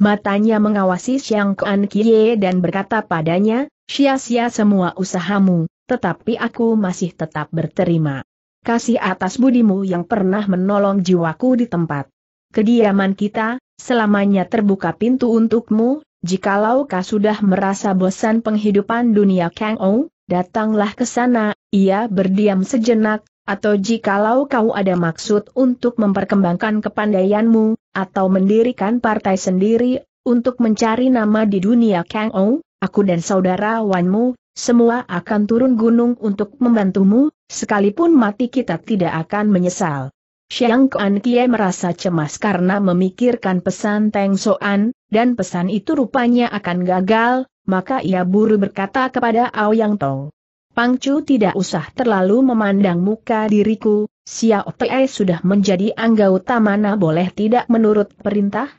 Matanya mengawasi Xiang Kuan Kie dan berkata padanya, sia-sia semua usahamu, tetapi aku masih tetap berterima kasih atas budimu yang pernah menolong jiwaku di tempat kediaman kita, selamanya terbuka pintu untukmu, jikalau kau sudah merasa bosan penghidupan dunia Kang Ou, datanglah ke sana, ia berdiam sejenak, atau jikalau kau ada maksud untuk memperkembangkan kepandaianmu, atau mendirikan partai sendiri, untuk mencari nama di dunia Kang Ou, aku dan saudara Wanmu, semua akan turun gunung untuk membantumu, sekalipun mati kita tidak akan menyesal. Xiang Kuan Kie merasa cemas karena memikirkan pesan Teng Soan, dan pesan itu rupanya akan gagal, maka ia buru berkata kepada Ao Yang Tong. Pang Chu tidak usah terlalu memandang muka diriku, Xiao Te sudah menjadi anggota mana boleh tidak menurut perintah?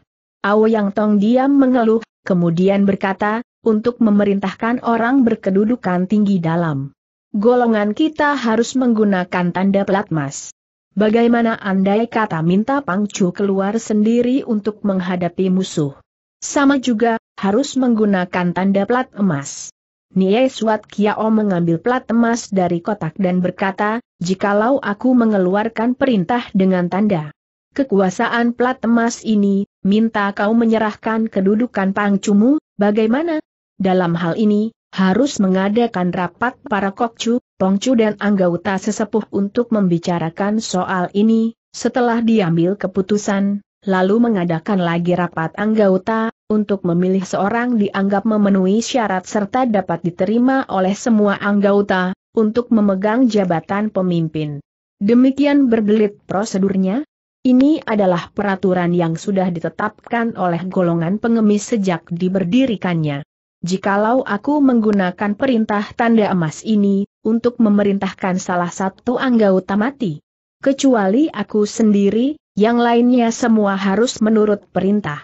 Ao Yang Tong diam mengeluh, kemudian berkata, untuk memerintahkan orang berkedudukan tinggi dalam golongan kita harus menggunakan tanda pelat mas. Bagaimana andai kata minta Pangcu keluar sendiri untuk menghadapi musuh? Sama juga, harus menggunakan tanda plat emas. Nie Suat Kiao mengambil plat emas dari kotak dan berkata, jikalau aku mengeluarkan perintah dengan tanda kekuasaan plat emas ini, minta kau menyerahkan kedudukan Pangcumu, bagaimana? Dalam hal ini, harus mengadakan rapat para kokcu, Pongcu dan anggota sesepuh untuk membicarakan soal ini, setelah diambil keputusan, lalu mengadakan lagi rapat anggota, untuk memilih seorang dianggap memenuhi syarat serta dapat diterima oleh semua anggota, untuk memegang jabatan pemimpin. Demikian berbelit prosedurnya. Ini adalah peraturan yang sudah ditetapkan oleh golongan pengemis sejak diberdirikannya. Jikalau aku menggunakan perintah tanda emas ini, untuk memerintahkan salah satu anggota mati. Kecuali aku sendiri, yang lainnya semua harus menurut perintah.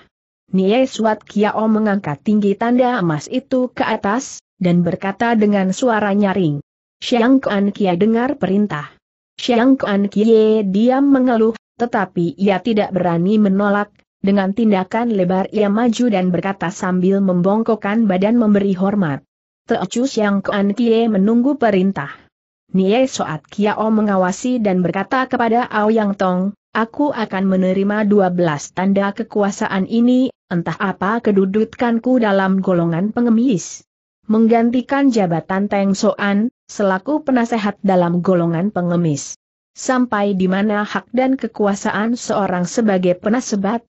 Nie Suat Kiao mengangkat tinggi tanda emas itu ke atas, dan berkata dengan suara nyaring. Xiang Kuan Kia dengar perintah. Xiang Kuan Kie diam mengeluh, tetapi ia tidak berani menolak, dengan tindakan lebar ia maju dan berkata sambil membongkokkan badan memberi hormat. Teocus yang kean Kie menunggu perintah. Nie Soat Kiao mengawasi dan berkata kepada Ao Yang Tong, Aku akan menerima 12 tanda kekuasaan ini, entah apa kedudukanku dalam golongan pengemis. Menggantikan jabatan Teng Soan, selaku penasehat dalam golongan pengemis. Sampai di mana hak dan kekuasaan seorang sebagai penasebat,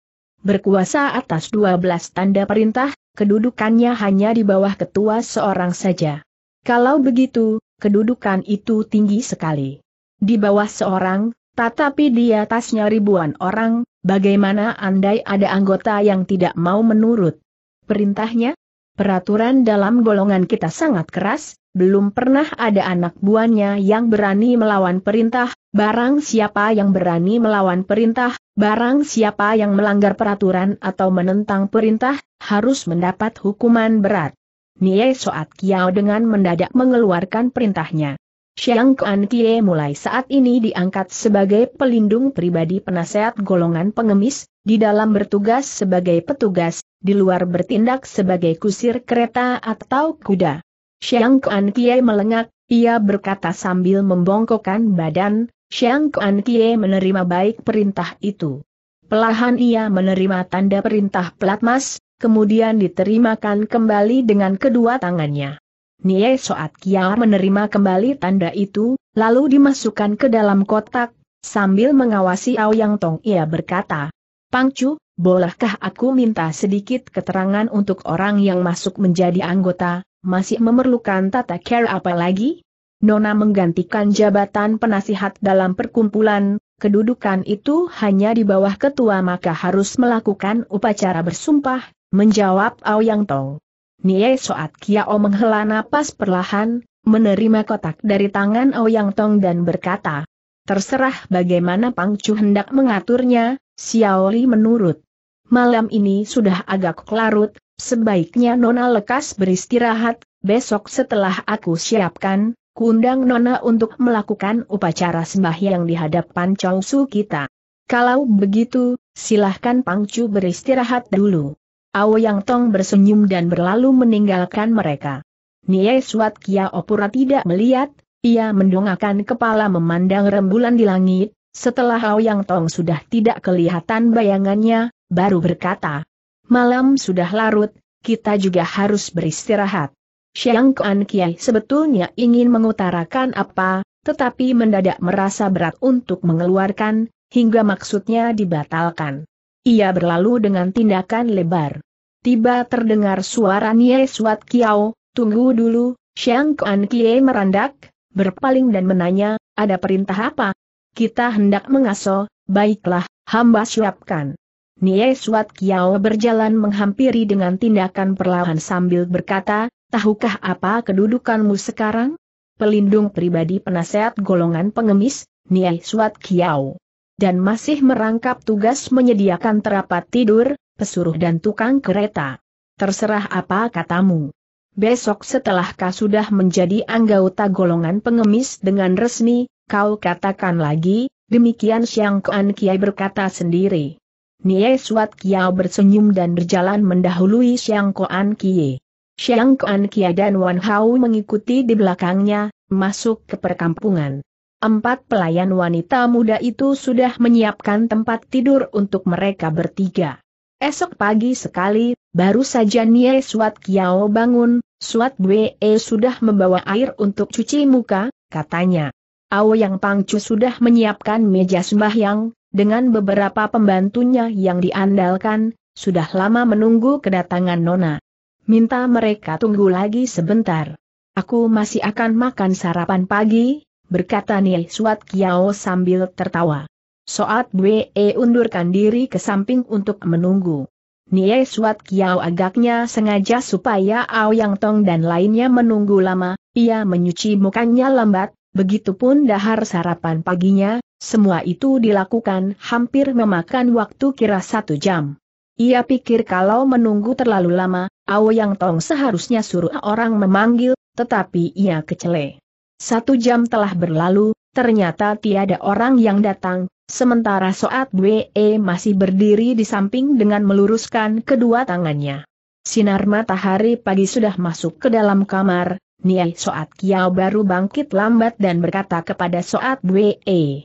berkuasa atas 12 tanda perintah, kedudukannya hanya di bawah ketua seorang saja. Kalau begitu, kedudukan itu tinggi sekali. Di bawah seorang, tetapi di atasnya ribuan orang, bagaimana andai ada anggota yang tidak mau menurut perintahnya? Peraturan dalam golongan kita sangat keras, belum pernah ada anak buahnya yang berani melawan perintah, barang siapa yang berani melawan perintah, barang siapa yang melanggar peraturan atau menentang perintah, harus mendapat hukuman berat. Nie Soat Kiao dengan mendadak mengeluarkan perintahnya. Xiang Kuan Tie mulai saat ini diangkat sebagai pelindung pribadi penasehat golongan pengemis, di dalam bertugas sebagai petugas, di luar bertindak sebagai kusir kereta atau kuda. Xiang Kuan Kie melengak, ia berkata sambil membongkokkan badan, Xiang Kuan Kie menerima baik perintah itu. Pelahan ia menerima tanda perintah pelat mas, kemudian diterimakan kembali dengan kedua tangannya. Nie Soat Kia menerima kembali tanda itu, lalu dimasukkan ke dalam kotak, sambil mengawasi Aoyang Tong ia berkata, Pangcu, bolehkah aku minta sedikit keterangan untuk orang yang masuk menjadi anggota masih memerlukan tata care apa lagi? Nona menggantikan jabatan penasihat dalam perkumpulan, kedudukan itu hanya di bawah ketua maka harus melakukan upacara bersumpah, menjawab Aoyang Tong. Nie Soat Kiao menghela napas perlahan, menerima kotak dari tangan Aoyang Tong dan berkata, Terserah bagaimana Pang Chu hendak mengaturnya, Xiaoli menurut. Malam ini sudah agak kelarut. Sebaiknya Nona lekas beristirahat, besok setelah aku siapkan, kundang Nona untuk melakukan upacara sembahyang di hadapan Chongsu kita. Kalau begitu, silahkan Pangcu beristirahat dulu. Yang Tong bersenyum dan berlalu meninggalkan mereka. Nie Suat Kia Opura tidak melihat, ia mendongakkan kepala memandang rembulan di langit, setelah Yang Tong sudah tidak kelihatan bayangannya, baru berkata, Malam sudah larut, kita juga harus beristirahat. Xiang Kuan Kiai sebetulnya ingin mengutarakan apa, tetapi mendadak merasa berat untuk mengeluarkan, hingga maksudnya dibatalkan. Ia berlalu dengan tindakan lebar. Tiba terdengar suara Nie Suat Kiao, tunggu dulu, Xiang Kuan Kiai merandak, berpaling dan menanya, ada perintah apa? Kita hendak mengaso, baiklah, hamba siapkan. Nie Suat Kiao berjalan menghampiri dengan tindakan perlahan sambil berkata, tahukah apa kedudukanmu sekarang? Pelindung pribadi penasehat golongan pengemis, Nie Suat Kiao. Dan masih merangkap tugas menyediakan terapat tidur, pesuruh dan tukang kereta. Terserah apa katamu. Besok setelah kau sudah menjadi anggota golongan pengemis dengan resmi, kau katakan lagi, demikian siang Kuan Kiai berkata sendiri. Nie Suat Kiao bersenyum dan berjalan mendahului Xiang Koan Kie. Xiang Koan Kie dan Wan Hao mengikuti di belakangnya, masuk ke perkampungan. Empat pelayan wanita muda itu sudah menyiapkan tempat tidur untuk mereka bertiga. Esok pagi sekali, baru saja Nie Suat Kiao bangun, Suat Bwe sudah membawa air untuk cuci muka, katanya. Ao Yang Pangcu sudah menyiapkan meja sembahyang, dengan beberapa pembantunya yang diandalkan, sudah lama menunggu kedatangan Nona. Minta mereka tunggu lagi sebentar. Aku masih akan makan sarapan pagi, berkata Nia Suat Kiao sambil tertawa. Soat Bwe e undurkan diri ke samping untuk menunggu. Nie Suat Kiao agaknya sengaja supaya Ao Yang Tong dan lainnya menunggu lama, ia menyuci mukanya lambat, begitupun dahar sarapan paginya, semua itu dilakukan hampir memakan waktu kira satu jam. Ia pikir kalau menunggu terlalu lama, Ao Yang Tong seharusnya suruh orang memanggil, tetapi ia kecele. Satu jam telah berlalu, ternyata tiada orang yang datang, sementara Soat Wei e masih berdiri di samping dengan meluruskan kedua tangannya. Sinar matahari pagi sudah masuk ke dalam kamar, Niai Soat Kiao baru bangkit lambat dan berkata kepada Soat Wei. E,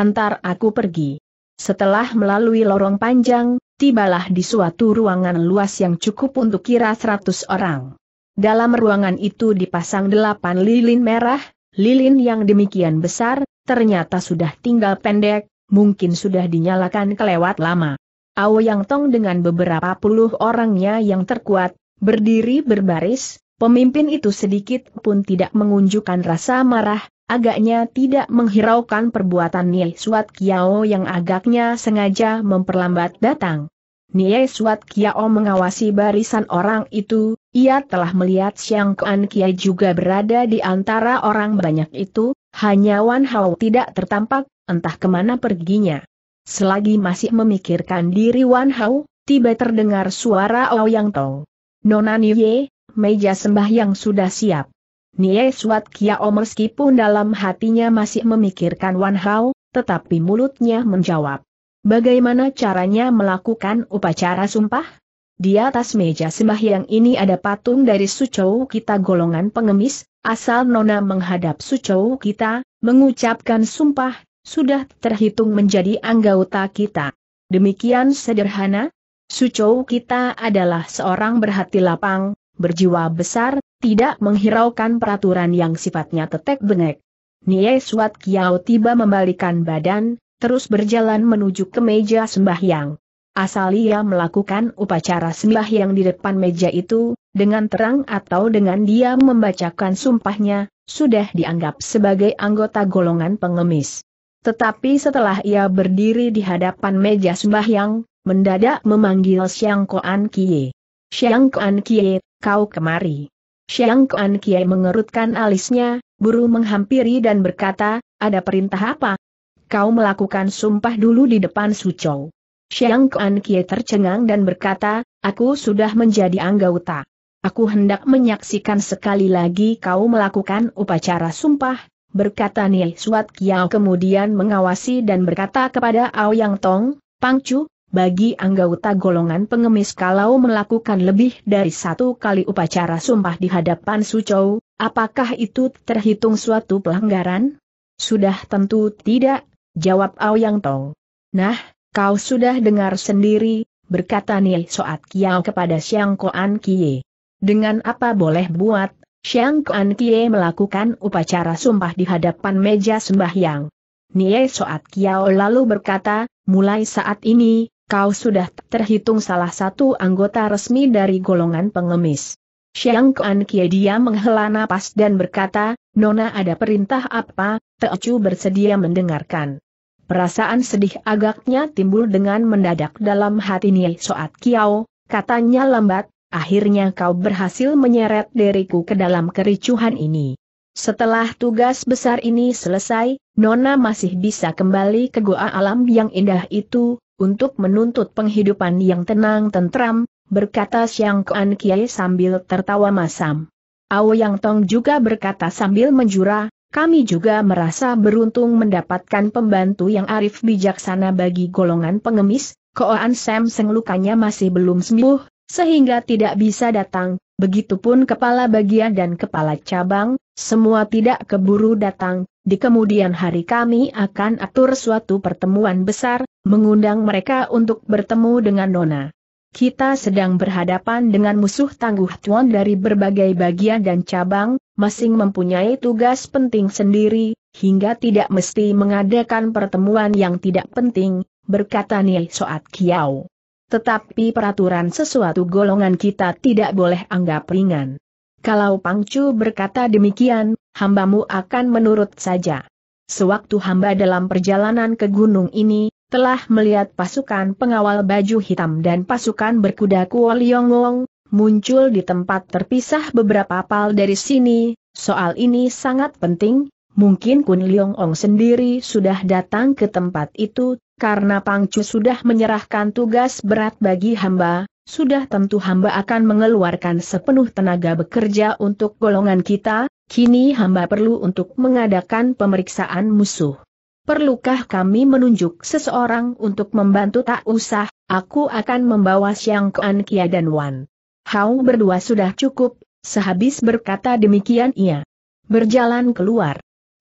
antar aku pergi. Setelah melalui lorong panjang, tibalah di suatu ruangan luas yang cukup untuk kira 100 orang. Dalam ruangan itu dipasang delapan lilin merah, lilin yang demikian besar, ternyata sudah tinggal pendek, mungkin sudah dinyalakan kelewat lama. Ao Yang Tong dengan beberapa puluh orangnya yang terkuat, berdiri berbaris, pemimpin itu sedikit pun tidak mengunjukkan rasa marah, agaknya tidak menghiraukan perbuatan Nie Suat Kiao yang agaknya sengaja memperlambat datang. Nie Suat Kiao mengawasi barisan orang itu, ia telah melihat Siang Kuan Kiai juga berada di antara orang banyak itu, hanya Wan Hao tidak tertampak, entah kemana perginya. Selagi masih memikirkan diri Wan Hao, tiba terdengar suara Ouyang Tong. Nona Nie, meja sembah yang sudah siap. Nie Suat Kiao meskipun dalam hatinya masih memikirkan Wan Hao, tetapi mulutnya menjawab. Bagaimana caranya melakukan upacara sumpah? Di atas meja sembahyang ini ada patung dari Sucou kita golongan pengemis, asal Nona menghadap Sucou kita, mengucapkan sumpah, sudah terhitung menjadi anggota kita. Demikian sederhana, Sucou kita adalah seorang berhati lapang, berjiwa besar, tidak menghiraukan peraturan yang sifatnya tetek benek. Nie Suat Kiao tiba membalikan badan, terus berjalan menuju ke meja sembahyang. Asal ia melakukan upacara sembahyang di depan meja itu, dengan terang atau dengan dia membacakan sumpahnya, sudah dianggap sebagai anggota golongan pengemis. Tetapi setelah ia berdiri di hadapan meja sembahyang, mendadak memanggil Xiang Koan Kie. Xiang Koan Kie, kau kemari. Xiang Kuan Kie mengerutkan alisnya, buru menghampiri dan berkata, ada perintah apa? Kau melakukan sumpah dulu di depan Su Chou. Xiang Kuan Kie tercengang dan berkata, aku sudah menjadi anggota. Aku hendak menyaksikan sekali lagi kau melakukan upacara sumpah, berkata Niel Suat Kiao kemudian mengawasi dan berkata kepada Ao Yang Tong, Pangcu, bagi anggota golongan pengemis kalau melakukan lebih dari satu kali upacara sumpah di hadapan Sucou, apakah itu terhitung suatu pelanggaran? Sudah tentu tidak, jawab Aoyang Tong. Nah, kau sudah dengar sendiri, berkata Nil Soat Kiao kepada Xiang Koan Kie. Dengan apa boleh buat, Xiang Koan Kie melakukan upacara sumpah di hadapan meja sembahyang. Nie Soat Kiao lalu berkata, mulai saat ini, kau sudah terhitung salah satu anggota resmi dari golongan pengemis. Xiang Kuan Kie dia menghela napas dan berkata, Nona ada perintah apa, Teochu bersedia mendengarkan. Perasaan sedih agaknya timbul dengan mendadak dalam hati Niel Soat Kiao, katanya lambat, akhirnya kau berhasil menyeret diriku ke dalam kericuhan ini. Setelah tugas besar ini selesai, Nona masih bisa kembali ke goa alam yang indah itu, untuk menuntut penghidupan yang tenang tentram, berkata Siang Kuan Kiai sambil tertawa masam. Ao Yang Tong juga berkata sambil menjura, kami juga merasa beruntung mendapatkan pembantu yang arif bijaksana bagi golongan pengemis, Koan Sam Seng lukanya masih belum sembuh, sehingga tidak bisa datang, begitupun kepala bagian dan kepala cabang, semua tidak keburu datang, di kemudian hari kami akan atur suatu pertemuan besar, mengundang mereka untuk bertemu dengan Nona. Kita sedang berhadapan dengan musuh tangguh Tuan dari berbagai bagian dan cabang, masing mempunyai tugas penting sendiri, hingga tidak mesti mengadakan pertemuan yang tidak penting, berkata Nye Soat Kiau. Tetapi peraturan sesuatu golongan kita tidak boleh anggap ringan. Kalau Pangcu berkata demikian, hambamu akan menurut saja. Sewaktu hamba dalam perjalanan ke gunung ini, telah melihat pasukan pengawal baju hitam dan pasukan berkuda Wong, muncul di tempat terpisah beberapa pal dari sini, soal ini sangat penting, mungkin Kun Leong Ong sendiri sudah datang ke tempat itu, karena Pangcu sudah menyerahkan tugas berat bagi hamba, sudah tentu hamba akan mengeluarkan sepenuh tenaga bekerja untuk golongan kita, kini hamba perlu untuk mengadakan pemeriksaan musuh. Perlukah kami menunjuk seseorang untuk membantu tak usah, aku akan membawa Siang Kuan Kia dan Wan. Hau berdua sudah cukup, sehabis berkata demikian ia. Berjalan keluar.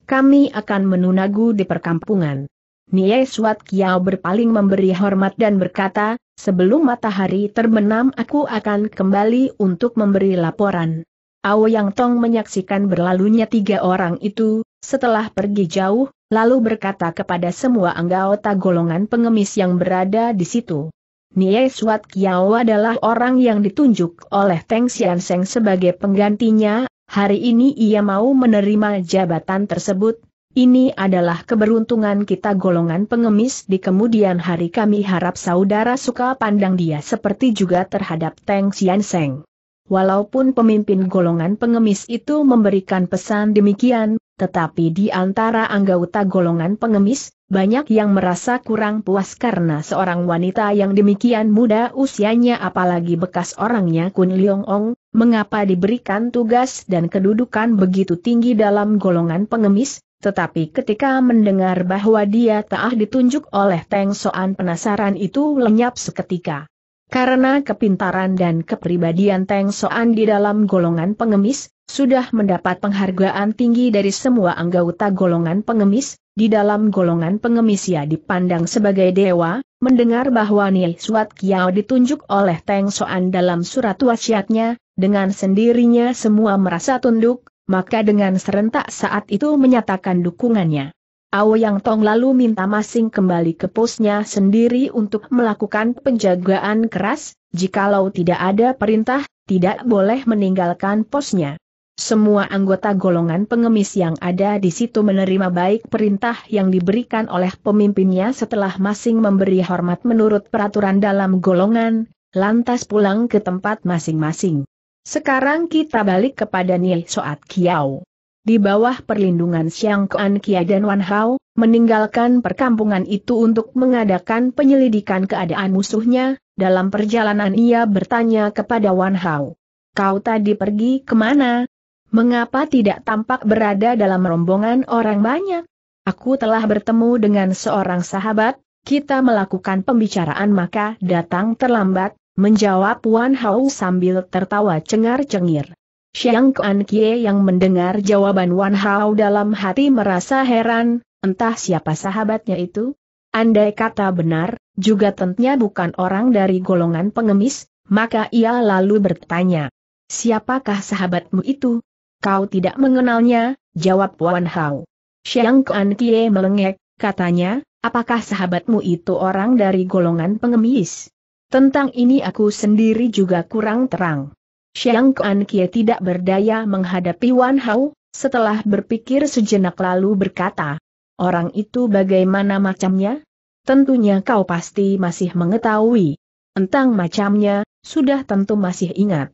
Kami akan menunagu di perkampungan. Nie Suat Kiao berpaling memberi hormat dan berkata, sebelum matahari terbenam aku akan kembali untuk memberi laporan. Ao Yang Tong menyaksikan berlalunya tiga orang itu, setelah pergi jauh, lalu berkata kepada semua anggota golongan pengemis yang berada di situ. Nie Suat Kiao adalah orang yang ditunjuk oleh Teng Xian Seng sebagai penggantinya, hari ini ia mau menerima jabatan tersebut, ini adalah keberuntungan kita golongan pengemis di kemudian hari kami harap saudara suka pandang dia seperti juga terhadap Teng Xian Seng. Walaupun pemimpin golongan pengemis itu memberikan pesan demikian, tetapi di antara anggota golongan pengemis, banyak yang merasa kurang puas karena seorang wanita yang demikian muda usianya apalagi bekas orangnya Kun Leong Ong, mengapa diberikan tugas dan kedudukan begitu tinggi dalam golongan pengemis, tetapi ketika mendengar bahwa dia tak ditunjuk oleh Teng Soan penasaran itu lenyap seketika. Karena kepintaran dan kepribadian Teng Soan di dalam golongan pengemis, sudah mendapat penghargaan tinggi dari semua anggota golongan pengemis, di dalam golongan pengemis ia dipandang sebagai dewa, mendengar bahwa Neil Suat Kiao ditunjuk oleh Teng Soan dalam surat wasiatnya, dengan sendirinya semua merasa tunduk, maka dengan serentak saat itu menyatakan dukungannya. Yang Tong lalu minta Masing kembali ke posnya sendiri untuk melakukan penjagaan keras, jikalau tidak ada perintah, tidak boleh meninggalkan posnya. Semua anggota golongan pengemis yang ada di situ menerima baik perintah yang diberikan oleh pemimpinnya setelah masing memberi hormat menurut peraturan dalam golongan, lantas pulang ke tempat masing-masing. Sekarang kita balik kepada Nil Soat Kiao. Di bawah perlindungan Siang Kuan Kia dan Wan Hao, meninggalkan perkampungan itu untuk mengadakan penyelidikan keadaan musuhnya, dalam perjalanan ia bertanya kepada Wan Hao. Kau tadi pergi kemana, Mengapa tidak tampak berada dalam rombongan orang banyak? Aku telah bertemu dengan seorang sahabat, kita melakukan pembicaraan maka datang terlambat, menjawab Wan Hao sambil tertawa cengar-cengir. Xiang Kuan Kie yang mendengar jawaban Wan Hao dalam hati merasa heran, entah siapa sahabatnya itu. Andai kata benar, juga tentunya bukan orang dari golongan pengemis, maka ia lalu bertanya, siapakah sahabatmu itu? Kau tidak mengenalnya, jawab Wan Hao. Xiang Kuan Kie melengek, katanya, apakah sahabatmu itu orang dari golongan pengemis? Tentang ini aku sendiri juga kurang terang. Xiang Kuan Kie tidak berdaya menghadapi Wan Hao, setelah berpikir sejenak lalu berkata, orang itu bagaimana macamnya? Tentunya kau pasti masih mengetahui. Tentang macamnya, sudah tentu masih ingat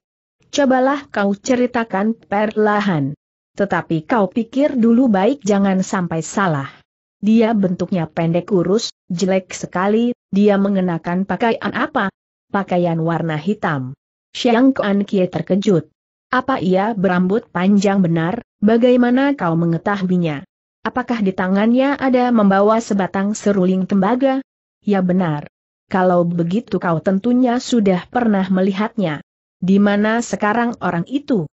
cobalah kau ceritakan perlahan. Tetapi kau pikir dulu baik jangan sampai salah. Dia bentuknya pendek kurus, jelek sekali, dia mengenakan pakaian apa? Pakaian warna hitam. Xiang Kuan Kie terkejut. Apa ia berambut panjang benar, bagaimana kau mengetahuinya? Apakah di tangannya ada membawa sebatang seruling tembaga? Ya benar. Kalau begitu kau tentunya sudah pernah melihatnya. Di mana sekarang orang itu?